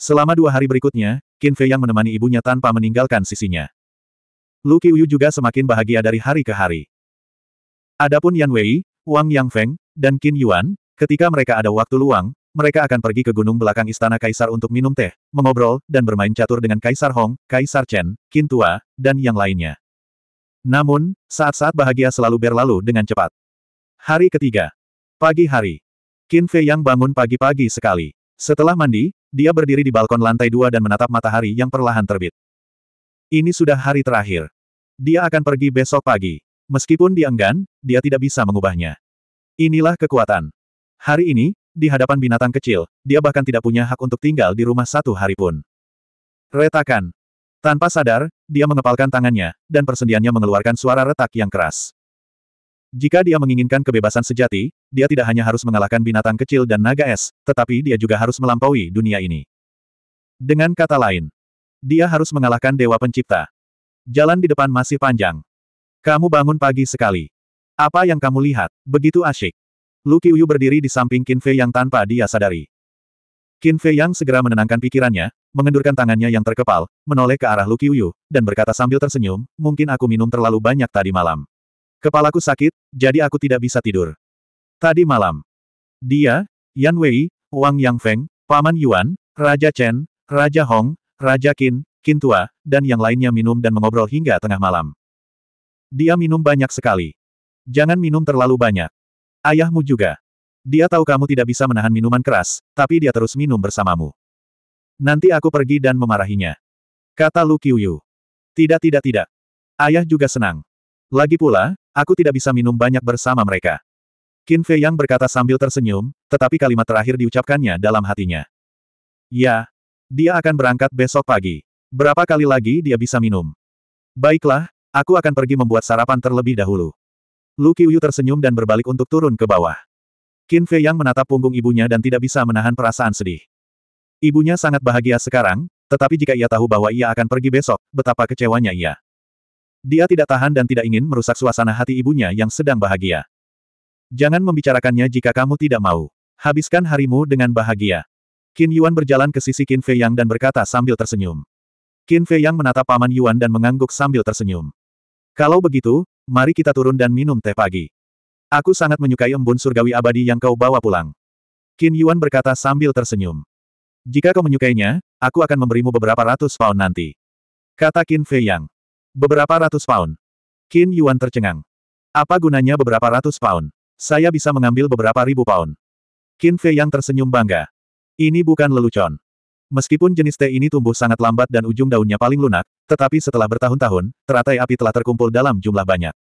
Selama dua hari berikutnya, Qin Fei Yang menemani ibunya tanpa meninggalkan sisinya. Lu Qiuyu juga semakin bahagia dari hari ke hari. Adapun Yan Wei, Wang Yang Feng, dan Qin Yuan, ketika mereka ada waktu luang, mereka akan pergi ke gunung belakang istana kaisar untuk minum teh, mengobrol, dan bermain catur dengan Kaisar Hong, Kaisar Chen, Kintua, dan yang lainnya. Namun, saat-saat bahagia selalu berlalu dengan cepat. Hari ketiga. Pagi hari. Qin Fei yang bangun pagi-pagi sekali. Setelah mandi, dia berdiri di balkon lantai dua dan menatap matahari yang perlahan terbit. Ini sudah hari terakhir. Dia akan pergi besok pagi. Meskipun dia enggan, dia tidak bisa mengubahnya. Inilah kekuatan. Hari ini, di hadapan binatang kecil, dia bahkan tidak punya hak untuk tinggal di rumah satu hari pun. Retakan. Tanpa sadar, dia mengepalkan tangannya, dan persendiannya mengeluarkan suara retak yang keras. Jika dia menginginkan kebebasan sejati, dia tidak hanya harus mengalahkan binatang kecil dan naga es, tetapi dia juga harus melampaui dunia ini. Dengan kata lain, dia harus mengalahkan Dewa Pencipta. Jalan di depan masih panjang. Kamu bangun pagi sekali. Apa yang kamu lihat, begitu asyik. Lu Qiuyu berdiri di samping Qin Fei Yang tanpa dia sadari. Qin Fei Yang segera menenangkan pikirannya, mengendurkan tangannya yang terkepal, menoleh ke arah Lu Qiuyu, dan berkata sambil tersenyum, mungkin aku minum terlalu banyak tadi malam. Kepalaku sakit, jadi aku tidak bisa tidur. Tadi malam. Dia, Yan Wei, Wang Yang Feng, Paman Yuan, Raja Chen, Raja Hong, Raja Qin, Qin Tua, dan yang lainnya minum dan mengobrol hingga tengah malam. Dia minum banyak sekali. Jangan minum terlalu banyak. Ayahmu juga. Dia tahu kamu tidak bisa menahan minuman keras, tapi dia terus minum bersamamu. Nanti aku pergi dan memarahinya. Kata Lu Qiuyu. Tidak tidak tidak. Ayah juga senang. Lagi pula, aku tidak bisa minum banyak bersama mereka. Qin Fei Yang berkata sambil tersenyum, tetapi kalimat terakhir diucapkannya dalam hatinya. Ya. Dia akan berangkat besok pagi. Berapa kali lagi dia bisa minum? Baiklah, aku akan pergi membuat sarapan terlebih dahulu. Lu Qiuyu tersenyum dan berbalik untuk turun ke bawah. Qin Fei Yang menatap punggung ibunya dan tidak bisa menahan perasaan sedih. Ibunya sangat bahagia sekarang, tetapi jika ia tahu bahwa ia akan pergi besok, betapa kecewanya ia. Dia tidak tahan dan tidak ingin merusak suasana hati ibunya yang sedang bahagia. Jangan membicarakannya jika kamu tidak mau. Habiskan harimu dengan bahagia. Qin Yuan berjalan ke sisi Qin Fei Yang dan berkata sambil tersenyum. Qin Fei Yang menatap paman Yuan dan mengangguk sambil tersenyum. Kalau begitu, mari kita turun dan minum teh pagi. Aku sangat menyukai embun surgawi abadi yang kau bawa pulang. Qin Yuan berkata sambil tersenyum. Jika kau menyukainya, aku akan memberimu beberapa ratus pound nanti. Kata Qin Fei Yang. Beberapa ratus pound. Qin Yuan tercengang. Apa gunanya beberapa ratus pound? Saya bisa mengambil beberapa ribu pound. Qin Fei Yang tersenyum bangga. Ini bukan lelucon. Meskipun jenis teh ini tumbuh sangat lambat dan ujung daunnya paling lunak, tetapi setelah bertahun-tahun, teratai api telah terkumpul dalam jumlah banyak.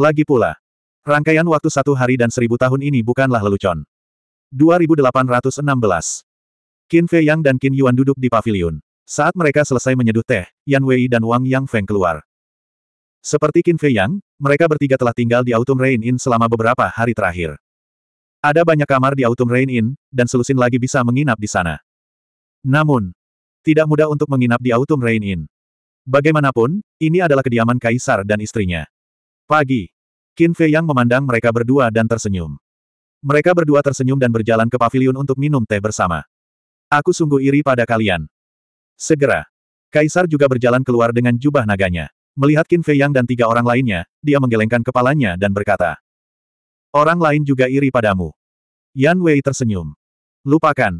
Lagi pula, rangkaian waktu satu hari dan seribu tahun ini bukanlah lelucon. 2816 Qin Fei Yang dan Qin Yuan duduk di pavilion. Saat mereka selesai menyeduh teh, Yan Wei dan Wang Yang Feng keluar. Seperti Qin Fei Yang, mereka bertiga telah tinggal di Autumn Rain Inn selama beberapa hari terakhir. Ada banyak kamar di Autumn Rain Inn, dan selusin lagi bisa menginap di sana. Namun, tidak mudah untuk menginap di Autumn Rain Inn. Bagaimanapun, ini adalah kediaman kaisar dan istrinya. Pagi, Qin Fei Yang memandang mereka berdua dan tersenyum. Mereka berdua tersenyum dan berjalan ke pavilion untuk minum teh bersama. Aku sungguh iri pada kalian. Segera, kaisar juga berjalan keluar dengan jubah naganya. Melihat Qin Fei Yang dan tiga orang lainnya, dia menggelengkan kepalanya dan berkata, Orang lain juga iri padamu. Yan Wei tersenyum. Lupakan,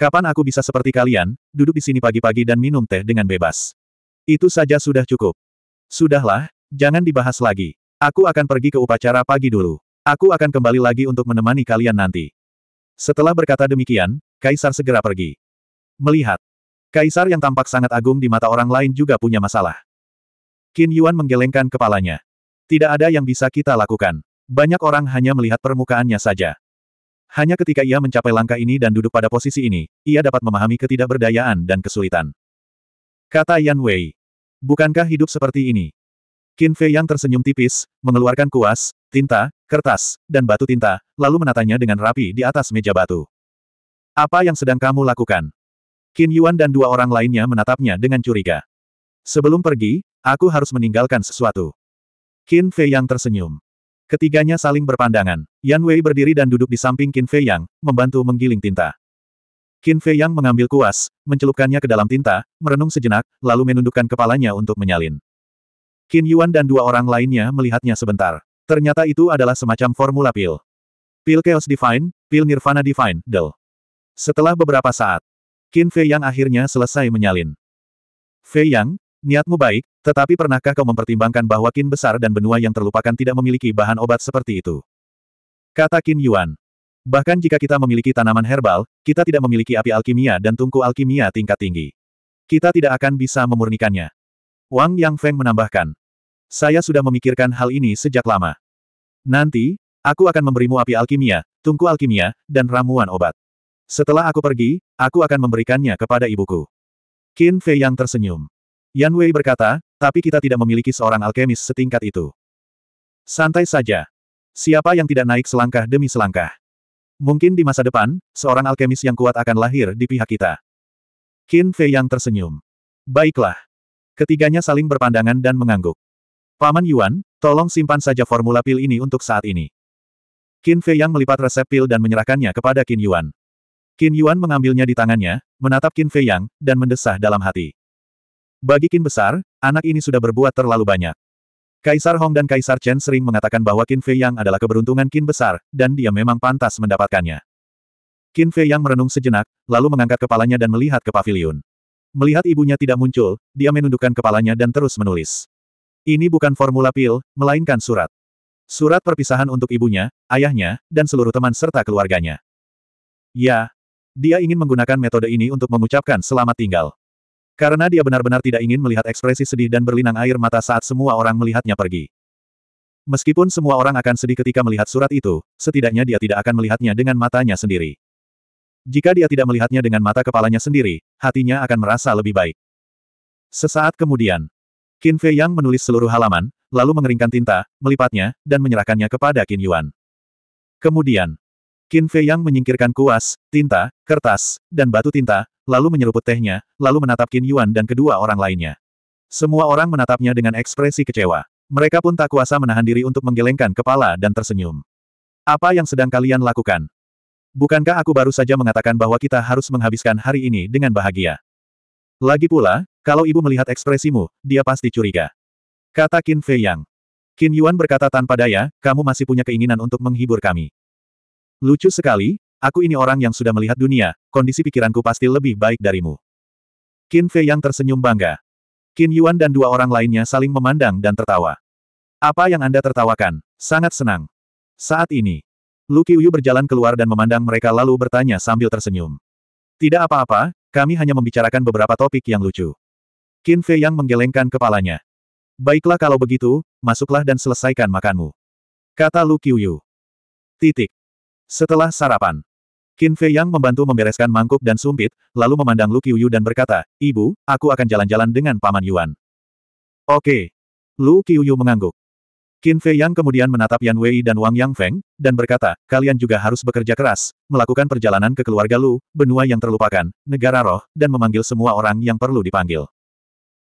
Kapan aku bisa seperti kalian, duduk di sini pagi-pagi dan minum teh dengan bebas? Itu saja sudah cukup. Sudahlah, jangan dibahas lagi. Aku akan pergi ke upacara pagi dulu. Aku akan kembali lagi untuk menemani kalian nanti. Setelah berkata demikian, Kaisar segera pergi. Melihat. Kaisar yang tampak sangat agung di mata orang lain juga punya masalah. Qin Yuan menggelengkan kepalanya. Tidak ada yang bisa kita lakukan. Banyak orang hanya melihat permukaannya saja. Hanya ketika ia mencapai langkah ini dan duduk pada posisi ini, ia dapat memahami ketidakberdayaan dan kesulitan. Kata Yan Wei. Bukankah hidup seperti ini? Qin Fei yang tersenyum tipis, mengeluarkan kuas, tinta, kertas, dan batu tinta, lalu menatanya dengan rapi di atas meja batu. Apa yang sedang kamu lakukan? Qin Yuan dan dua orang lainnya menatapnya dengan curiga. Sebelum pergi, aku harus meninggalkan sesuatu. Qin Fei yang tersenyum. Ketiganya saling berpandangan. Yan Wei berdiri dan duduk di samping Qin Fei Yang, membantu menggiling tinta. Qin Fei Yang mengambil kuas, mencelupkannya ke dalam tinta, merenung sejenak, lalu menundukkan kepalanya untuk menyalin. Qin Yuan dan dua orang lainnya melihatnya sebentar. Ternyata itu adalah semacam formula pil. Pil Chaos Divine, Pil Nirvana Divine, Del. Setelah beberapa saat, Qin Fei Yang akhirnya selesai menyalin. Fei Yang, Niatmu baik, tetapi pernahkah kau mempertimbangkan bahwa kin besar dan benua yang terlupakan tidak memiliki bahan obat seperti itu? Kata Kin Yuan. Bahkan jika kita memiliki tanaman herbal, kita tidak memiliki api alkimia dan tungku alkimia tingkat tinggi. Kita tidak akan bisa memurnikannya. Wang Yang Feng menambahkan. Saya sudah memikirkan hal ini sejak lama. Nanti, aku akan memberimu api alkimia, tungku alkimia, dan ramuan obat. Setelah aku pergi, aku akan memberikannya kepada ibuku. Qin Fei yang tersenyum. Yan Wei berkata, tapi kita tidak memiliki seorang alkemis setingkat itu. Santai saja. Siapa yang tidak naik selangkah demi selangkah? Mungkin di masa depan, seorang alkemis yang kuat akan lahir di pihak kita. Qin Fei yang tersenyum. Baiklah. Ketiganya saling berpandangan dan mengangguk. Paman Yuan, tolong simpan saja formula pil ini untuk saat ini. Qin Fei yang melipat resep pil dan menyerahkannya kepada Qin Yuan. Qin Yuan mengambilnya di tangannya, menatap Qin Fei yang, dan mendesah dalam hati. Bagi Qin besar, anak ini sudah berbuat terlalu banyak. Kaisar Hong dan Kaisar Chen sering mengatakan bahwa Qin Fei Yang adalah keberuntungan Qin besar, dan dia memang pantas mendapatkannya. Qin Fei Yang merenung sejenak, lalu mengangkat kepalanya dan melihat ke pavilion. Melihat ibunya tidak muncul, dia menundukkan kepalanya dan terus menulis. Ini bukan formula pil, melainkan surat. Surat perpisahan untuk ibunya, ayahnya, dan seluruh teman serta keluarganya. Ya, dia ingin menggunakan metode ini untuk mengucapkan selamat tinggal. Karena dia benar-benar tidak ingin melihat ekspresi sedih dan berlinang air mata saat semua orang melihatnya pergi. Meskipun semua orang akan sedih ketika melihat surat itu, setidaknya dia tidak akan melihatnya dengan matanya sendiri. Jika dia tidak melihatnya dengan mata kepalanya sendiri, hatinya akan merasa lebih baik. Sesaat kemudian, Qin Fei Yang menulis seluruh halaman, lalu mengeringkan tinta, melipatnya, dan menyerahkannya kepada Qin Yuan. Kemudian, Qin Fei Yang menyingkirkan kuas, tinta, kertas, dan batu tinta, lalu menyeruput tehnya, lalu menatap Qin Yuan dan kedua orang lainnya. Semua orang menatapnya dengan ekspresi kecewa. Mereka pun tak kuasa menahan diri untuk menggelengkan kepala dan tersenyum. Apa yang sedang kalian lakukan? Bukankah aku baru saja mengatakan bahwa kita harus menghabiskan hari ini dengan bahagia? Lagi pula, kalau ibu melihat ekspresimu, dia pasti curiga. Kata Qin Fei Yang. Qin Yuan berkata tanpa daya, kamu masih punya keinginan untuk menghibur kami. Lucu sekali, aku ini orang yang sudah melihat dunia, kondisi pikiranku pasti lebih baik darimu. Qin Fei yang tersenyum bangga. Qin Yuan dan dua orang lainnya saling memandang dan tertawa. Apa yang Anda tertawakan? Sangat senang. Saat ini, Lu Qiuyu berjalan keluar dan memandang mereka lalu bertanya sambil tersenyum. Tidak apa-apa, kami hanya membicarakan beberapa topik yang lucu. Qin Fei yang menggelengkan kepalanya. Baiklah kalau begitu, masuklah dan selesaikan makanmu. Kata Lu Qiuyu. Titik. Setelah sarapan, Qin Fei Yang membantu membereskan mangkuk dan sumpit, lalu memandang Lu Qiuyu dan berkata, Ibu, aku akan jalan-jalan dengan Paman Yuan. Oke. Lu Qiuyu mengangguk. Qin Fei Yang kemudian menatap Yan Wei dan Wang Yang Feng, dan berkata, kalian juga harus bekerja keras, melakukan perjalanan ke keluarga Lu, benua yang terlupakan, negara roh, dan memanggil semua orang yang perlu dipanggil.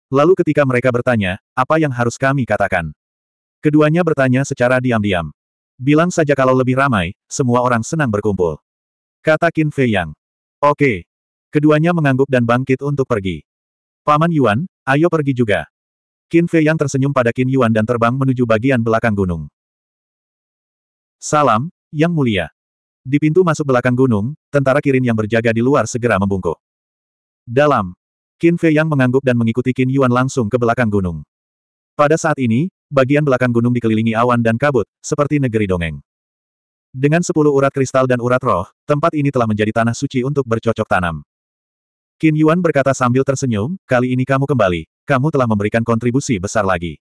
Lalu ketika mereka bertanya, apa yang harus kami katakan? Keduanya bertanya secara diam-diam. Bilang saja kalau lebih ramai, semua orang senang berkumpul. Kata Qin Fei Yang. Oke. Keduanya mengangguk dan bangkit untuk pergi. Paman Yuan, ayo pergi juga. Qin Fei Yang tersenyum pada Qin Yuan dan terbang menuju bagian belakang gunung. Salam, Yang Mulia. Di pintu masuk belakang gunung, tentara Kirin yang berjaga di luar segera membungkuk. Dalam. Qin Fei Yang mengangguk dan mengikuti Qin Yuan langsung ke belakang gunung. Pada saat ini, bagian belakang gunung dikelilingi awan dan kabut, seperti negeri dongeng. Dengan sepuluh urat kristal dan urat roh, tempat ini telah menjadi tanah suci untuk bercocok tanam. Qin Yuan berkata sambil tersenyum, kali ini kamu kembali, kamu telah memberikan kontribusi besar lagi.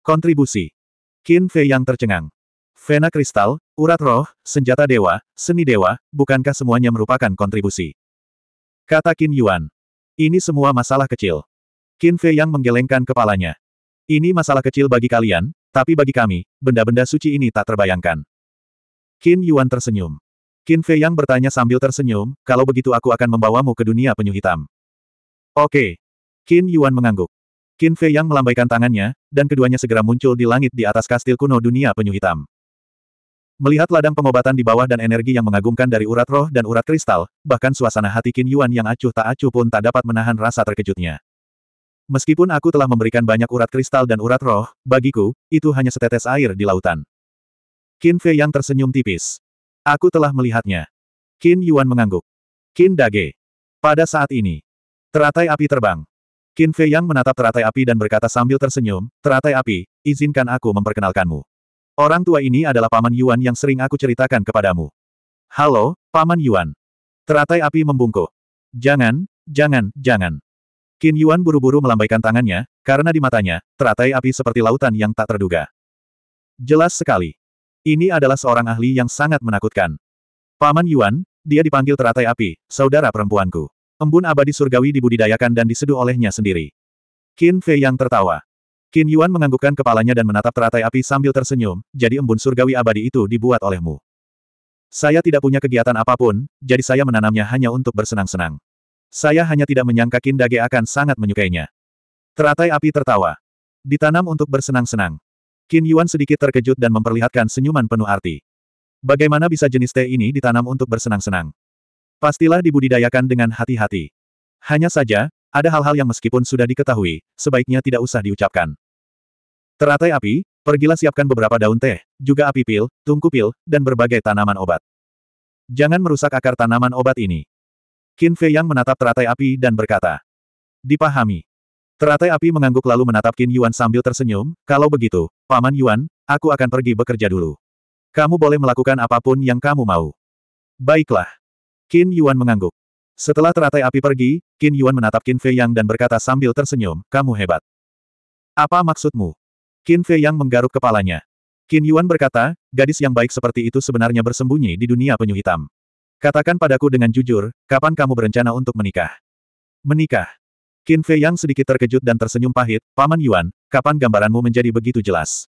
Kontribusi. Qin Fei yang tercengang. Vena kristal, urat roh, senjata dewa, seni dewa, bukankah semuanya merupakan kontribusi? Kata Qin Yuan. Ini semua masalah kecil. Qin Fei yang menggelengkan kepalanya. Ini masalah kecil bagi kalian, tapi bagi kami, benda-benda suci ini tak terbayangkan. Qin Yuan tersenyum. Qin Fei yang bertanya sambil tersenyum, kalau begitu aku akan membawamu ke dunia penyu hitam. Oke. Qin Yuan mengangguk. Qin Fei yang melambaikan tangannya, dan keduanya segera muncul di langit di atas kastil kuno dunia penyu hitam. Melihat ladang pengobatan di bawah dan energi yang mengagumkan dari urat roh dan urat kristal, bahkan suasana hati Qin Yuan yang acuh tak acuh pun tak dapat menahan rasa terkejutnya. Meskipun aku telah memberikan banyak urat kristal dan urat roh, bagiku, itu hanya setetes air di lautan. Qin Fei yang tersenyum tipis. Aku telah melihatnya. Qin Yuan mengangguk. Qin Dage. Pada saat ini. Teratai api terbang. Qin Fei yang menatap teratai api dan berkata sambil tersenyum, Teratai api, izinkan aku memperkenalkanmu. Orang tua ini adalah Paman Yuan yang sering aku ceritakan kepadamu. Halo, Paman Yuan. Teratai api membungkuk. Jangan, jangan, jangan. Qin Yuan buru-buru melambaikan tangannya, karena di matanya, teratai api seperti lautan yang tak terduga. Jelas sekali. Ini adalah seorang ahli yang sangat menakutkan. Paman Yuan, dia dipanggil teratai api, saudara perempuanku. Embun abadi surgawi dibudidayakan dan diseduh olehnya sendiri. Qin Fei yang tertawa. Qin Yuan menganggukkan kepalanya dan menatap teratai api sambil tersenyum, jadi embun surgawi abadi itu dibuat olehmu. Saya tidak punya kegiatan apapun, jadi saya menanamnya hanya untuk bersenang-senang. Saya hanya tidak menyangka Kindage akan sangat menyukainya. Teratai api tertawa. Ditanam untuk bersenang-senang. Qin Yuan sedikit terkejut dan memperlihatkan senyuman penuh arti. Bagaimana bisa jenis teh ini ditanam untuk bersenang-senang? Pastilah dibudidayakan dengan hati-hati. Hanya saja, ada hal-hal yang meskipun sudah diketahui, sebaiknya tidak usah diucapkan. Teratai api, pergilah siapkan beberapa daun teh, juga api pil, tungku pil, dan berbagai tanaman obat. Jangan merusak akar tanaman obat ini. Qin Fei Yang menatap teratai api dan berkata. Dipahami. Teratai api mengangguk lalu menatap Qin Yuan sambil tersenyum, kalau begitu, Paman Yuan, aku akan pergi bekerja dulu. Kamu boleh melakukan apapun yang kamu mau. Baiklah. Qin Yuan mengangguk. Setelah teratai api pergi, Qin Yuan menatap Qin Fei Yang dan berkata sambil tersenyum, kamu hebat. Apa maksudmu? Qin Fei Yang menggaruk kepalanya. Qin Yuan berkata, gadis yang baik seperti itu sebenarnya bersembunyi di dunia penyu hitam. Katakan padaku dengan jujur, kapan kamu berencana untuk menikah? Menikah. Qin Fei Yang sedikit terkejut dan tersenyum pahit, Paman Yuan, kapan gambaranmu menjadi begitu jelas?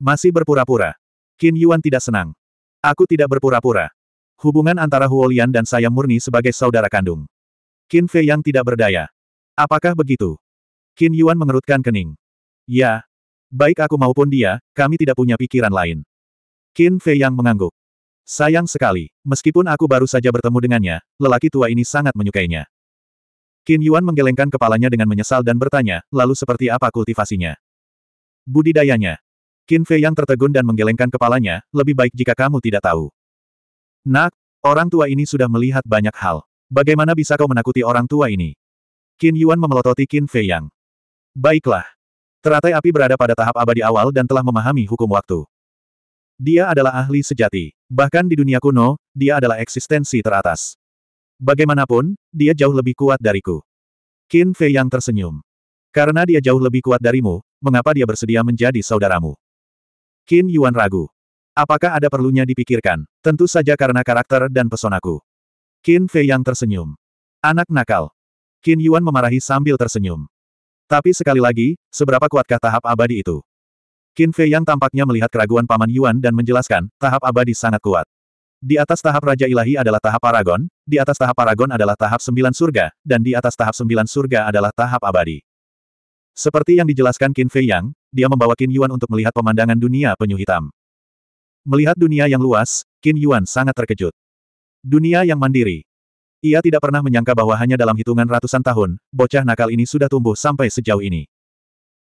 Masih berpura-pura. Qin Yuan tidak senang. Aku tidak berpura-pura. Hubungan antara Huolian dan saya murni sebagai saudara kandung. Qin Fei Yang tidak berdaya. Apakah begitu? Qin Yuan mengerutkan kening. Ya. Baik aku maupun dia, kami tidak punya pikiran lain. Qin Fei Yang mengangguk. Sayang sekali, meskipun aku baru saja bertemu dengannya, lelaki tua ini sangat menyukainya. Qin Yuan menggelengkan kepalanya dengan menyesal dan bertanya, lalu seperti apa kultivasinya? Budidayanya. Qin Fei yang tertegun dan menggelengkan kepalanya, lebih baik jika kamu tidak tahu. Nak, orang tua ini sudah melihat banyak hal. Bagaimana bisa kau menakuti orang tua ini? Qin Yuan memelototi Qin Fei Yang. Baiklah. Teratai api berada pada tahap abadi awal dan telah memahami hukum waktu. Dia adalah ahli sejati. Bahkan di dunia kuno, dia adalah eksistensi teratas. Bagaimanapun, dia jauh lebih kuat dariku. Qin Fei yang tersenyum. Karena dia jauh lebih kuat darimu, mengapa dia bersedia menjadi saudaramu? Qin Yuan ragu. Apakah ada perlunya dipikirkan? Tentu saja karena karakter dan pesonaku. Qin Fei yang tersenyum. Anak nakal. Qin Yuan memarahi sambil tersenyum. Tapi sekali lagi, seberapa kuatkah tahap abadi itu? Qin Fei Yang tampaknya melihat keraguan Paman Yuan dan menjelaskan, tahap abadi sangat kuat. Di atas tahap Raja Ilahi adalah tahap Paragon, di atas tahap Paragon adalah tahap sembilan surga, dan di atas tahap sembilan surga adalah tahap abadi. Seperti yang dijelaskan Qin Fei Yang, dia membawa Qin Yuan untuk melihat pemandangan dunia penyu hitam. Melihat dunia yang luas, Qin Yuan sangat terkejut. Dunia yang mandiri. Ia tidak pernah menyangka bahwa hanya dalam hitungan ratusan tahun, bocah nakal ini sudah tumbuh sampai sejauh ini.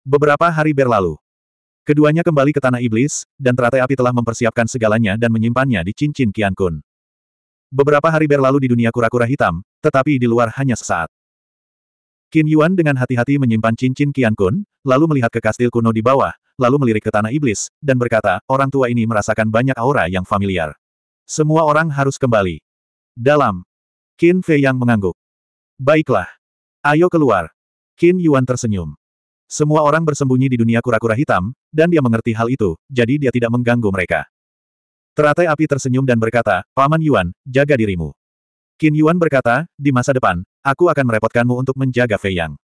Beberapa hari berlalu, Keduanya kembali ke tanah iblis, dan teratai api telah mempersiapkan segalanya dan menyimpannya di cincin Kian Kun. Beberapa hari berlalu di dunia kura-kura hitam, tetapi di luar hanya sesaat. Qin Yuan dengan hati-hati menyimpan cincin Kian Kun, lalu melihat ke kastil kuno di bawah, lalu melirik ke tanah iblis, dan berkata, orang tua ini merasakan banyak aura yang familiar. Semua orang harus kembali. Dalam. Qin Fei yang mengangguk. Baiklah. Ayo keluar. Qin Yuan tersenyum. Semua orang bersembunyi di dunia kura-kura hitam, dan dia mengerti hal itu, jadi dia tidak mengganggu mereka. Teratai api tersenyum dan berkata, Paman Yuan, jaga dirimu. Qin Yuan berkata, di masa depan, aku akan merepotkanmu untuk menjaga Fei Yang.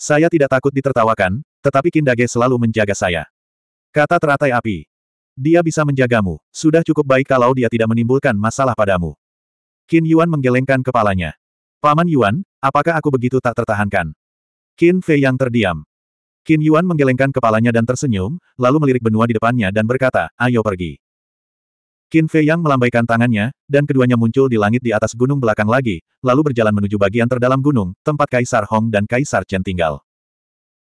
Saya tidak takut ditertawakan, tetapi Dage selalu menjaga saya. Kata teratai api. Dia bisa menjagamu, sudah cukup baik kalau dia tidak menimbulkan masalah padamu. Qin Yuan menggelengkan kepalanya. Paman Yuan, apakah aku begitu tak tertahankan? Qin Fei yang terdiam. Qin Yuan menggelengkan kepalanya dan tersenyum, lalu melirik benua di depannya dan berkata, ayo pergi. Qin Fei yang melambaikan tangannya, dan keduanya muncul di langit di atas gunung belakang lagi, lalu berjalan menuju bagian terdalam gunung, tempat Kaisar Hong dan Kaisar Chen tinggal.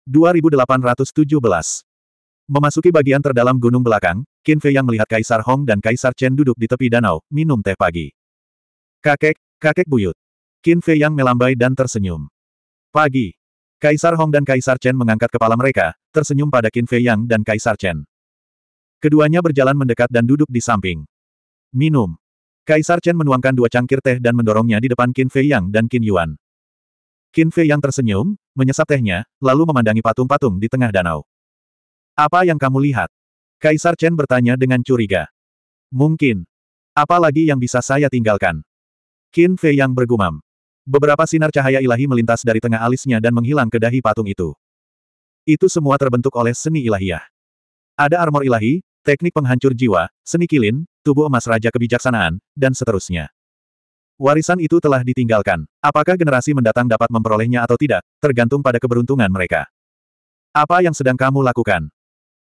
2817 Memasuki bagian terdalam gunung belakang, Qin Fei yang melihat Kaisar Hong dan Kaisar Chen duduk di tepi danau, minum teh pagi. Kakek, kakek buyut. Qin Fei yang melambai dan tersenyum. Pagi, Kaisar Hong dan Kaisar Chen mengangkat kepala mereka, tersenyum pada Qin Fei Yang dan Kaisar Chen. Keduanya berjalan mendekat dan duduk di samping. Minum. Kaisar Chen menuangkan dua cangkir teh dan mendorongnya di depan Qin Fei Yang dan Qin Yuan. Qin Fei Yang tersenyum, menyesap tehnya, lalu memandangi patung-patung di tengah danau. Apa yang kamu lihat? Kaisar Chen bertanya dengan curiga. Mungkin. Apa lagi yang bisa saya tinggalkan? Qin Fei Yang bergumam. Beberapa sinar cahaya ilahi melintas dari tengah alisnya dan menghilang ke dahi patung itu. Itu semua terbentuk oleh seni ilahiyah. Ada armor ilahi, teknik penghancur jiwa, seni kilin, tubuh emas raja kebijaksanaan, dan seterusnya. Warisan itu telah ditinggalkan. Apakah generasi mendatang dapat memperolehnya atau tidak, tergantung pada keberuntungan mereka. Apa yang sedang kamu lakukan?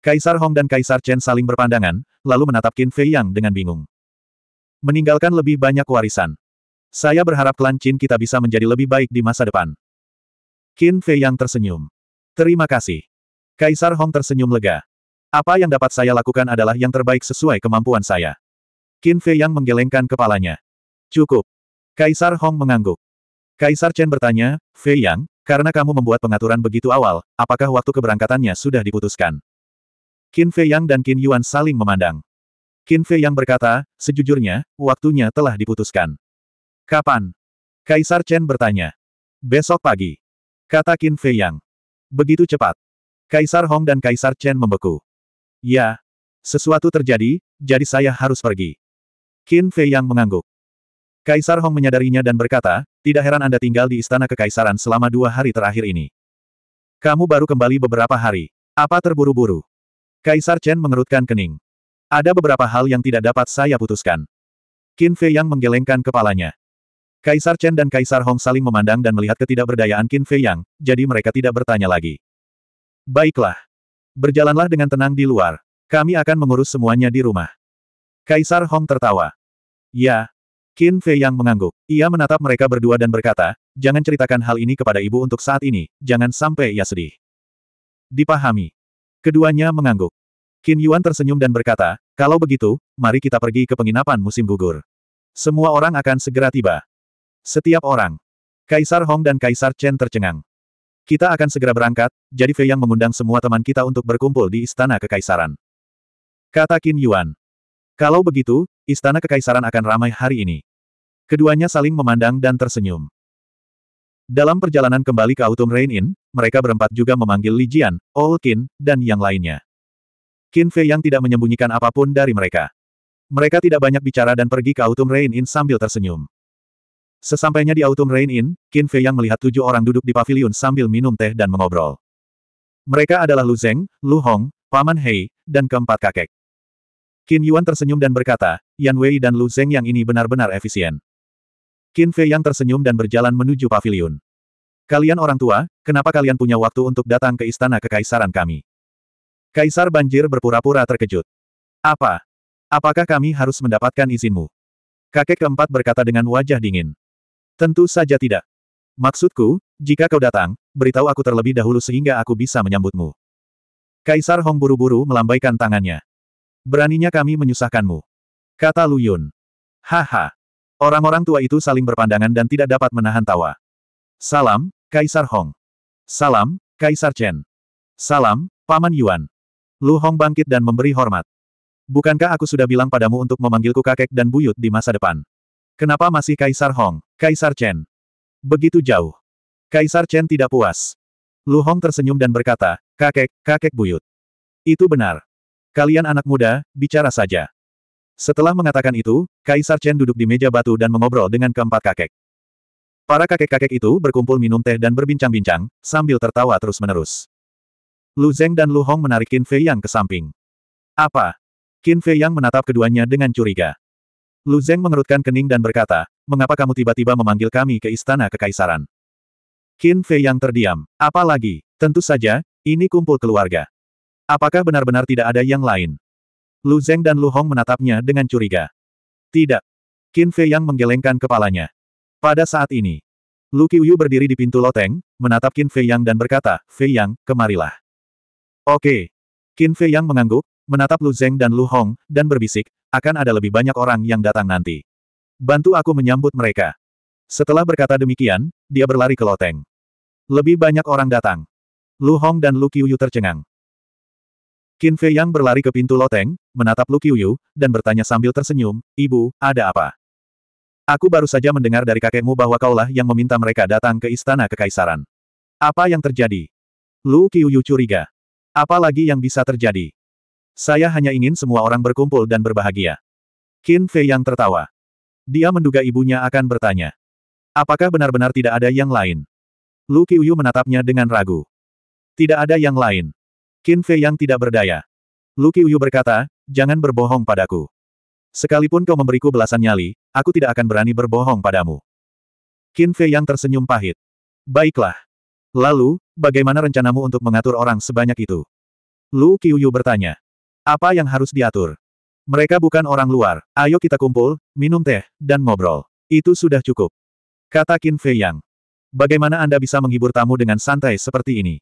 Kaisar Hong dan Kaisar Chen saling berpandangan, lalu menatap Qin Fei Yang dengan bingung. Meninggalkan lebih banyak warisan. Saya berharap klan kita bisa menjadi lebih baik di masa depan. Qin Fei yang tersenyum. Terima kasih. Kaisar Hong tersenyum lega. Apa yang dapat saya lakukan adalah yang terbaik sesuai kemampuan saya. Qin Fei yang menggelengkan kepalanya. Cukup. Kaisar Hong mengangguk. Kaisar Chen bertanya, Fei Yang, karena kamu membuat pengaturan begitu awal, apakah waktu keberangkatannya sudah diputuskan? Qin Fei Yang dan Qin Yuan saling memandang. Qin Fei Yang berkata, sejujurnya, waktunya telah diputuskan. Kapan? Kaisar Chen bertanya. Besok pagi. Kata Qin Fei Yang. Begitu cepat. Kaisar Hong dan Kaisar Chen membeku. Ya. Sesuatu terjadi, jadi saya harus pergi. Qin Fei Yang mengangguk. Kaisar Hong menyadarinya dan berkata, tidak heran Anda tinggal di istana kekaisaran selama dua hari terakhir ini. Kamu baru kembali beberapa hari. Apa terburu-buru? Kaisar Chen mengerutkan kening. Ada beberapa hal yang tidak dapat saya putuskan. Qin Fei Yang menggelengkan kepalanya. Kaisar Chen dan Kaisar Hong saling memandang dan melihat ketidakberdayaan Qin Fei Yang, jadi mereka tidak bertanya lagi. Baiklah. Berjalanlah dengan tenang di luar. Kami akan mengurus semuanya di rumah. Kaisar Hong tertawa. Ya. Qin Fei Yang mengangguk. Ia menatap mereka berdua dan berkata, jangan ceritakan hal ini kepada ibu untuk saat ini, jangan sampai ia sedih. Dipahami. Keduanya mengangguk. Qin Yuan tersenyum dan berkata, kalau begitu, mari kita pergi ke penginapan musim gugur. Semua orang akan segera tiba. Setiap orang. Kaisar Hong dan Kaisar Chen tercengang. Kita akan segera berangkat, jadi Fei Yang mengundang semua teman kita untuk berkumpul di Istana Kekaisaran. Kata Qin Yuan. Kalau begitu, Istana Kekaisaran akan ramai hari ini. Keduanya saling memandang dan tersenyum. Dalam perjalanan kembali ke Autumn Rain Inn, mereka berempat juga memanggil Li Jian, Ol Qin, dan yang lainnya. Qin Fei Yang tidak menyembunyikan apapun dari mereka. Mereka tidak banyak bicara dan pergi ke Autumn Rain Inn sambil tersenyum. Sesampainya di Autumn Rain Inn, Qin Fei Yang melihat tujuh orang duduk di pavilion sambil minum teh dan mengobrol. Mereka adalah Lu Zeng, Lu Hong, Paman Hei, dan keempat kakek. Qin Yuan tersenyum dan berkata, Yan Wei dan Lu Zeng yang ini benar-benar efisien. Qin Fei Yang tersenyum dan berjalan menuju pavilion. Kalian orang tua, kenapa kalian punya waktu untuk datang ke istana kekaisaran kami? Kaisar Banjir berpura-pura terkejut. Apa? Apakah kami harus mendapatkan izinmu? Kakek keempat berkata dengan wajah dingin. Tentu saja tidak. Maksudku, jika kau datang, beritahu aku terlebih dahulu sehingga aku bisa menyambutmu. Kaisar Hong buru-buru melambaikan tangannya. Beraninya kami menyusahkanmu. Kata Lu Yun. Haha. Orang-orang tua itu saling berpandangan dan tidak dapat menahan tawa. Salam, Kaisar Hong. Salam, Kaisar Chen. Salam, Paman Yuan. Lu Hong bangkit dan memberi hormat. Bukankah aku sudah bilang padamu untuk memanggilku kakek dan buyut di masa depan? Kenapa masih Kaisar Hong? Kaisar Chen. Begitu jauh. Kaisar Chen tidak puas. Lu Hong tersenyum dan berkata, kakek, kakek buyut. Itu benar. Kalian anak muda, bicara saja. Setelah mengatakan itu, Kaisar Chen duduk di meja batu dan mengobrol dengan keempat kakek. Para kakek-kakek itu berkumpul minum teh dan berbincang-bincang, sambil tertawa terus-menerus. Lu Zeng dan Lu Hong menarik Qin Fei Yang ke samping. Apa? Qin Fei Yang menatap keduanya dengan curiga. Lu Zeng mengerutkan kening dan berkata, mengapa kamu tiba-tiba memanggil kami ke istana kekaisaran? Qin Fei yang terdiam. Apalagi, Tentu saja, ini kumpul keluarga. Apakah benar-benar tidak ada yang lain? Lu Zeng dan Lu Hong menatapnya dengan curiga. Tidak. Qin Fei yang menggelengkan kepalanya. Pada saat ini, Lu Qiuyu berdiri di pintu loteng, menatap Qin Fei yang dan berkata, Fei yang, kemarilah. Oke. Qin Fei yang mengangguk, menatap Lu Zeng dan Lu Hong, dan berbisik, akan ada lebih banyak orang yang datang nanti. Bantu aku menyambut mereka. Setelah berkata demikian, dia berlari ke loteng. Lebih banyak orang datang. Lu Hong dan Lu Qiuyu tercengang. Qin Fei Yang berlari ke pintu loteng, menatap Lu Qiuyu, dan bertanya sambil tersenyum, Ibu, ada apa? Aku baru saja mendengar dari kakekmu bahwa kaulah yang meminta mereka datang ke istana kekaisaran. Apa yang terjadi? Lu Qiuyu curiga. Apa lagi yang bisa terjadi? Saya hanya ingin semua orang berkumpul dan berbahagia. Qin Fei yang tertawa. Dia menduga ibunya akan bertanya. Apakah benar-benar tidak ada yang lain? Lu Qiuyu menatapnya dengan ragu. Tidak ada yang lain. Qin Fei yang tidak berdaya. Lu Qiuyu berkata, jangan berbohong padaku. Sekalipun kau memberiku belasan nyali, aku tidak akan berani berbohong padamu. Qin Fei yang tersenyum pahit. Baiklah. Lalu, bagaimana rencanamu untuk mengatur orang sebanyak itu? Lu Qiuyu bertanya. Apa yang harus diatur? Mereka bukan orang luar, ayo kita kumpul, minum teh, dan ngobrol. Itu sudah cukup. Kata Qin Fei Yang. Bagaimana Anda bisa menghibur tamu dengan santai seperti ini?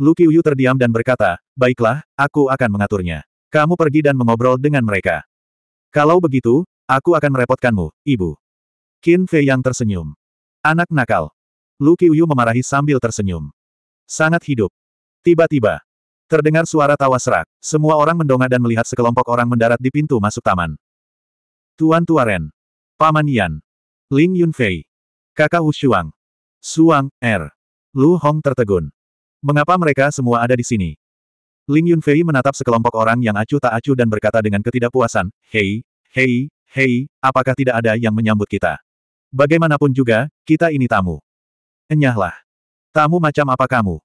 Lu Qiuyu terdiam dan berkata, baiklah, aku akan mengaturnya. Kamu pergi dan mengobrol dengan mereka. Kalau begitu, aku akan merepotkanmu, ibu. Qin Fei Yang tersenyum. Anak nakal. Lu Qiuyu memarahi sambil tersenyum. Sangat hidup. Tiba-tiba, Terdengar suara tawa serak. Semua orang mendongak dan melihat sekelompok orang mendarat di pintu masuk taman. Tuan Tuaren. Paman Yan. Ling Yunfei. Kakak Wushuang. Suang, Er. Lu Hong tertegun. Mengapa mereka semua ada di sini? Ling Yunfei menatap sekelompok orang yang acuh tak acuh dan berkata dengan ketidakpuasan, Hei, hei, hei, apakah tidak ada yang menyambut kita? Bagaimanapun juga, kita ini tamu. Enyahlah. Tamu macam apa kamu?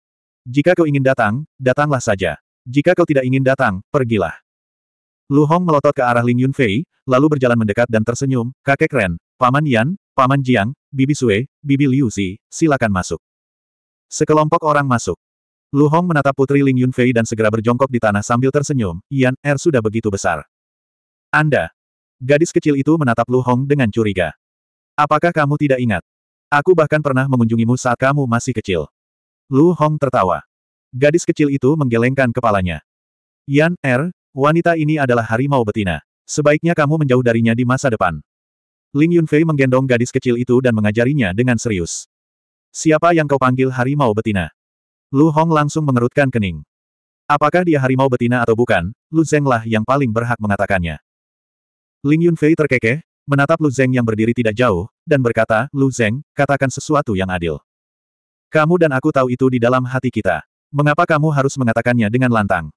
Jika kau ingin datang, datanglah saja. Jika kau tidak ingin datang, pergilah. Lu Hong melotot ke arah Ling Yunfei, lalu berjalan mendekat dan tersenyum, kakek Ren, Paman Yan, Paman Jiang, Bibi Sue, Bibi Liu Si, silakan masuk. Sekelompok orang masuk. Lu Hong menatap putri Ling Yunfei dan segera berjongkok di tanah sambil tersenyum, Yan, Er sudah begitu besar. Anda. Gadis kecil itu menatap Lu Hong dengan curiga. Apakah kamu tidak ingat? Aku bahkan pernah mengunjungimu saat kamu masih kecil. Lu Hong tertawa. Gadis kecil itu menggelengkan kepalanya. Yan Er, wanita ini adalah harimau betina. Sebaiknya kamu menjauh darinya di masa depan. Ling Yunfei menggendong gadis kecil itu dan mengajarinya dengan serius. Siapa yang kau panggil harimau betina? Lu Hong langsung mengerutkan kening. Apakah dia harimau betina atau bukan, Lu Zeng lah yang paling berhak mengatakannya. Ling Yunfei terkekeh, menatap Lu Zeng yang berdiri tidak jauh, dan berkata, Lu Zeng, katakan sesuatu yang adil. Kamu dan aku tahu itu di dalam hati kita. Mengapa kamu harus mengatakannya dengan lantang?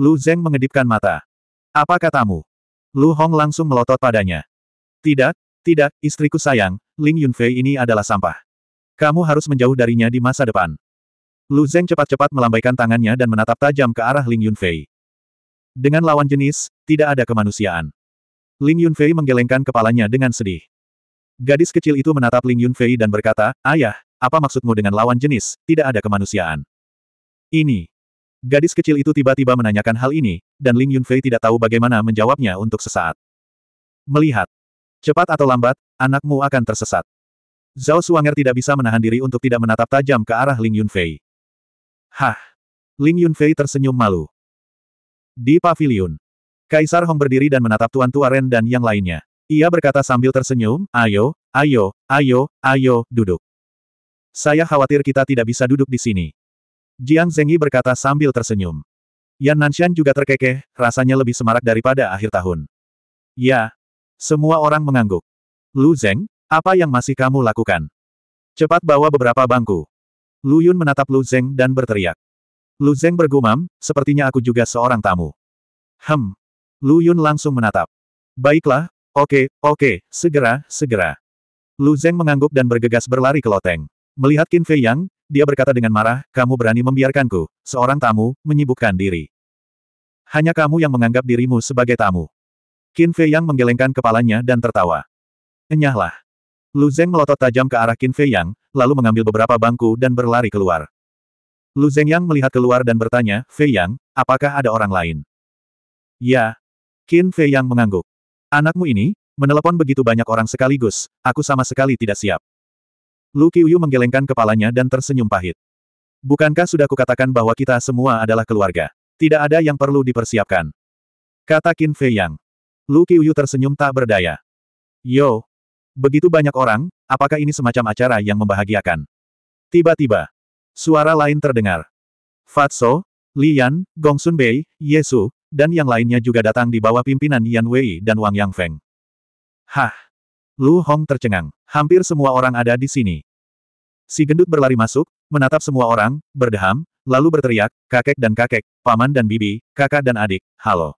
Lu Zeng mengedipkan mata. Apa katamu? Lu Hong langsung melotot padanya. Tidak, tidak, istriku sayang, Ling Yunfei ini adalah sampah. Kamu harus menjauh darinya di masa depan. Lu Zeng cepat-cepat melambaikan tangannya dan menatap tajam ke arah Ling Yunfei. Dengan lawan jenis, tidak ada kemanusiaan. Ling Yunfei menggelengkan kepalanya dengan sedih. Gadis kecil itu menatap Ling Yunfei dan berkata, Ayah, apa maksudmu dengan lawan jenis, tidak ada kemanusiaan. Ini. Gadis kecil itu tiba-tiba menanyakan hal ini, dan Ling Yunfei tidak tahu bagaimana menjawabnya untuk sesaat. Melihat. Cepat atau lambat, anakmu akan tersesat. Zhao Suanger tidak bisa menahan diri untuk tidak menatap tajam ke arah Ling Yunfei. Hah! Ling Yunfei tersenyum malu. Di pavilion. Kaisar Hong berdiri dan menatap Tuan Tua Ren dan yang lainnya. Ia berkata sambil tersenyum, ayo, ayo, ayo, ayo, duduk. Saya khawatir kita tidak bisa duduk di sini. Jiang Zengyi berkata sambil tersenyum. Yan Nanshan juga terkekeh, rasanya lebih semarak daripada akhir tahun. Ya. Semua orang mengangguk. Lu Zeng, apa yang masih kamu lakukan? Cepat bawa beberapa bangku. Lu Yun menatap Lu Zeng dan berteriak. Lu Zeng bergumam, sepertinya aku juga seorang tamu. Hem. Lu Yun langsung menatap. Baiklah, Oke, oke, segera, segera. Lu Zeng mengangguk dan bergegas berlari ke loteng. Melihat Qin Fei Yang, dia berkata dengan marah, kamu berani membiarkanku, seorang tamu, menyibukkan diri. Hanya kamu yang menganggap dirimu sebagai tamu. Qin Fei Yang menggelengkan kepalanya dan tertawa. Enyahlah. Lu Zeng melotot tajam ke arah Qin Fei Yang, lalu mengambil beberapa bangku dan berlari keluar. Lu Zeng Yang melihat keluar dan bertanya, Fei Yang, apakah ada orang lain? Ya. Qin Fei Yang mengangguk. Anakmu ini, menelepon begitu banyak orang sekaligus, aku sama sekali tidak siap. Lu Qiuyu menggelengkan kepalanya dan tersenyum pahit. Bukankah sudah kukatakan bahwa kita semua adalah keluarga? Tidak ada yang perlu dipersiapkan. Kata Qin Fei Yang. Lu Qiuyu tersenyum tak berdaya. Yo. Begitu banyak orang, apakah ini semacam acara yang membahagiakan? Tiba-tiba. Suara lain terdengar. Fatso, Lian, Gongsun Bei, Yesu, dan yang lainnya juga datang di bawah pimpinan Yan Wei dan Wang Yang Feng. Hah! Lu Hong tercengang. Hampir semua orang ada di sini. Si gendut berlari masuk, menatap semua orang, berdeham, lalu berteriak, kakek dan kakek, paman dan bibi, kakak dan adik, halo.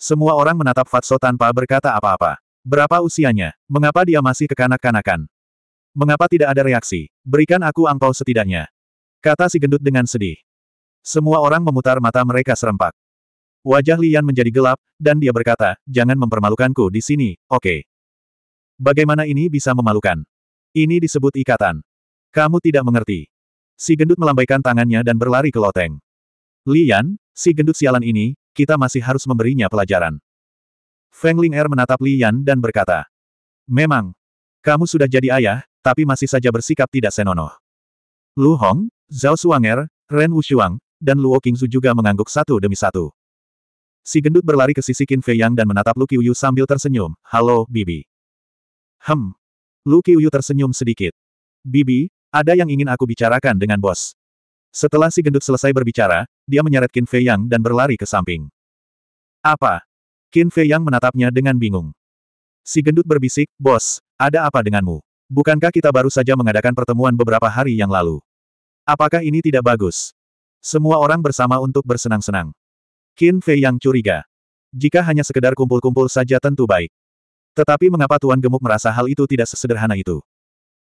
Semua orang menatap Fatso tanpa berkata apa-apa. Berapa usianya? Mengapa dia masih kekanak-kanakan? Mengapa tidak ada reaksi? Berikan aku angpau setidaknya. Kata si gendut dengan sedih. Semua orang memutar mata mereka serempak. Wajah Lian menjadi gelap, dan dia berkata, jangan mempermalukanku di sini, oke. Okay. Bagaimana ini bisa memalukan? Ini disebut ikatan. Kamu tidak mengerti. Si gendut melambaikan tangannya dan berlari ke loteng. Lian, si gendut sialan ini, kita masih harus memberinya pelajaran. Feng Ling Er menatap Lian dan berkata, Memang, kamu sudah jadi ayah, tapi masih saja bersikap tidak senonoh. Lu Hong, Zhao Suanger, Ren Wushuang, dan Luo Qingzu juga mengangguk satu demi satu si gendut berlari ke sisi Qin Fei Yang dan menatap Lu Qiuyu sambil tersenyum, Halo, Bibi. Hem. Lu Qiuyu tersenyum sedikit. Bibi, ada yang ingin aku bicarakan dengan bos. Setelah si gendut selesai berbicara, dia menyeret Qin Fei Yang dan berlari ke samping. Apa? Qin Fei Yang menatapnya dengan bingung. Si gendut berbisik, Bos, ada apa denganmu? Bukankah kita baru saja mengadakan pertemuan beberapa hari yang lalu? Apakah ini tidak bagus? Semua orang bersama untuk bersenang-senang. Qin Fei yang curiga. Jika hanya sekedar kumpul-kumpul saja tentu baik. Tetapi mengapa Tuan Gemuk merasa hal itu tidak sesederhana itu?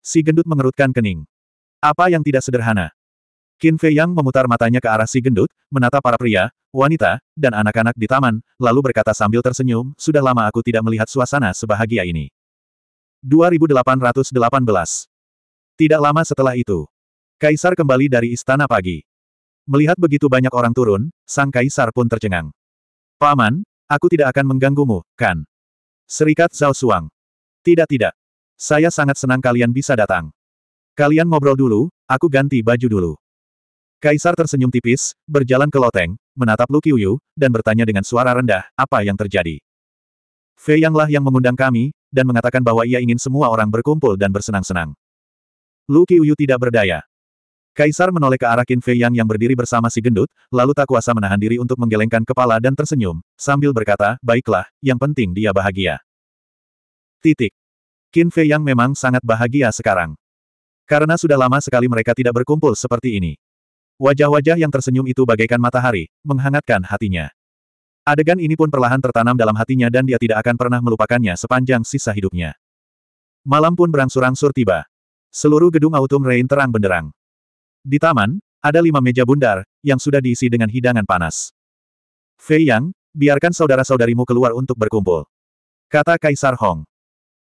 Si gendut mengerutkan kening. Apa yang tidak sederhana? Qin Fei yang memutar matanya ke arah si gendut, menata para pria, wanita, dan anak-anak di taman, lalu berkata sambil tersenyum, sudah lama aku tidak melihat suasana sebahagia ini. 2818 Tidak lama setelah itu, Kaisar kembali dari istana pagi. Melihat begitu banyak orang turun, sang kaisar pun tercengang. Paman, aku tidak akan mengganggumu, kan? Serikat Zhao Suang. Tidak-tidak. Saya sangat senang kalian bisa datang. Kalian ngobrol dulu, aku ganti baju dulu. Kaisar tersenyum tipis, berjalan ke loteng, menatap Lu Qiuyu, dan bertanya dengan suara rendah, apa yang terjadi? Fei Yanglah yang mengundang kami, dan mengatakan bahwa ia ingin semua orang berkumpul dan bersenang-senang. Lu Qiuyu tidak berdaya. Kaisar menoleh ke arah Qin Fei Yang yang berdiri bersama si gendut, lalu tak kuasa menahan diri untuk menggelengkan kepala dan tersenyum, sambil berkata, baiklah, yang penting dia bahagia. Titik. Qin Fei Yang memang sangat bahagia sekarang. Karena sudah lama sekali mereka tidak berkumpul seperti ini. Wajah-wajah yang tersenyum itu bagaikan matahari, menghangatkan hatinya. Adegan ini pun perlahan tertanam dalam hatinya dan dia tidak akan pernah melupakannya sepanjang sisa hidupnya. Malam pun berangsur-angsur tiba. Seluruh gedung Autumn Rain terang benderang. Di taman, ada lima meja bundar, yang sudah diisi dengan hidangan panas. Fei Yang, biarkan saudara-saudarimu keluar untuk berkumpul. Kata Kaisar Hong.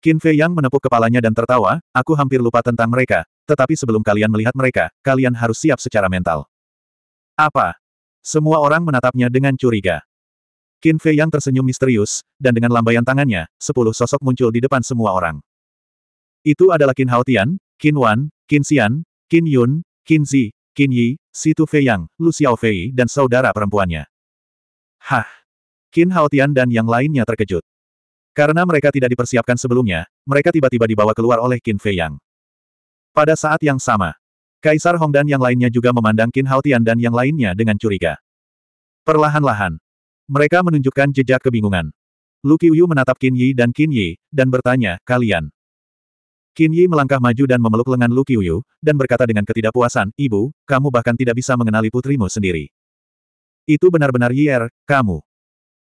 Qin Fei Yang menepuk kepalanya dan tertawa, aku hampir lupa tentang mereka, tetapi sebelum kalian melihat mereka, kalian harus siap secara mental. Apa? Semua orang menatapnya dengan curiga. Qin Fei Yang tersenyum misterius, dan dengan lambaian tangannya, sepuluh sosok muncul di depan semua orang. Itu adalah Qin Haotian, Qin Wan, Qin Xian, Qin Yun, Qin Zi, Qin Yi, Situ Yang, Lu Fei, dan saudara perempuannya. Hah! Qin Haotian dan yang lainnya terkejut. Karena mereka tidak dipersiapkan sebelumnya, mereka tiba-tiba dibawa keluar oleh Qin Yang. Pada saat yang sama, Kaisar Hong dan yang lainnya juga memandang Qin Haotian dan yang lainnya dengan curiga. Perlahan-lahan, mereka menunjukkan jejak kebingungan. Lu Qiuyu menatap Qin Yi dan Qin Yi, dan bertanya, kalian. Qin Yi melangkah maju dan memeluk lengan Lu Qiuyu, dan berkata dengan ketidakpuasan, Ibu, kamu bahkan tidak bisa mengenali putrimu sendiri. Itu benar-benar Yier, kamu.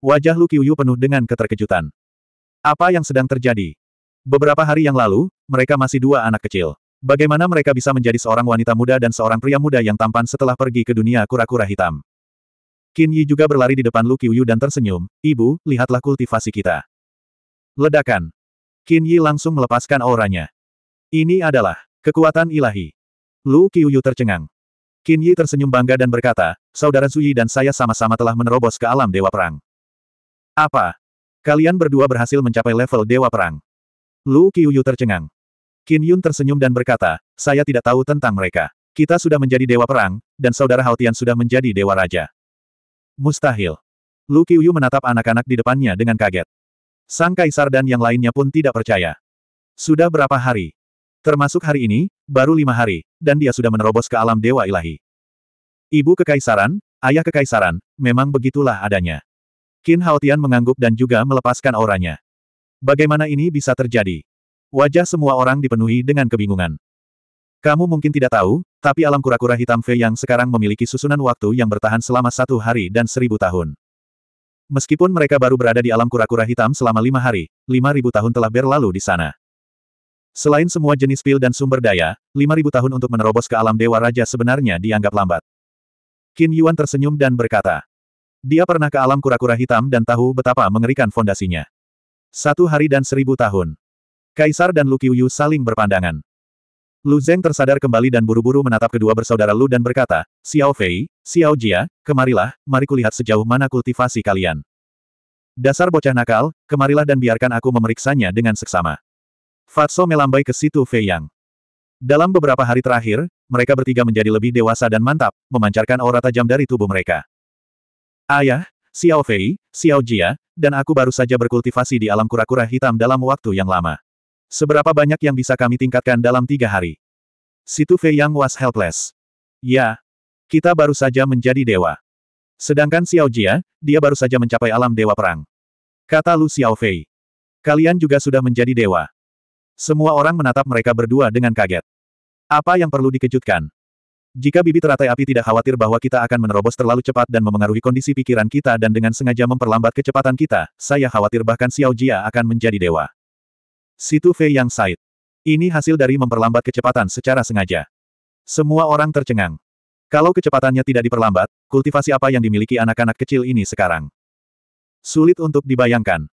Wajah Lu Qiuyu penuh dengan keterkejutan. Apa yang sedang terjadi? Beberapa hari yang lalu, mereka masih dua anak kecil. Bagaimana mereka bisa menjadi seorang wanita muda dan seorang pria muda yang tampan setelah pergi ke dunia kura-kura hitam? Qin Yi juga berlari di depan Lu Qiuyu dan tersenyum, Ibu, lihatlah kultivasi kita. Ledakan. Qin Yi langsung melepaskan auranya. Ini adalah kekuatan ilahi. Lu Qiuyu tercengang. Qin Yi tersenyum bangga dan berkata, Saudara Suyi dan saya sama-sama telah menerobos ke alam Dewa Perang. Apa? Kalian berdua berhasil mencapai level Dewa Perang. Lu Qiuyu tercengang. Qin Yun tersenyum dan berkata, saya tidak tahu tentang mereka. Kita sudah menjadi Dewa Perang, dan Saudara Haotian sudah menjadi Dewa Raja. Mustahil. Lu Qiuyu menatap anak-anak di depannya dengan kaget. Sang Kaisar dan yang lainnya pun tidak percaya. Sudah berapa hari? Termasuk hari ini, baru lima hari, dan dia sudah menerobos ke alam dewa ilahi. Ibu kekaisaran, ayah kekaisaran, memang begitulah adanya. Qin Haotian mengangguk dan juga melepaskan auranya. Bagaimana ini bisa terjadi? Wajah semua orang dipenuhi dengan kebingungan. Kamu mungkin tidak tahu, tapi alam kura-kura hitam Fei yang sekarang memiliki susunan waktu yang bertahan selama satu hari dan seribu tahun. Meskipun mereka baru berada di alam kura-kura hitam selama lima hari, lima ribu tahun telah berlalu di sana. Selain semua jenis pil dan sumber daya, 5.000 tahun untuk menerobos ke alam Dewa Raja sebenarnya dianggap lambat. Qin Yuan tersenyum dan berkata. Dia pernah ke alam kura-kura hitam dan tahu betapa mengerikan fondasinya. Satu hari dan seribu tahun. Kaisar dan Lu Qiuyu saling berpandangan. Lu Zeng tersadar kembali dan buru-buru menatap kedua bersaudara Lu dan berkata, Xiao Fei, Xiao Jia, kemarilah, mari kulihat sejauh mana kultivasi kalian. Dasar bocah nakal, kemarilah dan biarkan aku memeriksanya dengan seksama. Fatso melambai ke situ Fei Yang. Dalam beberapa hari terakhir, mereka bertiga menjadi lebih dewasa dan mantap, memancarkan aura tajam dari tubuh mereka. Ayah, Xiao Fei, Xiao Jia, dan aku baru saja berkultivasi di alam kura-kura hitam dalam waktu yang lama. Seberapa banyak yang bisa kami tingkatkan dalam tiga hari? Situ Fei Yang was helpless. Ya, kita baru saja menjadi dewa. Sedangkan Xiao Jia, dia baru saja mencapai alam dewa perang. Kata Lu Xiao Fei. Kalian juga sudah menjadi dewa. Semua orang menatap mereka berdua dengan kaget. Apa yang perlu dikejutkan? Jika bibit teratai api tidak khawatir bahwa kita akan menerobos terlalu cepat dan memengaruhi kondisi pikiran kita dan dengan sengaja memperlambat kecepatan kita, saya khawatir bahkan Xiao Jia akan menjadi dewa. Situ Fei Yang Said. Ini hasil dari memperlambat kecepatan secara sengaja. Semua orang tercengang. Kalau kecepatannya tidak diperlambat, kultivasi apa yang dimiliki anak-anak kecil ini sekarang? Sulit untuk dibayangkan.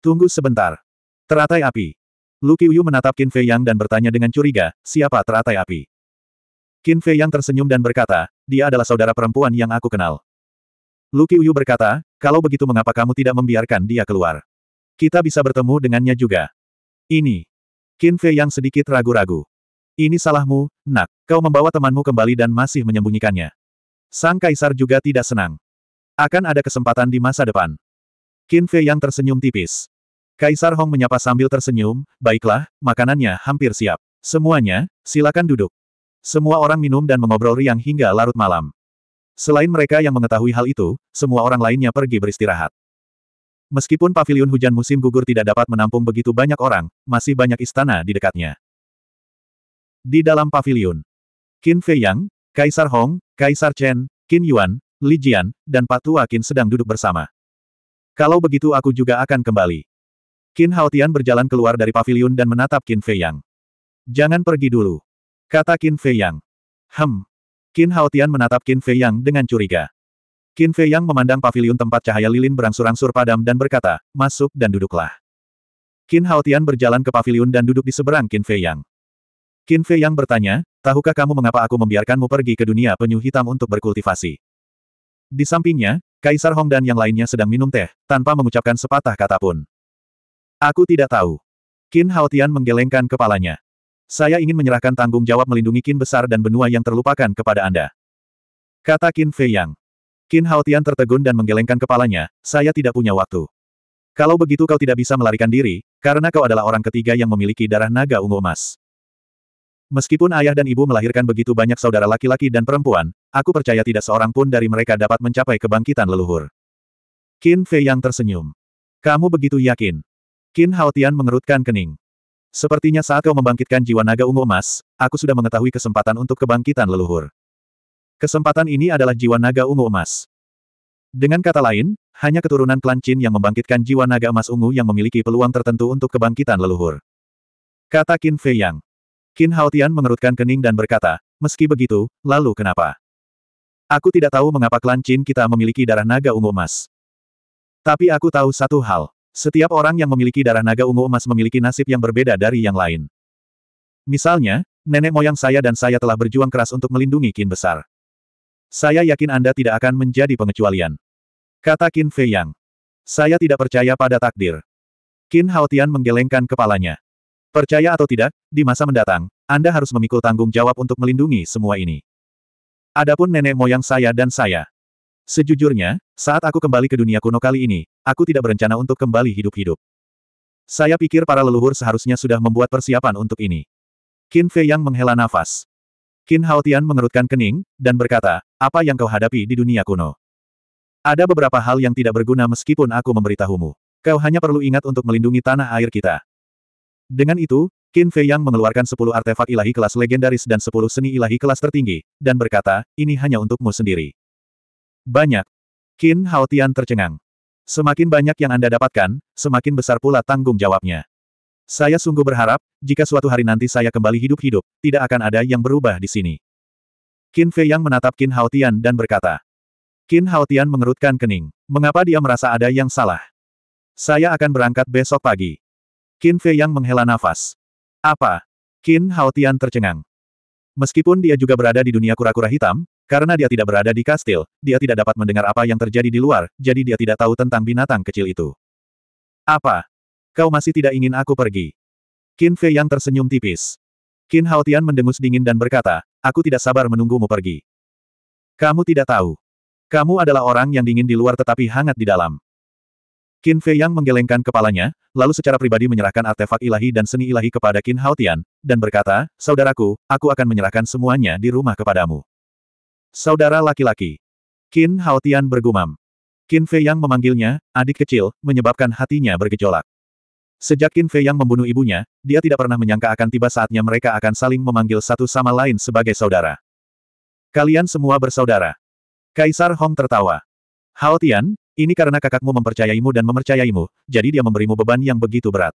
Tunggu sebentar. Teratai api. Lu Qiuyu menatap Qin Fei Yang dan bertanya dengan curiga, siapa teratai api? Qin Fei Yang tersenyum dan berkata, dia adalah saudara perempuan yang aku kenal. Lu Qiuyu berkata, kalau begitu mengapa kamu tidak membiarkan dia keluar? Kita bisa bertemu dengannya juga. Ini. Qin Fei Yang sedikit ragu-ragu. Ini salahmu, nak, kau membawa temanmu kembali dan masih menyembunyikannya. Sang Kaisar juga tidak senang. Akan ada kesempatan di masa depan. Qin Fei Yang tersenyum tipis. Kaisar Hong menyapa sambil tersenyum, baiklah, makanannya hampir siap. Semuanya, silakan duduk. Semua orang minum dan mengobrol riang hingga larut malam. Selain mereka yang mengetahui hal itu, semua orang lainnya pergi beristirahat. Meskipun pavilion hujan musim gugur tidak dapat menampung begitu banyak orang, masih banyak istana di dekatnya. Di dalam pavilion, Qin Fei Yang, Kaisar Hong, Kaisar Chen, Qin Yuan, Li Jian, dan Patua Qin sedang duduk bersama. Kalau begitu aku juga akan kembali. Qin Tian berjalan keluar dari pavilion dan menatap Qin Yang. Jangan pergi dulu. Kata Qin Feiyang. Hem. Qin Tian menatap Qin Yang dengan curiga. Qin Yang memandang pavilion tempat cahaya lilin berangsur-angsur padam dan berkata, masuk dan duduklah. Qin Tian berjalan ke pavilion dan duduk di seberang Qin Feiyang. Qin Feiyang bertanya, tahukah kamu mengapa aku membiarkanmu pergi ke dunia penyu hitam untuk berkultivasi? Di sampingnya, Kaisar Hong dan yang lainnya sedang minum teh, tanpa mengucapkan sepatah kata pun. Aku tidak tahu. Qin Haotian menggelengkan kepalanya. Saya ingin menyerahkan tanggung jawab melindungi Qin besar dan benua yang terlupakan kepada Anda. Kata Qin Fei Yang. Qin Haotian tertegun dan menggelengkan kepalanya, saya tidak punya waktu. Kalau begitu kau tidak bisa melarikan diri, karena kau adalah orang ketiga yang memiliki darah naga ungu emas. Meskipun ayah dan ibu melahirkan begitu banyak saudara laki-laki dan perempuan, aku percaya tidak seorang pun dari mereka dapat mencapai kebangkitan leluhur. Qin Fei Yang tersenyum. Kamu begitu yakin? Qin Haotian mengerutkan kening. Sepertinya saat kau membangkitkan jiwa naga ungu emas, aku sudah mengetahui kesempatan untuk kebangkitan leluhur. Kesempatan ini adalah jiwa naga ungu emas. Dengan kata lain, hanya keturunan klan Qin yang membangkitkan jiwa naga emas ungu yang memiliki peluang tertentu untuk kebangkitan leluhur. Kata Qin Fei Yang. Qin Haotian mengerutkan kening dan berkata, meski begitu, lalu kenapa? Aku tidak tahu mengapa klan Qin kita memiliki darah naga ungu emas. Tapi aku tahu satu hal. Setiap orang yang memiliki darah naga ungu emas memiliki nasib yang berbeda dari yang lain. Misalnya, nenek moyang saya dan saya telah berjuang keras untuk melindungi Kin besar. Saya yakin Anda tidak akan menjadi pengecualian. Kata Qin Fei Yang. Saya tidak percaya pada takdir. Qin Haotian menggelengkan kepalanya. Percaya atau tidak, di masa mendatang, Anda harus memikul tanggung jawab untuk melindungi semua ini. Adapun nenek moyang saya dan saya. Sejujurnya, saat aku kembali ke dunia kuno kali ini, aku tidak berencana untuk kembali hidup-hidup. Saya pikir para leluhur seharusnya sudah membuat persiapan untuk ini. Qin Fei yang menghela nafas. Qin Haotian mengerutkan kening, dan berkata, apa yang kau hadapi di dunia kuno? Ada beberapa hal yang tidak berguna meskipun aku memberitahumu. Kau hanya perlu ingat untuk melindungi tanah air kita. Dengan itu, Qin Fei yang mengeluarkan 10 artefak ilahi kelas legendaris dan 10 seni ilahi kelas tertinggi, dan berkata, ini hanya untukmu sendiri. Banyak. Qin Haotian tercengang. Semakin banyak yang Anda dapatkan, semakin besar pula tanggung jawabnya. Saya sungguh berharap, jika suatu hari nanti saya kembali hidup-hidup, tidak akan ada yang berubah di sini. Qin Fei Yang menatap Qin Haotian dan berkata. Qin Haotian mengerutkan kening. Mengapa dia merasa ada yang salah? Saya akan berangkat besok pagi. Qin Fei Yang menghela nafas. Apa? Qin Haotian tercengang. Meskipun dia juga berada di dunia kura-kura hitam, karena dia tidak berada di kastil, dia tidak dapat mendengar apa yang terjadi di luar, jadi dia tidak tahu tentang binatang kecil itu. Apa? Kau masih tidak ingin aku pergi? Qin Fei yang tersenyum tipis. Qin Haotian mendengus dingin dan berkata, aku tidak sabar menunggumu pergi. Kamu tidak tahu. Kamu adalah orang yang dingin di luar tetapi hangat di dalam. Qin Fei yang menggelengkan kepalanya, lalu secara pribadi menyerahkan artefak ilahi dan seni ilahi kepada Qin Haotian, dan berkata, Saudaraku, aku akan menyerahkan semuanya di rumah kepadamu. Saudara laki-laki. Qin Haotian bergumam. Qin Fei Yang memanggilnya, adik kecil, menyebabkan hatinya bergejolak. Sejak Qin Fei Yang membunuh ibunya, dia tidak pernah menyangka akan tiba saatnya mereka akan saling memanggil satu sama lain sebagai saudara. Kalian semua bersaudara. Kaisar Hong tertawa. Haotian, ini karena kakakmu mempercayaimu dan memercayaimu, jadi dia memberimu beban yang begitu berat.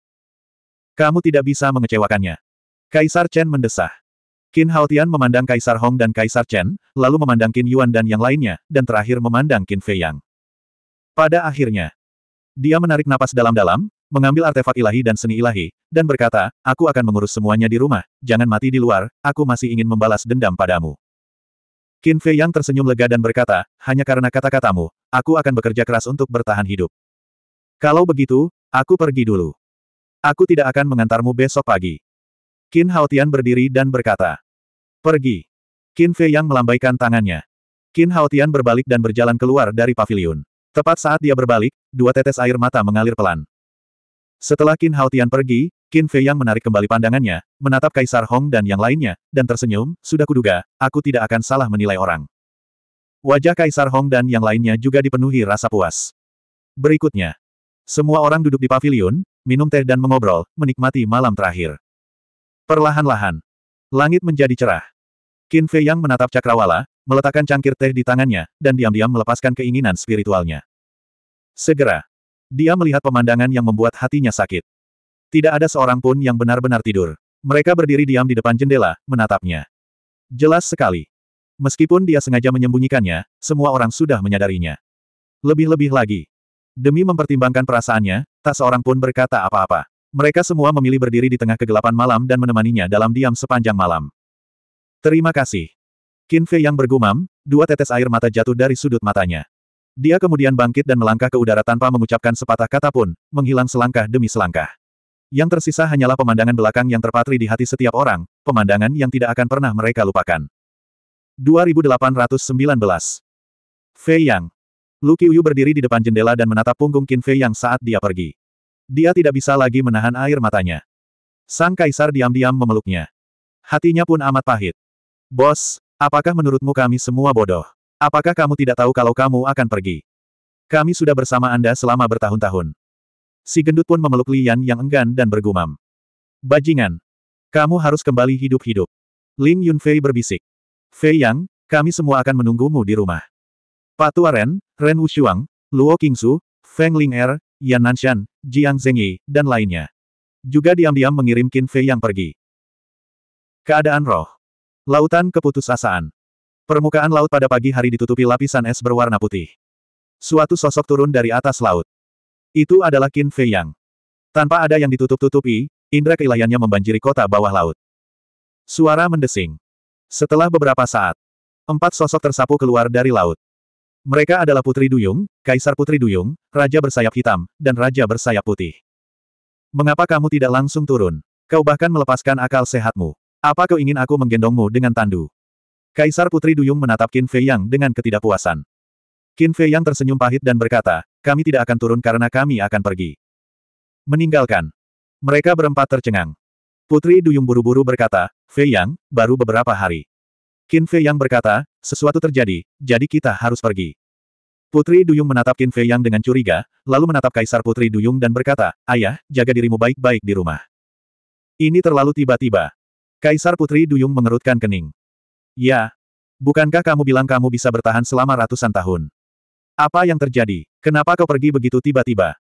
Kamu tidak bisa mengecewakannya. Kaisar Chen mendesah. Qin Haotian memandang Kaisar Hong dan Kaisar Chen, lalu memandang Qin Yuan dan yang lainnya, dan terakhir memandang Qin Fei Yang. Pada akhirnya, dia menarik napas dalam-dalam, mengambil artefak ilahi dan seni ilahi, dan berkata, aku akan mengurus semuanya di rumah, jangan mati di luar, aku masih ingin membalas dendam padamu. Qin Fei Yang tersenyum lega dan berkata, hanya karena kata-katamu, aku akan bekerja keras untuk bertahan hidup. Kalau begitu, aku pergi dulu. Aku tidak akan mengantarmu besok pagi. Qin Haotian berdiri dan berkata, Pergi. Qin Fei yang melambaikan tangannya. Qin Haotian berbalik dan berjalan keluar dari pavilion. Tepat saat dia berbalik, dua tetes air mata mengalir pelan. Setelah Qin Haotian pergi, Qin Fei yang menarik kembali pandangannya, menatap Kaisar Hong dan yang lainnya, dan tersenyum, sudah kuduga, aku tidak akan salah menilai orang. Wajah Kaisar Hong dan yang lainnya juga dipenuhi rasa puas. Berikutnya, semua orang duduk di pavilion, minum teh dan mengobrol, menikmati malam terakhir. Perlahan-lahan, langit menjadi cerah. Qin Fei yang menatap cakrawala, meletakkan cangkir teh di tangannya, dan diam-diam melepaskan keinginan spiritualnya. Segera, dia melihat pemandangan yang membuat hatinya sakit. Tidak ada seorang pun yang benar-benar tidur. Mereka berdiri diam di depan jendela, menatapnya. Jelas sekali. Meskipun dia sengaja menyembunyikannya, semua orang sudah menyadarinya. Lebih-lebih lagi. Demi mempertimbangkan perasaannya, tak seorang pun berkata apa-apa. Mereka semua memilih berdiri di tengah kegelapan malam dan menemaninya dalam diam sepanjang malam. Terima kasih. Qin Fei yang bergumam, dua tetes air mata jatuh dari sudut matanya. Dia kemudian bangkit dan melangkah ke udara tanpa mengucapkan sepatah kata pun, menghilang selangkah demi selangkah. Yang tersisa hanyalah pemandangan belakang yang terpatri di hati setiap orang, pemandangan yang tidak akan pernah mereka lupakan. 2819 Fei Yang Lu Qiuyu berdiri di depan jendela dan menatap punggung Qin Fei Yang saat dia pergi. Dia tidak bisa lagi menahan air matanya. Sang kaisar diam-diam memeluknya. Hatinya pun amat pahit. Bos, apakah menurutmu kami semua bodoh? Apakah kamu tidak tahu kalau kamu akan pergi? Kami sudah bersama Anda selama bertahun-tahun. Si gendut pun memeluk Lian yang enggan dan bergumam. Bajingan! Kamu harus kembali hidup-hidup. Ling Yunfei berbisik. Fei Yang, kami semua akan menunggumu di rumah. Patua Ren, Ren Wushuang, Luo Qingsu, Feng Ling Er, Yan Nanshan, Jiang Zengyi dan lainnya. Juga diam-diam mengirim Qin Fei yang pergi. Keadaan roh Lautan keputusasaan. Permukaan laut pada pagi hari ditutupi lapisan es berwarna putih. Suatu sosok turun dari atas laut. Itu adalah Qin Fei Yang. Tanpa ada yang ditutup-tutupi, indera keilayannya membanjiri kota bawah laut. Suara mendesing. Setelah beberapa saat, empat sosok tersapu keluar dari laut. Mereka adalah Putri Duyung, Kaisar Putri Duyung, Raja Bersayap Hitam, dan Raja Bersayap Putih. Mengapa kamu tidak langsung turun? Kau bahkan melepaskan akal sehatmu. Apa kau ingin aku menggendongmu dengan tandu? Kaisar Putri Duyung menatap Qin Fei Yang dengan ketidakpuasan. Qin Fei Yang tersenyum pahit dan berkata, kami tidak akan turun karena kami akan pergi. Meninggalkan. Mereka berempat tercengang. Putri Duyung buru-buru berkata, Fei Yang, baru beberapa hari. Qin Fei Yang berkata, sesuatu terjadi, jadi kita harus pergi. Putri Duyung menatap Qin Fei Yang dengan curiga, lalu menatap Kaisar Putri Duyung dan berkata, Ayah, jaga dirimu baik-baik di rumah. Ini terlalu tiba-tiba. Kaisar Putri Duyung mengerutkan kening. Ya. Bukankah kamu bilang kamu bisa bertahan selama ratusan tahun? Apa yang terjadi? Kenapa kau pergi begitu tiba-tiba?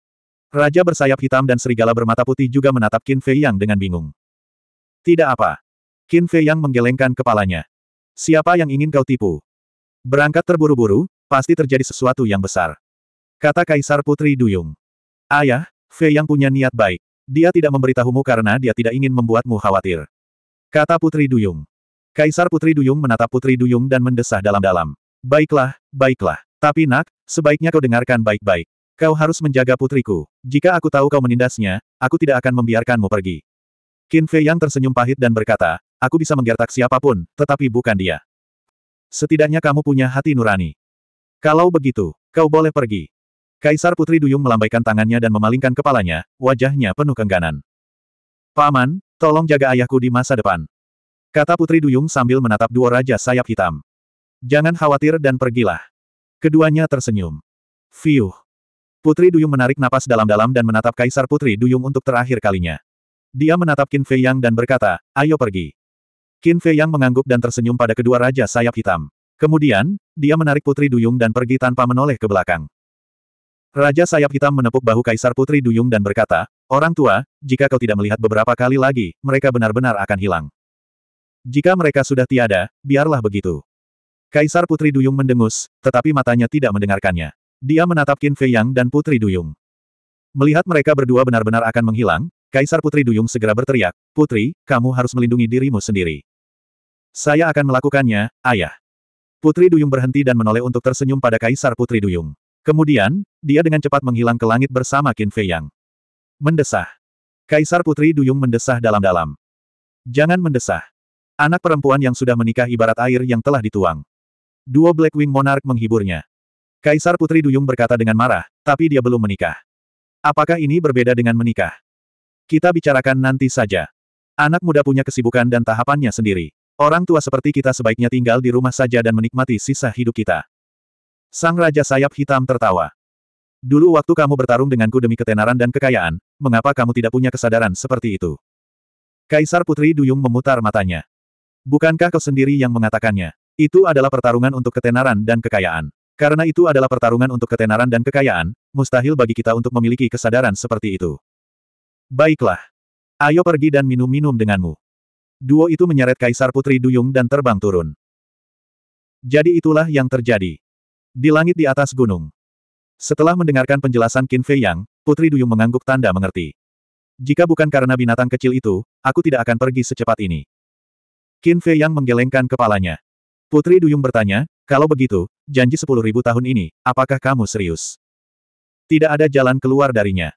Raja bersayap hitam dan serigala bermata putih juga menatap Qin Fei Yang dengan bingung. Tidak apa. Qin Fei Yang menggelengkan kepalanya. Siapa yang ingin kau tipu? Berangkat terburu-buru, pasti terjadi sesuatu yang besar. Kata Kaisar Putri Duyung. Ayah, Fei Yang punya niat baik. Dia tidak memberitahumu karena dia tidak ingin membuatmu khawatir. Kata Putri Duyung. Kaisar Putri Duyung menatap Putri Duyung dan mendesah dalam-dalam. Baiklah, baiklah. Tapi nak, sebaiknya kau dengarkan baik-baik. Kau harus menjaga putriku. Jika aku tahu kau menindasnya, aku tidak akan membiarkanmu pergi. Qin Fei yang tersenyum pahit dan berkata, aku bisa menggertak siapapun, tetapi bukan dia. Setidaknya kamu punya hati nurani. Kalau begitu, kau boleh pergi. Kaisar Putri Duyung melambaikan tangannya dan memalingkan kepalanya, wajahnya penuh kengganan. Paman, Tolong jaga ayahku di masa depan. Kata Putri Duyung sambil menatap dua raja sayap hitam. Jangan khawatir dan pergilah. Keduanya tersenyum. Fiuh. Putri Duyung menarik napas dalam-dalam dan menatap Kaisar Putri Duyung untuk terakhir kalinya. Dia menatap Qin Fei Yang dan berkata, ayo pergi. Qin Fei Yang mengangguk dan tersenyum pada kedua raja sayap hitam. Kemudian, dia menarik Putri Duyung dan pergi tanpa menoleh ke belakang. Raja sayap hitam menepuk bahu Kaisar Putri Duyung dan berkata, Orang tua, jika kau tidak melihat beberapa kali lagi, mereka benar-benar akan hilang. Jika mereka sudah tiada, biarlah begitu. Kaisar Putri Duyung mendengus, tetapi matanya tidak mendengarkannya. Dia menatap Qin Fei Yang dan Putri Duyung. Melihat mereka berdua benar-benar akan menghilang, Kaisar Putri Duyung segera berteriak, Putri, kamu harus melindungi dirimu sendiri. Saya akan melakukannya, ayah. Putri Duyung berhenti dan menoleh untuk tersenyum pada Kaisar Putri Duyung. Kemudian, dia dengan cepat menghilang ke langit bersama Qin Fei Yang. Mendesah. Kaisar Putri Duyung mendesah dalam-dalam. Jangan mendesah. Anak perempuan yang sudah menikah ibarat air yang telah dituang. Duo Blackwing Monarch menghiburnya. Kaisar Putri Duyung berkata dengan marah, tapi dia belum menikah. Apakah ini berbeda dengan menikah? Kita bicarakan nanti saja. Anak muda punya kesibukan dan tahapannya sendiri. Orang tua seperti kita sebaiknya tinggal di rumah saja dan menikmati sisa hidup kita. Sang Raja Sayap Hitam tertawa. Dulu waktu kamu bertarung denganku demi ketenaran dan kekayaan, mengapa kamu tidak punya kesadaran seperti itu? Kaisar Putri Duyung memutar matanya. Bukankah kau sendiri yang mengatakannya? Itu adalah pertarungan untuk ketenaran dan kekayaan. Karena itu adalah pertarungan untuk ketenaran dan kekayaan, mustahil bagi kita untuk memiliki kesadaran seperti itu. Baiklah. Ayo pergi dan minum-minum denganmu. Duo itu menyeret Kaisar Putri Duyung dan terbang turun. Jadi itulah yang terjadi. Di langit di atas gunung. Setelah mendengarkan penjelasan Qin Fei Yang, Putri Duyung mengangguk tanda mengerti. Jika bukan karena binatang kecil itu, aku tidak akan pergi secepat ini. Qin Fei Yang menggelengkan kepalanya. Putri Duyung bertanya, kalau begitu, janji sepuluh ribu tahun ini, apakah kamu serius? Tidak ada jalan keluar darinya.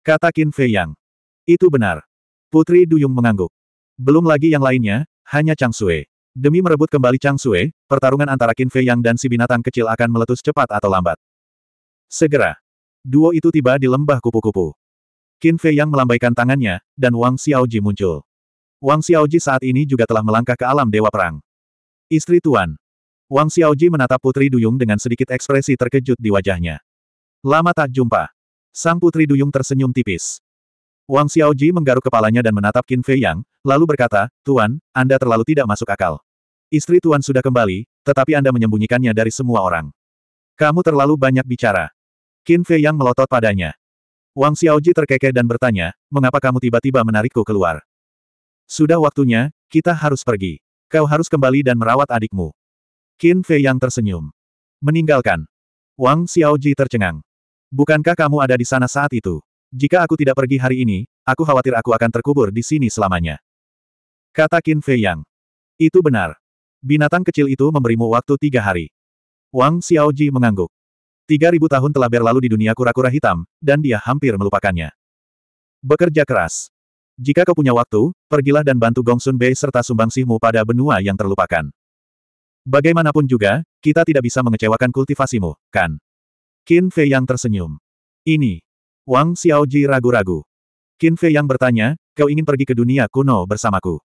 Kata Qin Fei Yang. Itu benar. Putri Duyung mengangguk. Belum lagi yang lainnya, hanya Chang Sue. Demi merebut kembali Chang Sue, pertarungan antara Qin Fei Yang dan si binatang kecil akan meletus cepat atau lambat. Segera. Duo itu tiba di lembah kupu-kupu. Qin Fei yang melambaikan tangannya, dan Wang Xiaoji muncul. Wang Xiaoji saat ini juga telah melangkah ke alam Dewa Perang. Istri Tuan. Wang Xiaoji menatap Putri Duyung dengan sedikit ekspresi terkejut di wajahnya. Lama tak jumpa. Sang Putri Duyung tersenyum tipis. Wang Xiaoji menggaruk kepalanya dan menatap Qin Fei Yang, lalu berkata, Tuan, Anda terlalu tidak masuk akal. Istri Tuan sudah kembali, tetapi Anda menyembunyikannya dari semua orang. Kamu terlalu banyak bicara. Qin Fei yang melotot padanya. Wang Xiaoji terkekeh dan bertanya, mengapa kamu tiba-tiba menarikku keluar? Sudah waktunya, kita harus pergi. Kau harus kembali dan merawat adikmu. Qin Fei yang tersenyum. Meninggalkan. Wang Xiaoji tercengang. Bukankah kamu ada di sana saat itu? Jika aku tidak pergi hari ini, aku khawatir aku akan terkubur di sini selamanya. Kata Qin Fei Yang. Itu benar. Binatang kecil itu memberimu waktu tiga hari. Wang Xiaoji mengangguk. 3000 tahun telah berlalu di dunia kura-kura hitam, dan dia hampir melupakannya. Bekerja keras. Jika kau punya waktu, pergilah dan bantu Gongsun Bei serta sumbangsihmu pada benua yang terlupakan. Bagaimanapun juga, kita tidak bisa mengecewakan kultivasimu, kan? Qin Fei yang tersenyum. Ini. Wang Xiaoji ragu-ragu. Qin Fei yang bertanya, kau ingin pergi ke dunia kuno bersamaku.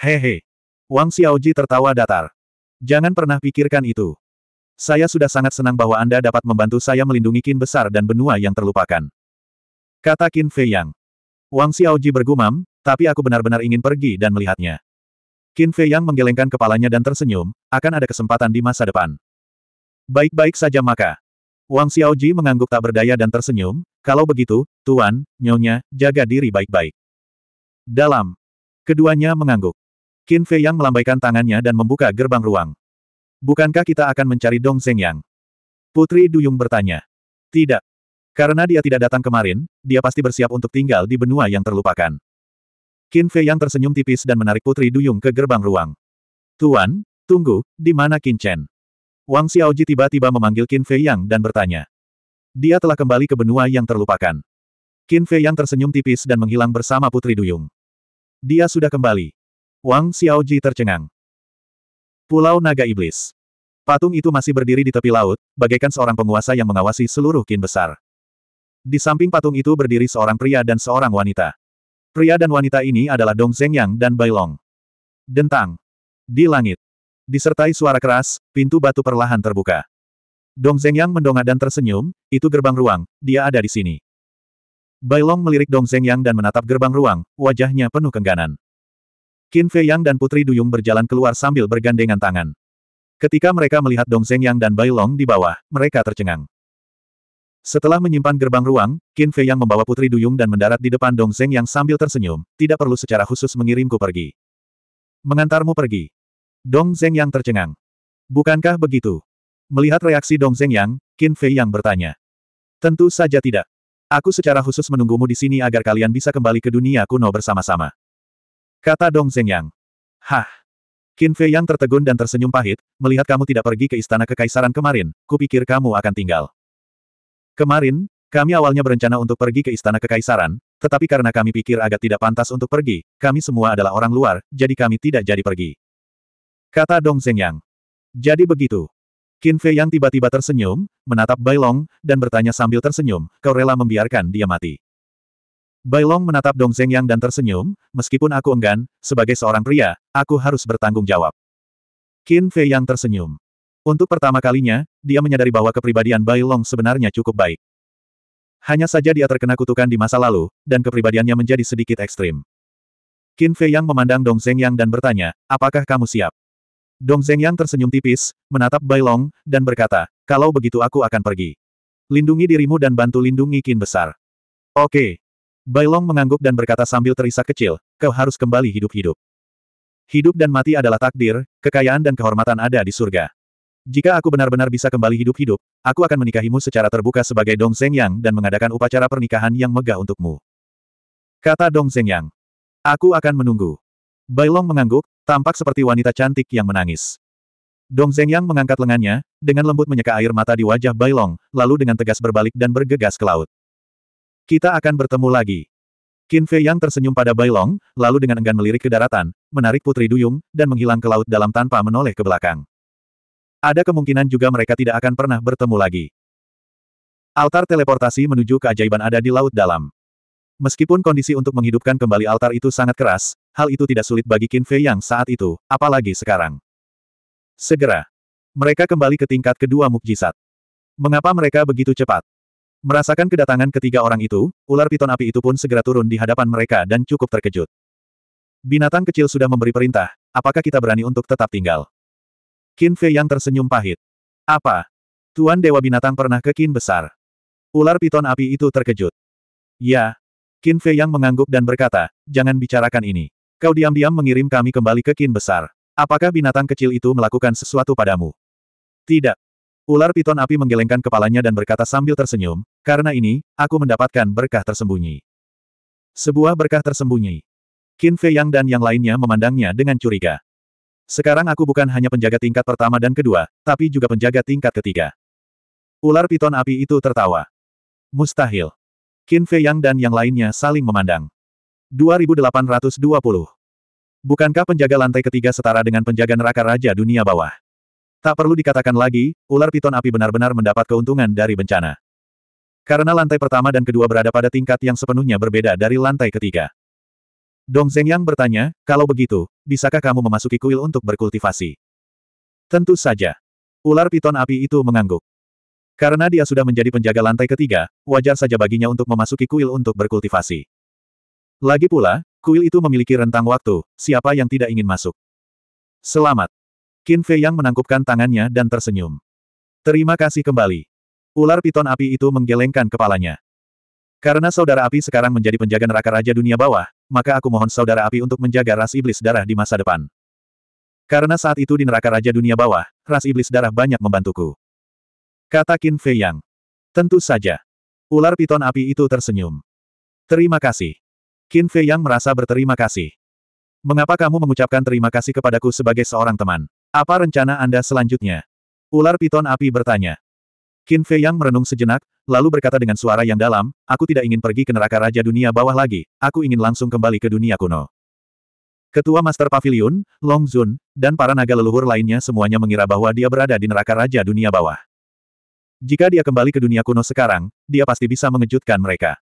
Hehe. Wang Xiaoji tertawa datar. Jangan pernah pikirkan itu. Saya sudah sangat senang bahwa Anda dapat membantu saya melindungi kin besar dan benua yang terlupakan. Kata Qin Fei Yang. Wang Xiaoji bergumam, tapi aku benar-benar ingin pergi dan melihatnya. Qin Fei Yang menggelengkan kepalanya dan tersenyum, akan ada kesempatan di masa depan. Baik-baik saja maka. Wang Xiaoji mengangguk tak berdaya dan tersenyum, kalau begitu, Tuan, Nyonya, jaga diri baik-baik. Dalam. Keduanya mengangguk. Qin Fei Yang melambaikan tangannya dan membuka gerbang ruang. Bukankah kita akan mencari Dong Zhengyang? Putri Duyung bertanya. Tidak. Karena dia tidak datang kemarin, dia pasti bersiap untuk tinggal di benua yang terlupakan. Qin Fei yang tersenyum tipis dan menarik Putri Duyung ke gerbang ruang. Tuan, tunggu, di mana Qin Chen? Wang Xiaoji tiba-tiba memanggil Qin Fei Yang dan bertanya. Dia telah kembali ke benua yang terlupakan. Qin Fei Yang tersenyum tipis dan menghilang bersama Putri Duyung. Dia sudah kembali. Wang Xiaoji tercengang. Pulau Naga Iblis. Patung itu masih berdiri di tepi laut, bagaikan seorang penguasa yang mengawasi seluruh kin besar. Di samping patung itu berdiri seorang pria dan seorang wanita. Pria dan wanita ini adalah Dong Zhengyang dan Bailong. Dentang. Di langit. Disertai suara keras, pintu batu perlahan terbuka. Dong Zhengyang mendongak dan tersenyum, itu gerbang ruang, dia ada di sini. Bailong melirik Dong Zhengyang dan menatap gerbang ruang, wajahnya penuh kengganan. Qin Fei Yang dan Putri Duyung berjalan keluar sambil bergandengan tangan. Ketika mereka melihat Dong Zeng Yang dan Bai Long di bawah, mereka tercengang. Setelah menyimpan gerbang ruang, Qin Fei Yang membawa Putri Duyung dan mendarat di depan Dong Zeng Yang sambil tersenyum, tidak perlu secara khusus mengirimku pergi. Mengantarmu pergi. Dong Zeng Yang tercengang. Bukankah begitu? Melihat reaksi Dong Zeng Yang, Qin Fei Yang bertanya. Tentu saja tidak. Aku secara khusus menunggumu di sini agar kalian bisa kembali ke dunia kuno bersama-sama. Kata Dong Zhengyang. Hah. Qin Fei yang tertegun dan tersenyum pahit, melihat kamu tidak pergi ke istana kekaisaran kemarin, kupikir kamu akan tinggal. Kemarin, kami awalnya berencana untuk pergi ke istana kekaisaran, tetapi karena kami pikir agak tidak pantas untuk pergi, kami semua adalah orang luar, jadi kami tidak jadi pergi. Kata Dong Zhengyang. Jadi begitu. Qin Fei yang tiba-tiba tersenyum, menatap Bailong, dan bertanya sambil tersenyum, kau rela membiarkan dia mati. Bailong menatap Dong Zhengyang dan tersenyum, meskipun aku enggan, sebagai seorang pria, aku harus bertanggung jawab. Qin Fei yang tersenyum. Untuk pertama kalinya, dia menyadari bahwa kepribadian Bailong sebenarnya cukup baik. Hanya saja dia terkena kutukan di masa lalu, dan kepribadiannya menjadi sedikit ekstrim. Qin Fei yang memandang Dong Zhengyang dan bertanya, apakah kamu siap? Dong Zhengyang tersenyum tipis, menatap Bailong, dan berkata, kalau begitu aku akan pergi. Lindungi dirimu dan bantu lindungi Qin Besar. Oke, Bailong mengangguk dan berkata sambil terisak kecil, kau harus kembali hidup-hidup. Hidup dan mati adalah takdir, kekayaan dan kehormatan ada di surga. Jika aku benar-benar bisa kembali hidup-hidup, aku akan menikahimu secara terbuka sebagai Dong Zhengyang dan mengadakan upacara pernikahan yang megah untukmu. Kata Dong Zhengyang. Aku akan menunggu. Bailong mengangguk, tampak seperti wanita cantik yang menangis. Dong Zhengyang mengangkat lengannya, dengan lembut menyeka air mata di wajah Bailong, lalu dengan tegas berbalik dan bergegas ke laut. Kita akan bertemu lagi. Qin Fei Yang tersenyum pada Bai Long, lalu dengan enggan melirik ke daratan, menarik Putri Duyung, dan menghilang ke laut dalam tanpa menoleh ke belakang. Ada kemungkinan juga mereka tidak akan pernah bertemu lagi. Altar teleportasi menuju keajaiban ada di laut dalam. Meskipun kondisi untuk menghidupkan kembali altar itu sangat keras, hal itu tidak sulit bagi Qin Fei Yang saat itu, apalagi sekarang. Segera. Mereka kembali ke tingkat kedua mukjizat. Mengapa mereka begitu cepat? Merasakan kedatangan ketiga orang itu, ular piton api itu pun segera turun di hadapan mereka dan cukup terkejut. Binatang kecil sudah memberi perintah, apakah kita berani untuk tetap tinggal? Qin Fei yang tersenyum pahit. Apa? Tuan Dewa Binatang pernah ke Qin Besar. Ular piton api itu terkejut. Ya. Qin Fei yang mengangguk dan berkata, jangan bicarakan ini. Kau diam-diam mengirim kami kembali ke Qin Besar. Apakah binatang kecil itu melakukan sesuatu padamu? Tidak. Ular piton api menggelengkan kepalanya dan berkata sambil tersenyum, karena ini, aku mendapatkan berkah tersembunyi. Sebuah berkah tersembunyi. Qin Fei Yang dan yang lainnya memandangnya dengan curiga. Sekarang aku bukan hanya penjaga tingkat pertama dan kedua, tapi juga penjaga tingkat ketiga. Ular piton api itu tertawa. Mustahil. Qin Fei Yang dan yang lainnya saling memandang. 2820. Bukankah penjaga lantai ketiga setara dengan penjaga neraka Raja Dunia Bawah? Tak perlu dikatakan lagi, ular piton api benar-benar mendapat keuntungan dari bencana. Karena lantai pertama dan kedua berada pada tingkat yang sepenuhnya berbeda dari lantai ketiga. Dong Zhengyang bertanya, kalau begitu, bisakah kamu memasuki kuil untuk berkultivasi? Tentu saja. Ular piton api itu mengangguk. Karena dia sudah menjadi penjaga lantai ketiga, wajar saja baginya untuk memasuki kuil untuk berkultivasi. Lagi pula, kuil itu memiliki rentang waktu, siapa yang tidak ingin masuk. Selamat. Qin Fei Yang menangkupkan tangannya dan tersenyum. Terima kasih kembali. Ular piton api itu menggelengkan kepalanya. Karena saudara api sekarang menjadi penjaga neraka Raja Dunia Bawah, maka aku mohon saudara api untuk menjaga ras iblis darah di masa depan. Karena saat itu di neraka Raja Dunia Bawah, ras iblis darah banyak membantuku. Kata Qin Fei Yang. Tentu saja. Ular piton api itu tersenyum. Terima kasih. Qin Fei Yang merasa berterima kasih. Mengapa kamu mengucapkan terima kasih kepadaku sebagai seorang teman? Apa rencana Anda selanjutnya? Ular piton api bertanya. Qin Fei Yang merenung sejenak, lalu berkata dengan suara yang dalam, aku tidak ingin pergi ke neraka Raja Dunia Bawah lagi, aku ingin langsung kembali ke dunia kuno. Ketua Master Pavilion, Long Zun, dan para naga leluhur lainnya semuanya mengira bahwa dia berada di neraka Raja Dunia Bawah. Jika dia kembali ke dunia kuno sekarang, dia pasti bisa mengejutkan mereka.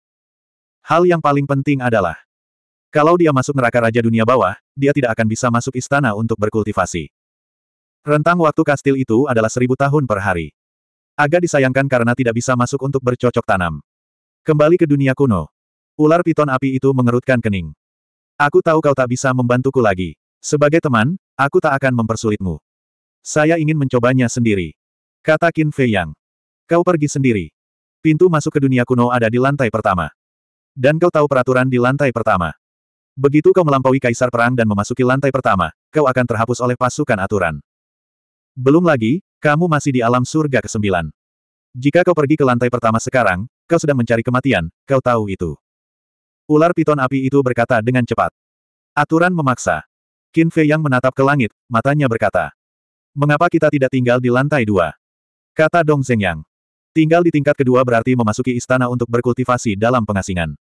Hal yang paling penting adalah, kalau dia masuk neraka Raja Dunia Bawah, dia tidak akan bisa masuk istana untuk berkultivasi. Rentang waktu kastil itu adalah seribu tahun per hari. Agak disayangkan karena tidak bisa masuk untuk bercocok tanam. Kembali ke dunia kuno. Ular piton api itu mengerutkan kening. Aku tahu kau tak bisa membantuku lagi. Sebagai teman, aku tak akan mempersulitmu. Saya ingin mencobanya sendiri. Kata Qin Fei Yang. Kau pergi sendiri. Pintu masuk ke dunia kuno ada di lantai pertama. Dan kau tahu peraturan di lantai pertama. Begitu kau melampaui kaisar perang dan memasuki lantai pertama, kau akan terhapus oleh pasukan aturan. Belum lagi, kamu masih di alam surga ke-9. Jika kau pergi ke lantai pertama sekarang, kau sedang mencari kematian, kau tahu itu. Ular piton api itu berkata dengan cepat. Aturan memaksa. Qin Fei yang menatap ke langit, matanya berkata. Mengapa kita tidak tinggal di lantai dua? Kata Dong Yang. Tinggal di tingkat kedua berarti memasuki istana untuk berkultivasi dalam pengasingan.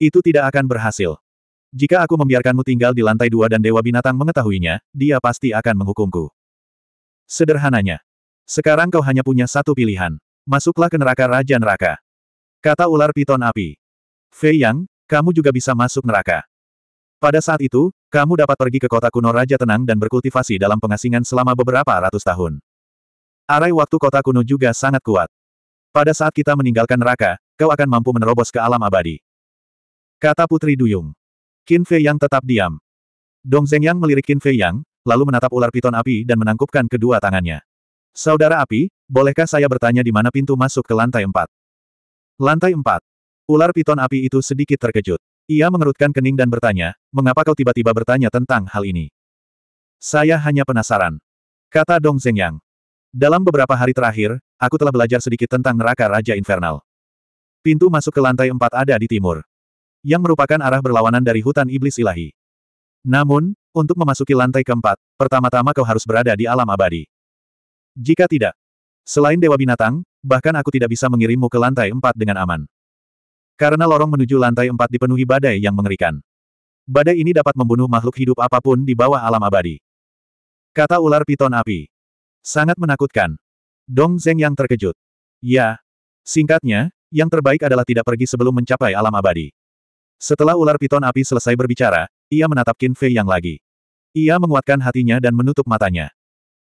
Itu tidak akan berhasil. Jika aku membiarkanmu tinggal di lantai dua dan Dewa Binatang mengetahuinya, dia pasti akan menghukumku. Sederhananya. Sekarang kau hanya punya satu pilihan. Masuklah ke neraka Raja Neraka. Kata ular piton api. Fei Yang, kamu juga bisa masuk neraka. Pada saat itu, kamu dapat pergi ke kota kuno Raja Tenang dan berkultivasi dalam pengasingan selama beberapa ratus tahun. Arai waktu kota kuno juga sangat kuat. Pada saat kita meninggalkan neraka, kau akan mampu menerobos ke alam abadi. Kata Putri Duyung. Qin Fei Yang tetap diam. Dong Zeng Yang melirik Qin Fei Yang, lalu menatap ular piton api dan menangkupkan kedua tangannya. Saudara api, bolehkah saya bertanya di mana pintu masuk ke lantai empat? Lantai empat. Ular piton api itu sedikit terkejut. Ia mengerutkan kening dan bertanya, mengapa kau tiba-tiba bertanya tentang hal ini? Saya hanya penasaran. Kata Dong Yang. Dalam beberapa hari terakhir, aku telah belajar sedikit tentang neraka Raja Infernal. Pintu masuk ke lantai empat ada di timur. Yang merupakan arah berlawanan dari hutan iblis ilahi. Namun, untuk memasuki lantai keempat, pertama-tama kau harus berada di alam abadi. Jika tidak, selain Dewa Binatang, bahkan aku tidak bisa mengirimmu ke lantai empat dengan aman. Karena lorong menuju lantai empat dipenuhi badai yang mengerikan. Badai ini dapat membunuh makhluk hidup apapun di bawah alam abadi. Kata ular piton api. Sangat menakutkan. Dong Zeng yang terkejut. Ya. Singkatnya, yang terbaik adalah tidak pergi sebelum mencapai alam abadi. Setelah ular piton api selesai berbicara, ia menatap Qin Fei Yang lagi. Ia menguatkan hatinya dan menutup matanya.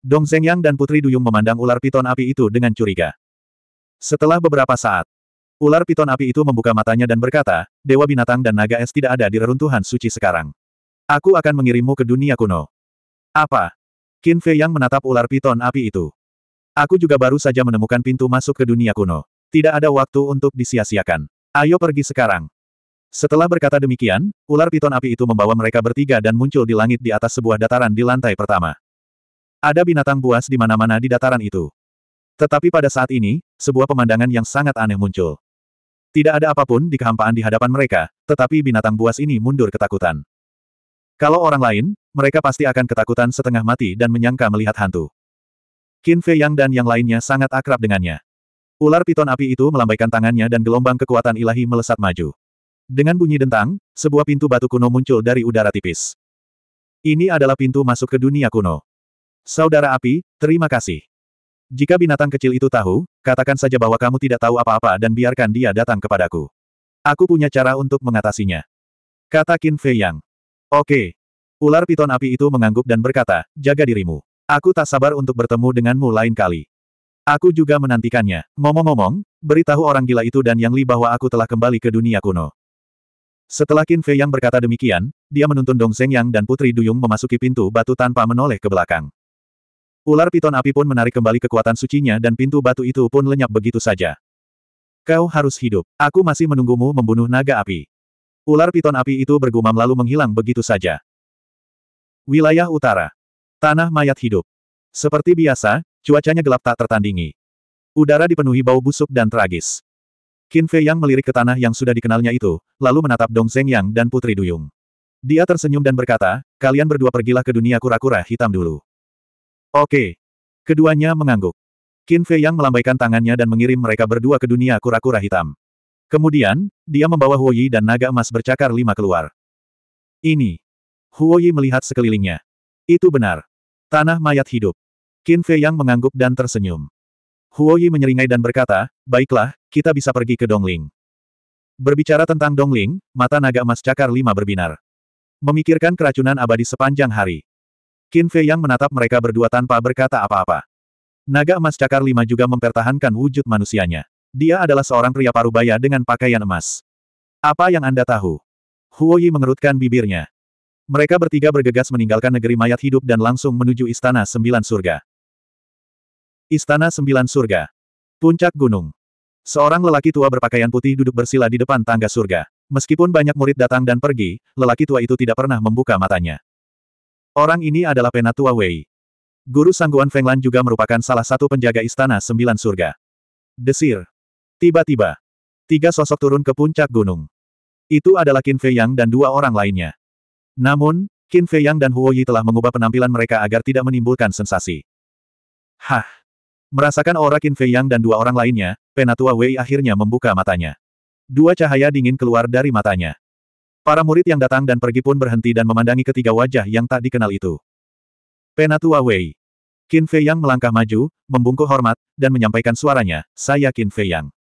Dong Zeng Yang dan Putri Duyung memandang ular piton api itu dengan curiga. Setelah beberapa saat, ular piton api itu membuka matanya dan berkata, Dewa Binatang dan Naga Es tidak ada di reruntuhan suci sekarang. Aku akan mengirimmu ke dunia kuno. Apa? Qin Fei Yang menatap ular piton api itu. Aku juga baru saja menemukan pintu masuk ke dunia kuno. Tidak ada waktu untuk disia-siakan. Ayo pergi sekarang. Setelah berkata demikian, ular piton api itu membawa mereka bertiga dan muncul di langit di atas sebuah dataran di lantai pertama. Ada binatang buas di mana-mana di dataran itu. Tetapi pada saat ini, sebuah pemandangan yang sangat aneh muncul. Tidak ada apapun di kehampaan di hadapan mereka, tetapi binatang buas ini mundur ketakutan. Kalau orang lain, mereka pasti akan ketakutan setengah mati dan menyangka melihat hantu. Qin Fei Yang dan yang lainnya sangat akrab dengannya. Ular piton api itu melambaikan tangannya dan gelombang kekuatan ilahi melesat maju. Dengan bunyi dentang, sebuah pintu batu kuno muncul dari udara tipis. Ini adalah pintu masuk ke dunia kuno. Saudara api, terima kasih. Jika binatang kecil itu tahu, katakan saja bahwa kamu tidak tahu apa-apa dan biarkan dia datang kepadaku. Aku punya cara untuk mengatasinya. Kata Qin Fei Yang. Oke. Ular piton api itu mengangguk dan berkata, jaga dirimu. Aku tak sabar untuk bertemu denganmu lain kali. Aku juga menantikannya. Ngomong-ngomong, beritahu orang gila itu dan Yang Li bahwa aku telah kembali ke dunia kuno. Setelah Qin Fei Yang berkata demikian, dia menuntun Dong Zeng Yang dan Putri Duyung memasuki pintu batu tanpa menoleh ke belakang. Ular piton api pun menarik kembali kekuatan sucinya dan pintu batu itu pun lenyap begitu saja. Kau harus hidup. Aku masih menunggumu membunuh naga api. Ular piton api itu bergumam lalu menghilang begitu saja. Wilayah utara. Tanah mayat hidup. Seperti biasa, cuacanya gelap tak tertandingi. Udara dipenuhi bau busuk dan tragis. Qin Fei Yang melirik ke tanah yang sudah dikenalnya itu, lalu menatap Dong Zeng Yang dan Putri Duyung. Dia tersenyum dan berkata, kalian berdua pergilah ke dunia kura-kura hitam dulu. Oke. Keduanya mengangguk. Qin Fei Yang melambaikan tangannya dan mengirim mereka berdua ke dunia kura-kura hitam. Kemudian, dia membawa Huo Yi dan naga emas bercakar lima keluar. Ini. Huo Yi melihat sekelilingnya. Itu benar. Tanah mayat hidup. Qin Fei Yang mengangguk dan tersenyum. Huo Yi menyeringai dan berkata, baiklah, kita bisa pergi ke Dongling. Berbicara tentang Dongling, mata naga emas cakar lima berbinar. Memikirkan keracunan abadi sepanjang hari. Qin Fei Yang menatap mereka berdua tanpa berkata apa-apa. Naga emas cakar lima juga mempertahankan wujud manusianya. Dia adalah seorang pria parubaya dengan pakaian emas. Apa yang Anda tahu? Huo Yi mengerutkan bibirnya. Mereka bertiga bergegas meninggalkan negeri mayat hidup dan langsung menuju Istana Sembilan Surga. Istana Sembilan Surga. Puncak Gunung. Seorang lelaki tua berpakaian putih duduk bersila di depan tangga surga. Meskipun banyak murid datang dan pergi, lelaki tua itu tidak pernah membuka matanya. Orang ini adalah Penatua Wei. Guru Sangguan Fenglan juga merupakan salah satu penjaga istana sembilan surga. Desir. Tiba-tiba. Tiga sosok turun ke puncak gunung. Itu adalah Qin Fei Yang dan dua orang lainnya. Namun, Qin Fei Yang dan Huo Yi telah mengubah penampilan mereka agar tidak menimbulkan sensasi. Hah! Merasakan aura Qin Fei Yang dan dua orang lainnya, Penatua Wei akhirnya membuka matanya. Dua cahaya dingin keluar dari matanya. Para murid yang datang dan pergi pun berhenti dan memandangi ketiga wajah yang tak dikenal itu. Penatua Wei. Qin Fei Yang melangkah maju, membungkuk hormat, dan menyampaikan suaranya, saya Qin Fei Yang.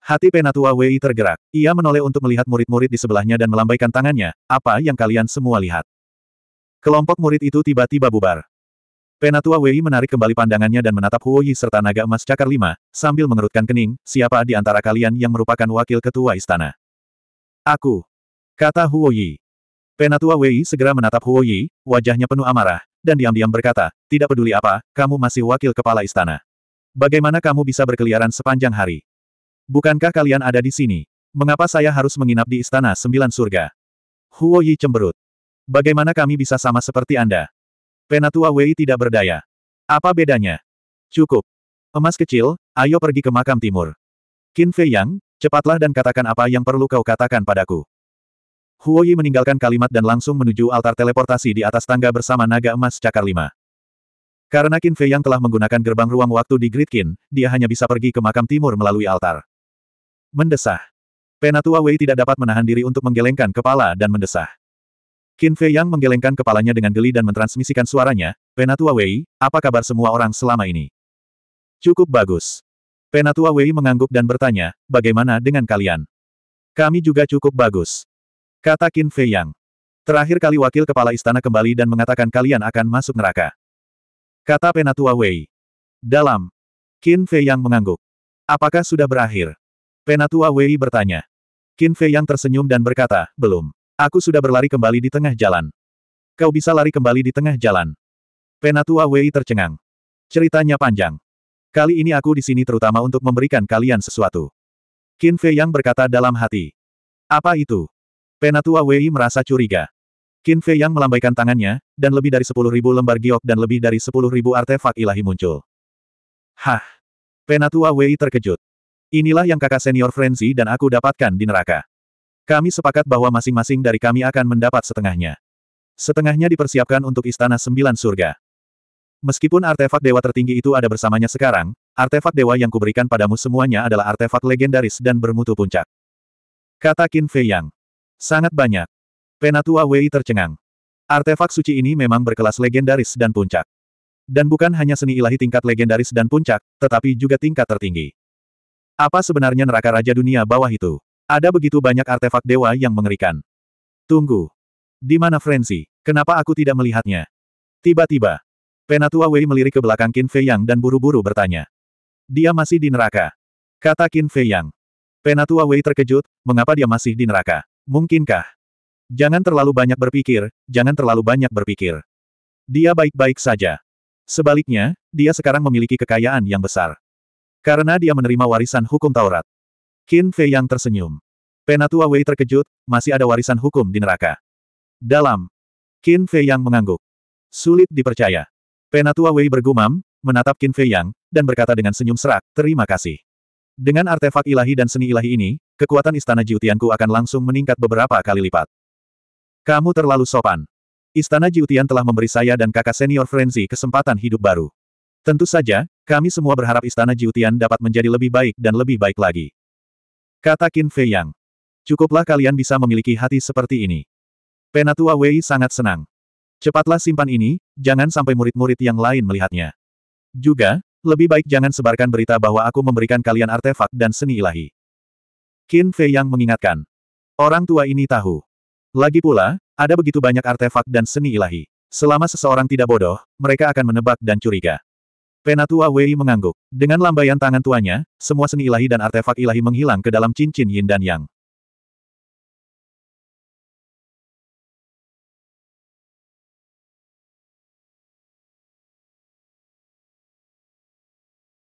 Hati Penatua Wei tergerak. Ia menoleh untuk melihat murid-murid di sebelahnya dan melambaikan tangannya. Apa yang kalian semua lihat? Kelompok murid itu tiba-tiba bubar. Penatua Wei menarik kembali pandangannya dan menatap Huo Yi serta naga emas cakar lima, sambil mengerutkan kening, siapa di antara kalian yang merupakan wakil ketua istana? Aku. Kata Huo Yi. Penatua Wei segera menatap Huo Yi, wajahnya penuh amarah, dan diam-diam berkata, tidak peduli apa, kamu masih wakil kepala istana. Bagaimana kamu bisa berkeliaran sepanjang hari? Bukankah kalian ada di sini? Mengapa saya harus menginap di istana sembilan surga? Huo Yi cemberut. Bagaimana kami bisa sama seperti Anda? Penatua Wei tidak berdaya. Apa bedanya? Cukup. Emas kecil, ayo pergi ke makam timur. Qin Fei Yang, cepatlah dan katakan apa yang perlu kau katakan padaku. Huo Yi meninggalkan kalimat dan langsung menuju altar teleportasi di atas tangga bersama naga emas cakar lima. Karena Qin Fei Yang telah menggunakan gerbang ruang waktu di Grid Qin, dia hanya bisa pergi ke makam timur melalui altar. Mendesah. Penatua Wei tidak dapat menahan diri untuk menggelengkan kepala dan mendesah. Qin Fei Yang menggelengkan kepalanya dengan geli dan mentransmisikan suaranya, Penatua Wei, apa kabar semua orang selama ini? Cukup bagus. Penatua Wei mengangguk dan bertanya, bagaimana dengan kalian? Kami juga cukup bagus. Kata Qin Fei Yang. Terakhir kali wakil kepala istana kembali dan mengatakan kalian akan masuk neraka. Kata Penatua Wei. Dalam. Qin Fei Yang mengangguk. Apakah sudah berakhir? Penatua Wei bertanya. Qin Fei Yang tersenyum dan berkata, belum. Aku sudah berlari kembali di tengah jalan. Kau bisa lari kembali di tengah jalan. Penatua Wei tercengang. Ceritanya panjang. Kali ini aku di sini terutama untuk memberikan kalian sesuatu. Qin Fei Yang berkata dalam hati. Apa itu? Penatua Wei merasa curiga. Qin Fei Yang melambaikan tangannya, dan lebih dari sepuluh ribu lembar giok dan lebih dari sepuluh ribu artefak ilahi muncul. Hah! Penatua Wei terkejut. Inilah yang kakak senior Frenzy dan aku dapatkan di neraka. Kami sepakat bahwa masing-masing dari kami akan mendapat setengahnya. Setengahnya dipersiapkan untuk Istana Sembilan Surga. Meskipun artefak dewa tertinggi itu ada bersamanya sekarang, artefak dewa yang kuberikan padamu semuanya adalah artefak legendaris dan bermutu puncak. Kata Qin Fei Yang. Sangat banyak. Penatua Wei tercengang. Artefak suci ini memang berkelas legendaris dan puncak. Dan bukan hanya seni ilahi tingkat legendaris dan puncak, tetapi juga tingkat tertinggi. Apa sebenarnya neraka Raja Dunia bawah itu? Ada begitu banyak artefak dewa yang mengerikan. Tunggu. Di mana Frenzy? Kenapa aku tidak melihatnya? Tiba-tiba, Penatua Wei melirik ke belakang Qin Fei Yang dan buru-buru bertanya. Dia masih di neraka. Kata Qin Fei Yang. Penatua Wei terkejut, mengapa dia masih di neraka? Mungkinkah? Jangan terlalu banyak berpikir, jangan terlalu banyak berpikir. Dia baik-baik saja. Sebaliknya, dia sekarang memiliki kekayaan yang besar. Karena dia menerima warisan hukum Taurat. Qin Fei yang tersenyum. Penatua Wei terkejut, masih ada warisan hukum di neraka. Dalam. Qin Fei yang mengangguk. Sulit dipercaya. Penatua Wei bergumam, menatap Qin Fei yang, dan berkata dengan senyum serak, terima kasih. Dengan artefak ilahi dan seni ilahi ini, kekuatan istana Jiutianku akan langsung meningkat beberapa kali lipat. Kamu terlalu sopan. Istana Jiutian telah memberi saya dan kakak senior Frenzy kesempatan hidup baru. Tentu saja, kami semua berharap istana Jiutian dapat menjadi lebih baik dan lebih baik lagi. Kata Qin Fei Yang. Cukuplah kalian bisa memiliki hati seperti ini. Penatua Wei sangat senang. Cepatlah simpan ini, jangan sampai murid-murid yang lain melihatnya. Juga, lebih baik jangan sebarkan berita bahwa aku memberikan kalian artefak dan seni ilahi. Qin Fei Yang mengingatkan. Orang tua ini tahu. Lagi pula, ada begitu banyak artefak dan seni ilahi. Selama seseorang tidak bodoh, mereka akan menebak dan curiga. Penatua Wei mengangguk. Dengan lambaian tangan tuanya, semua seni ilahi dan artefak ilahi menghilang ke dalam cincin yin dan yang.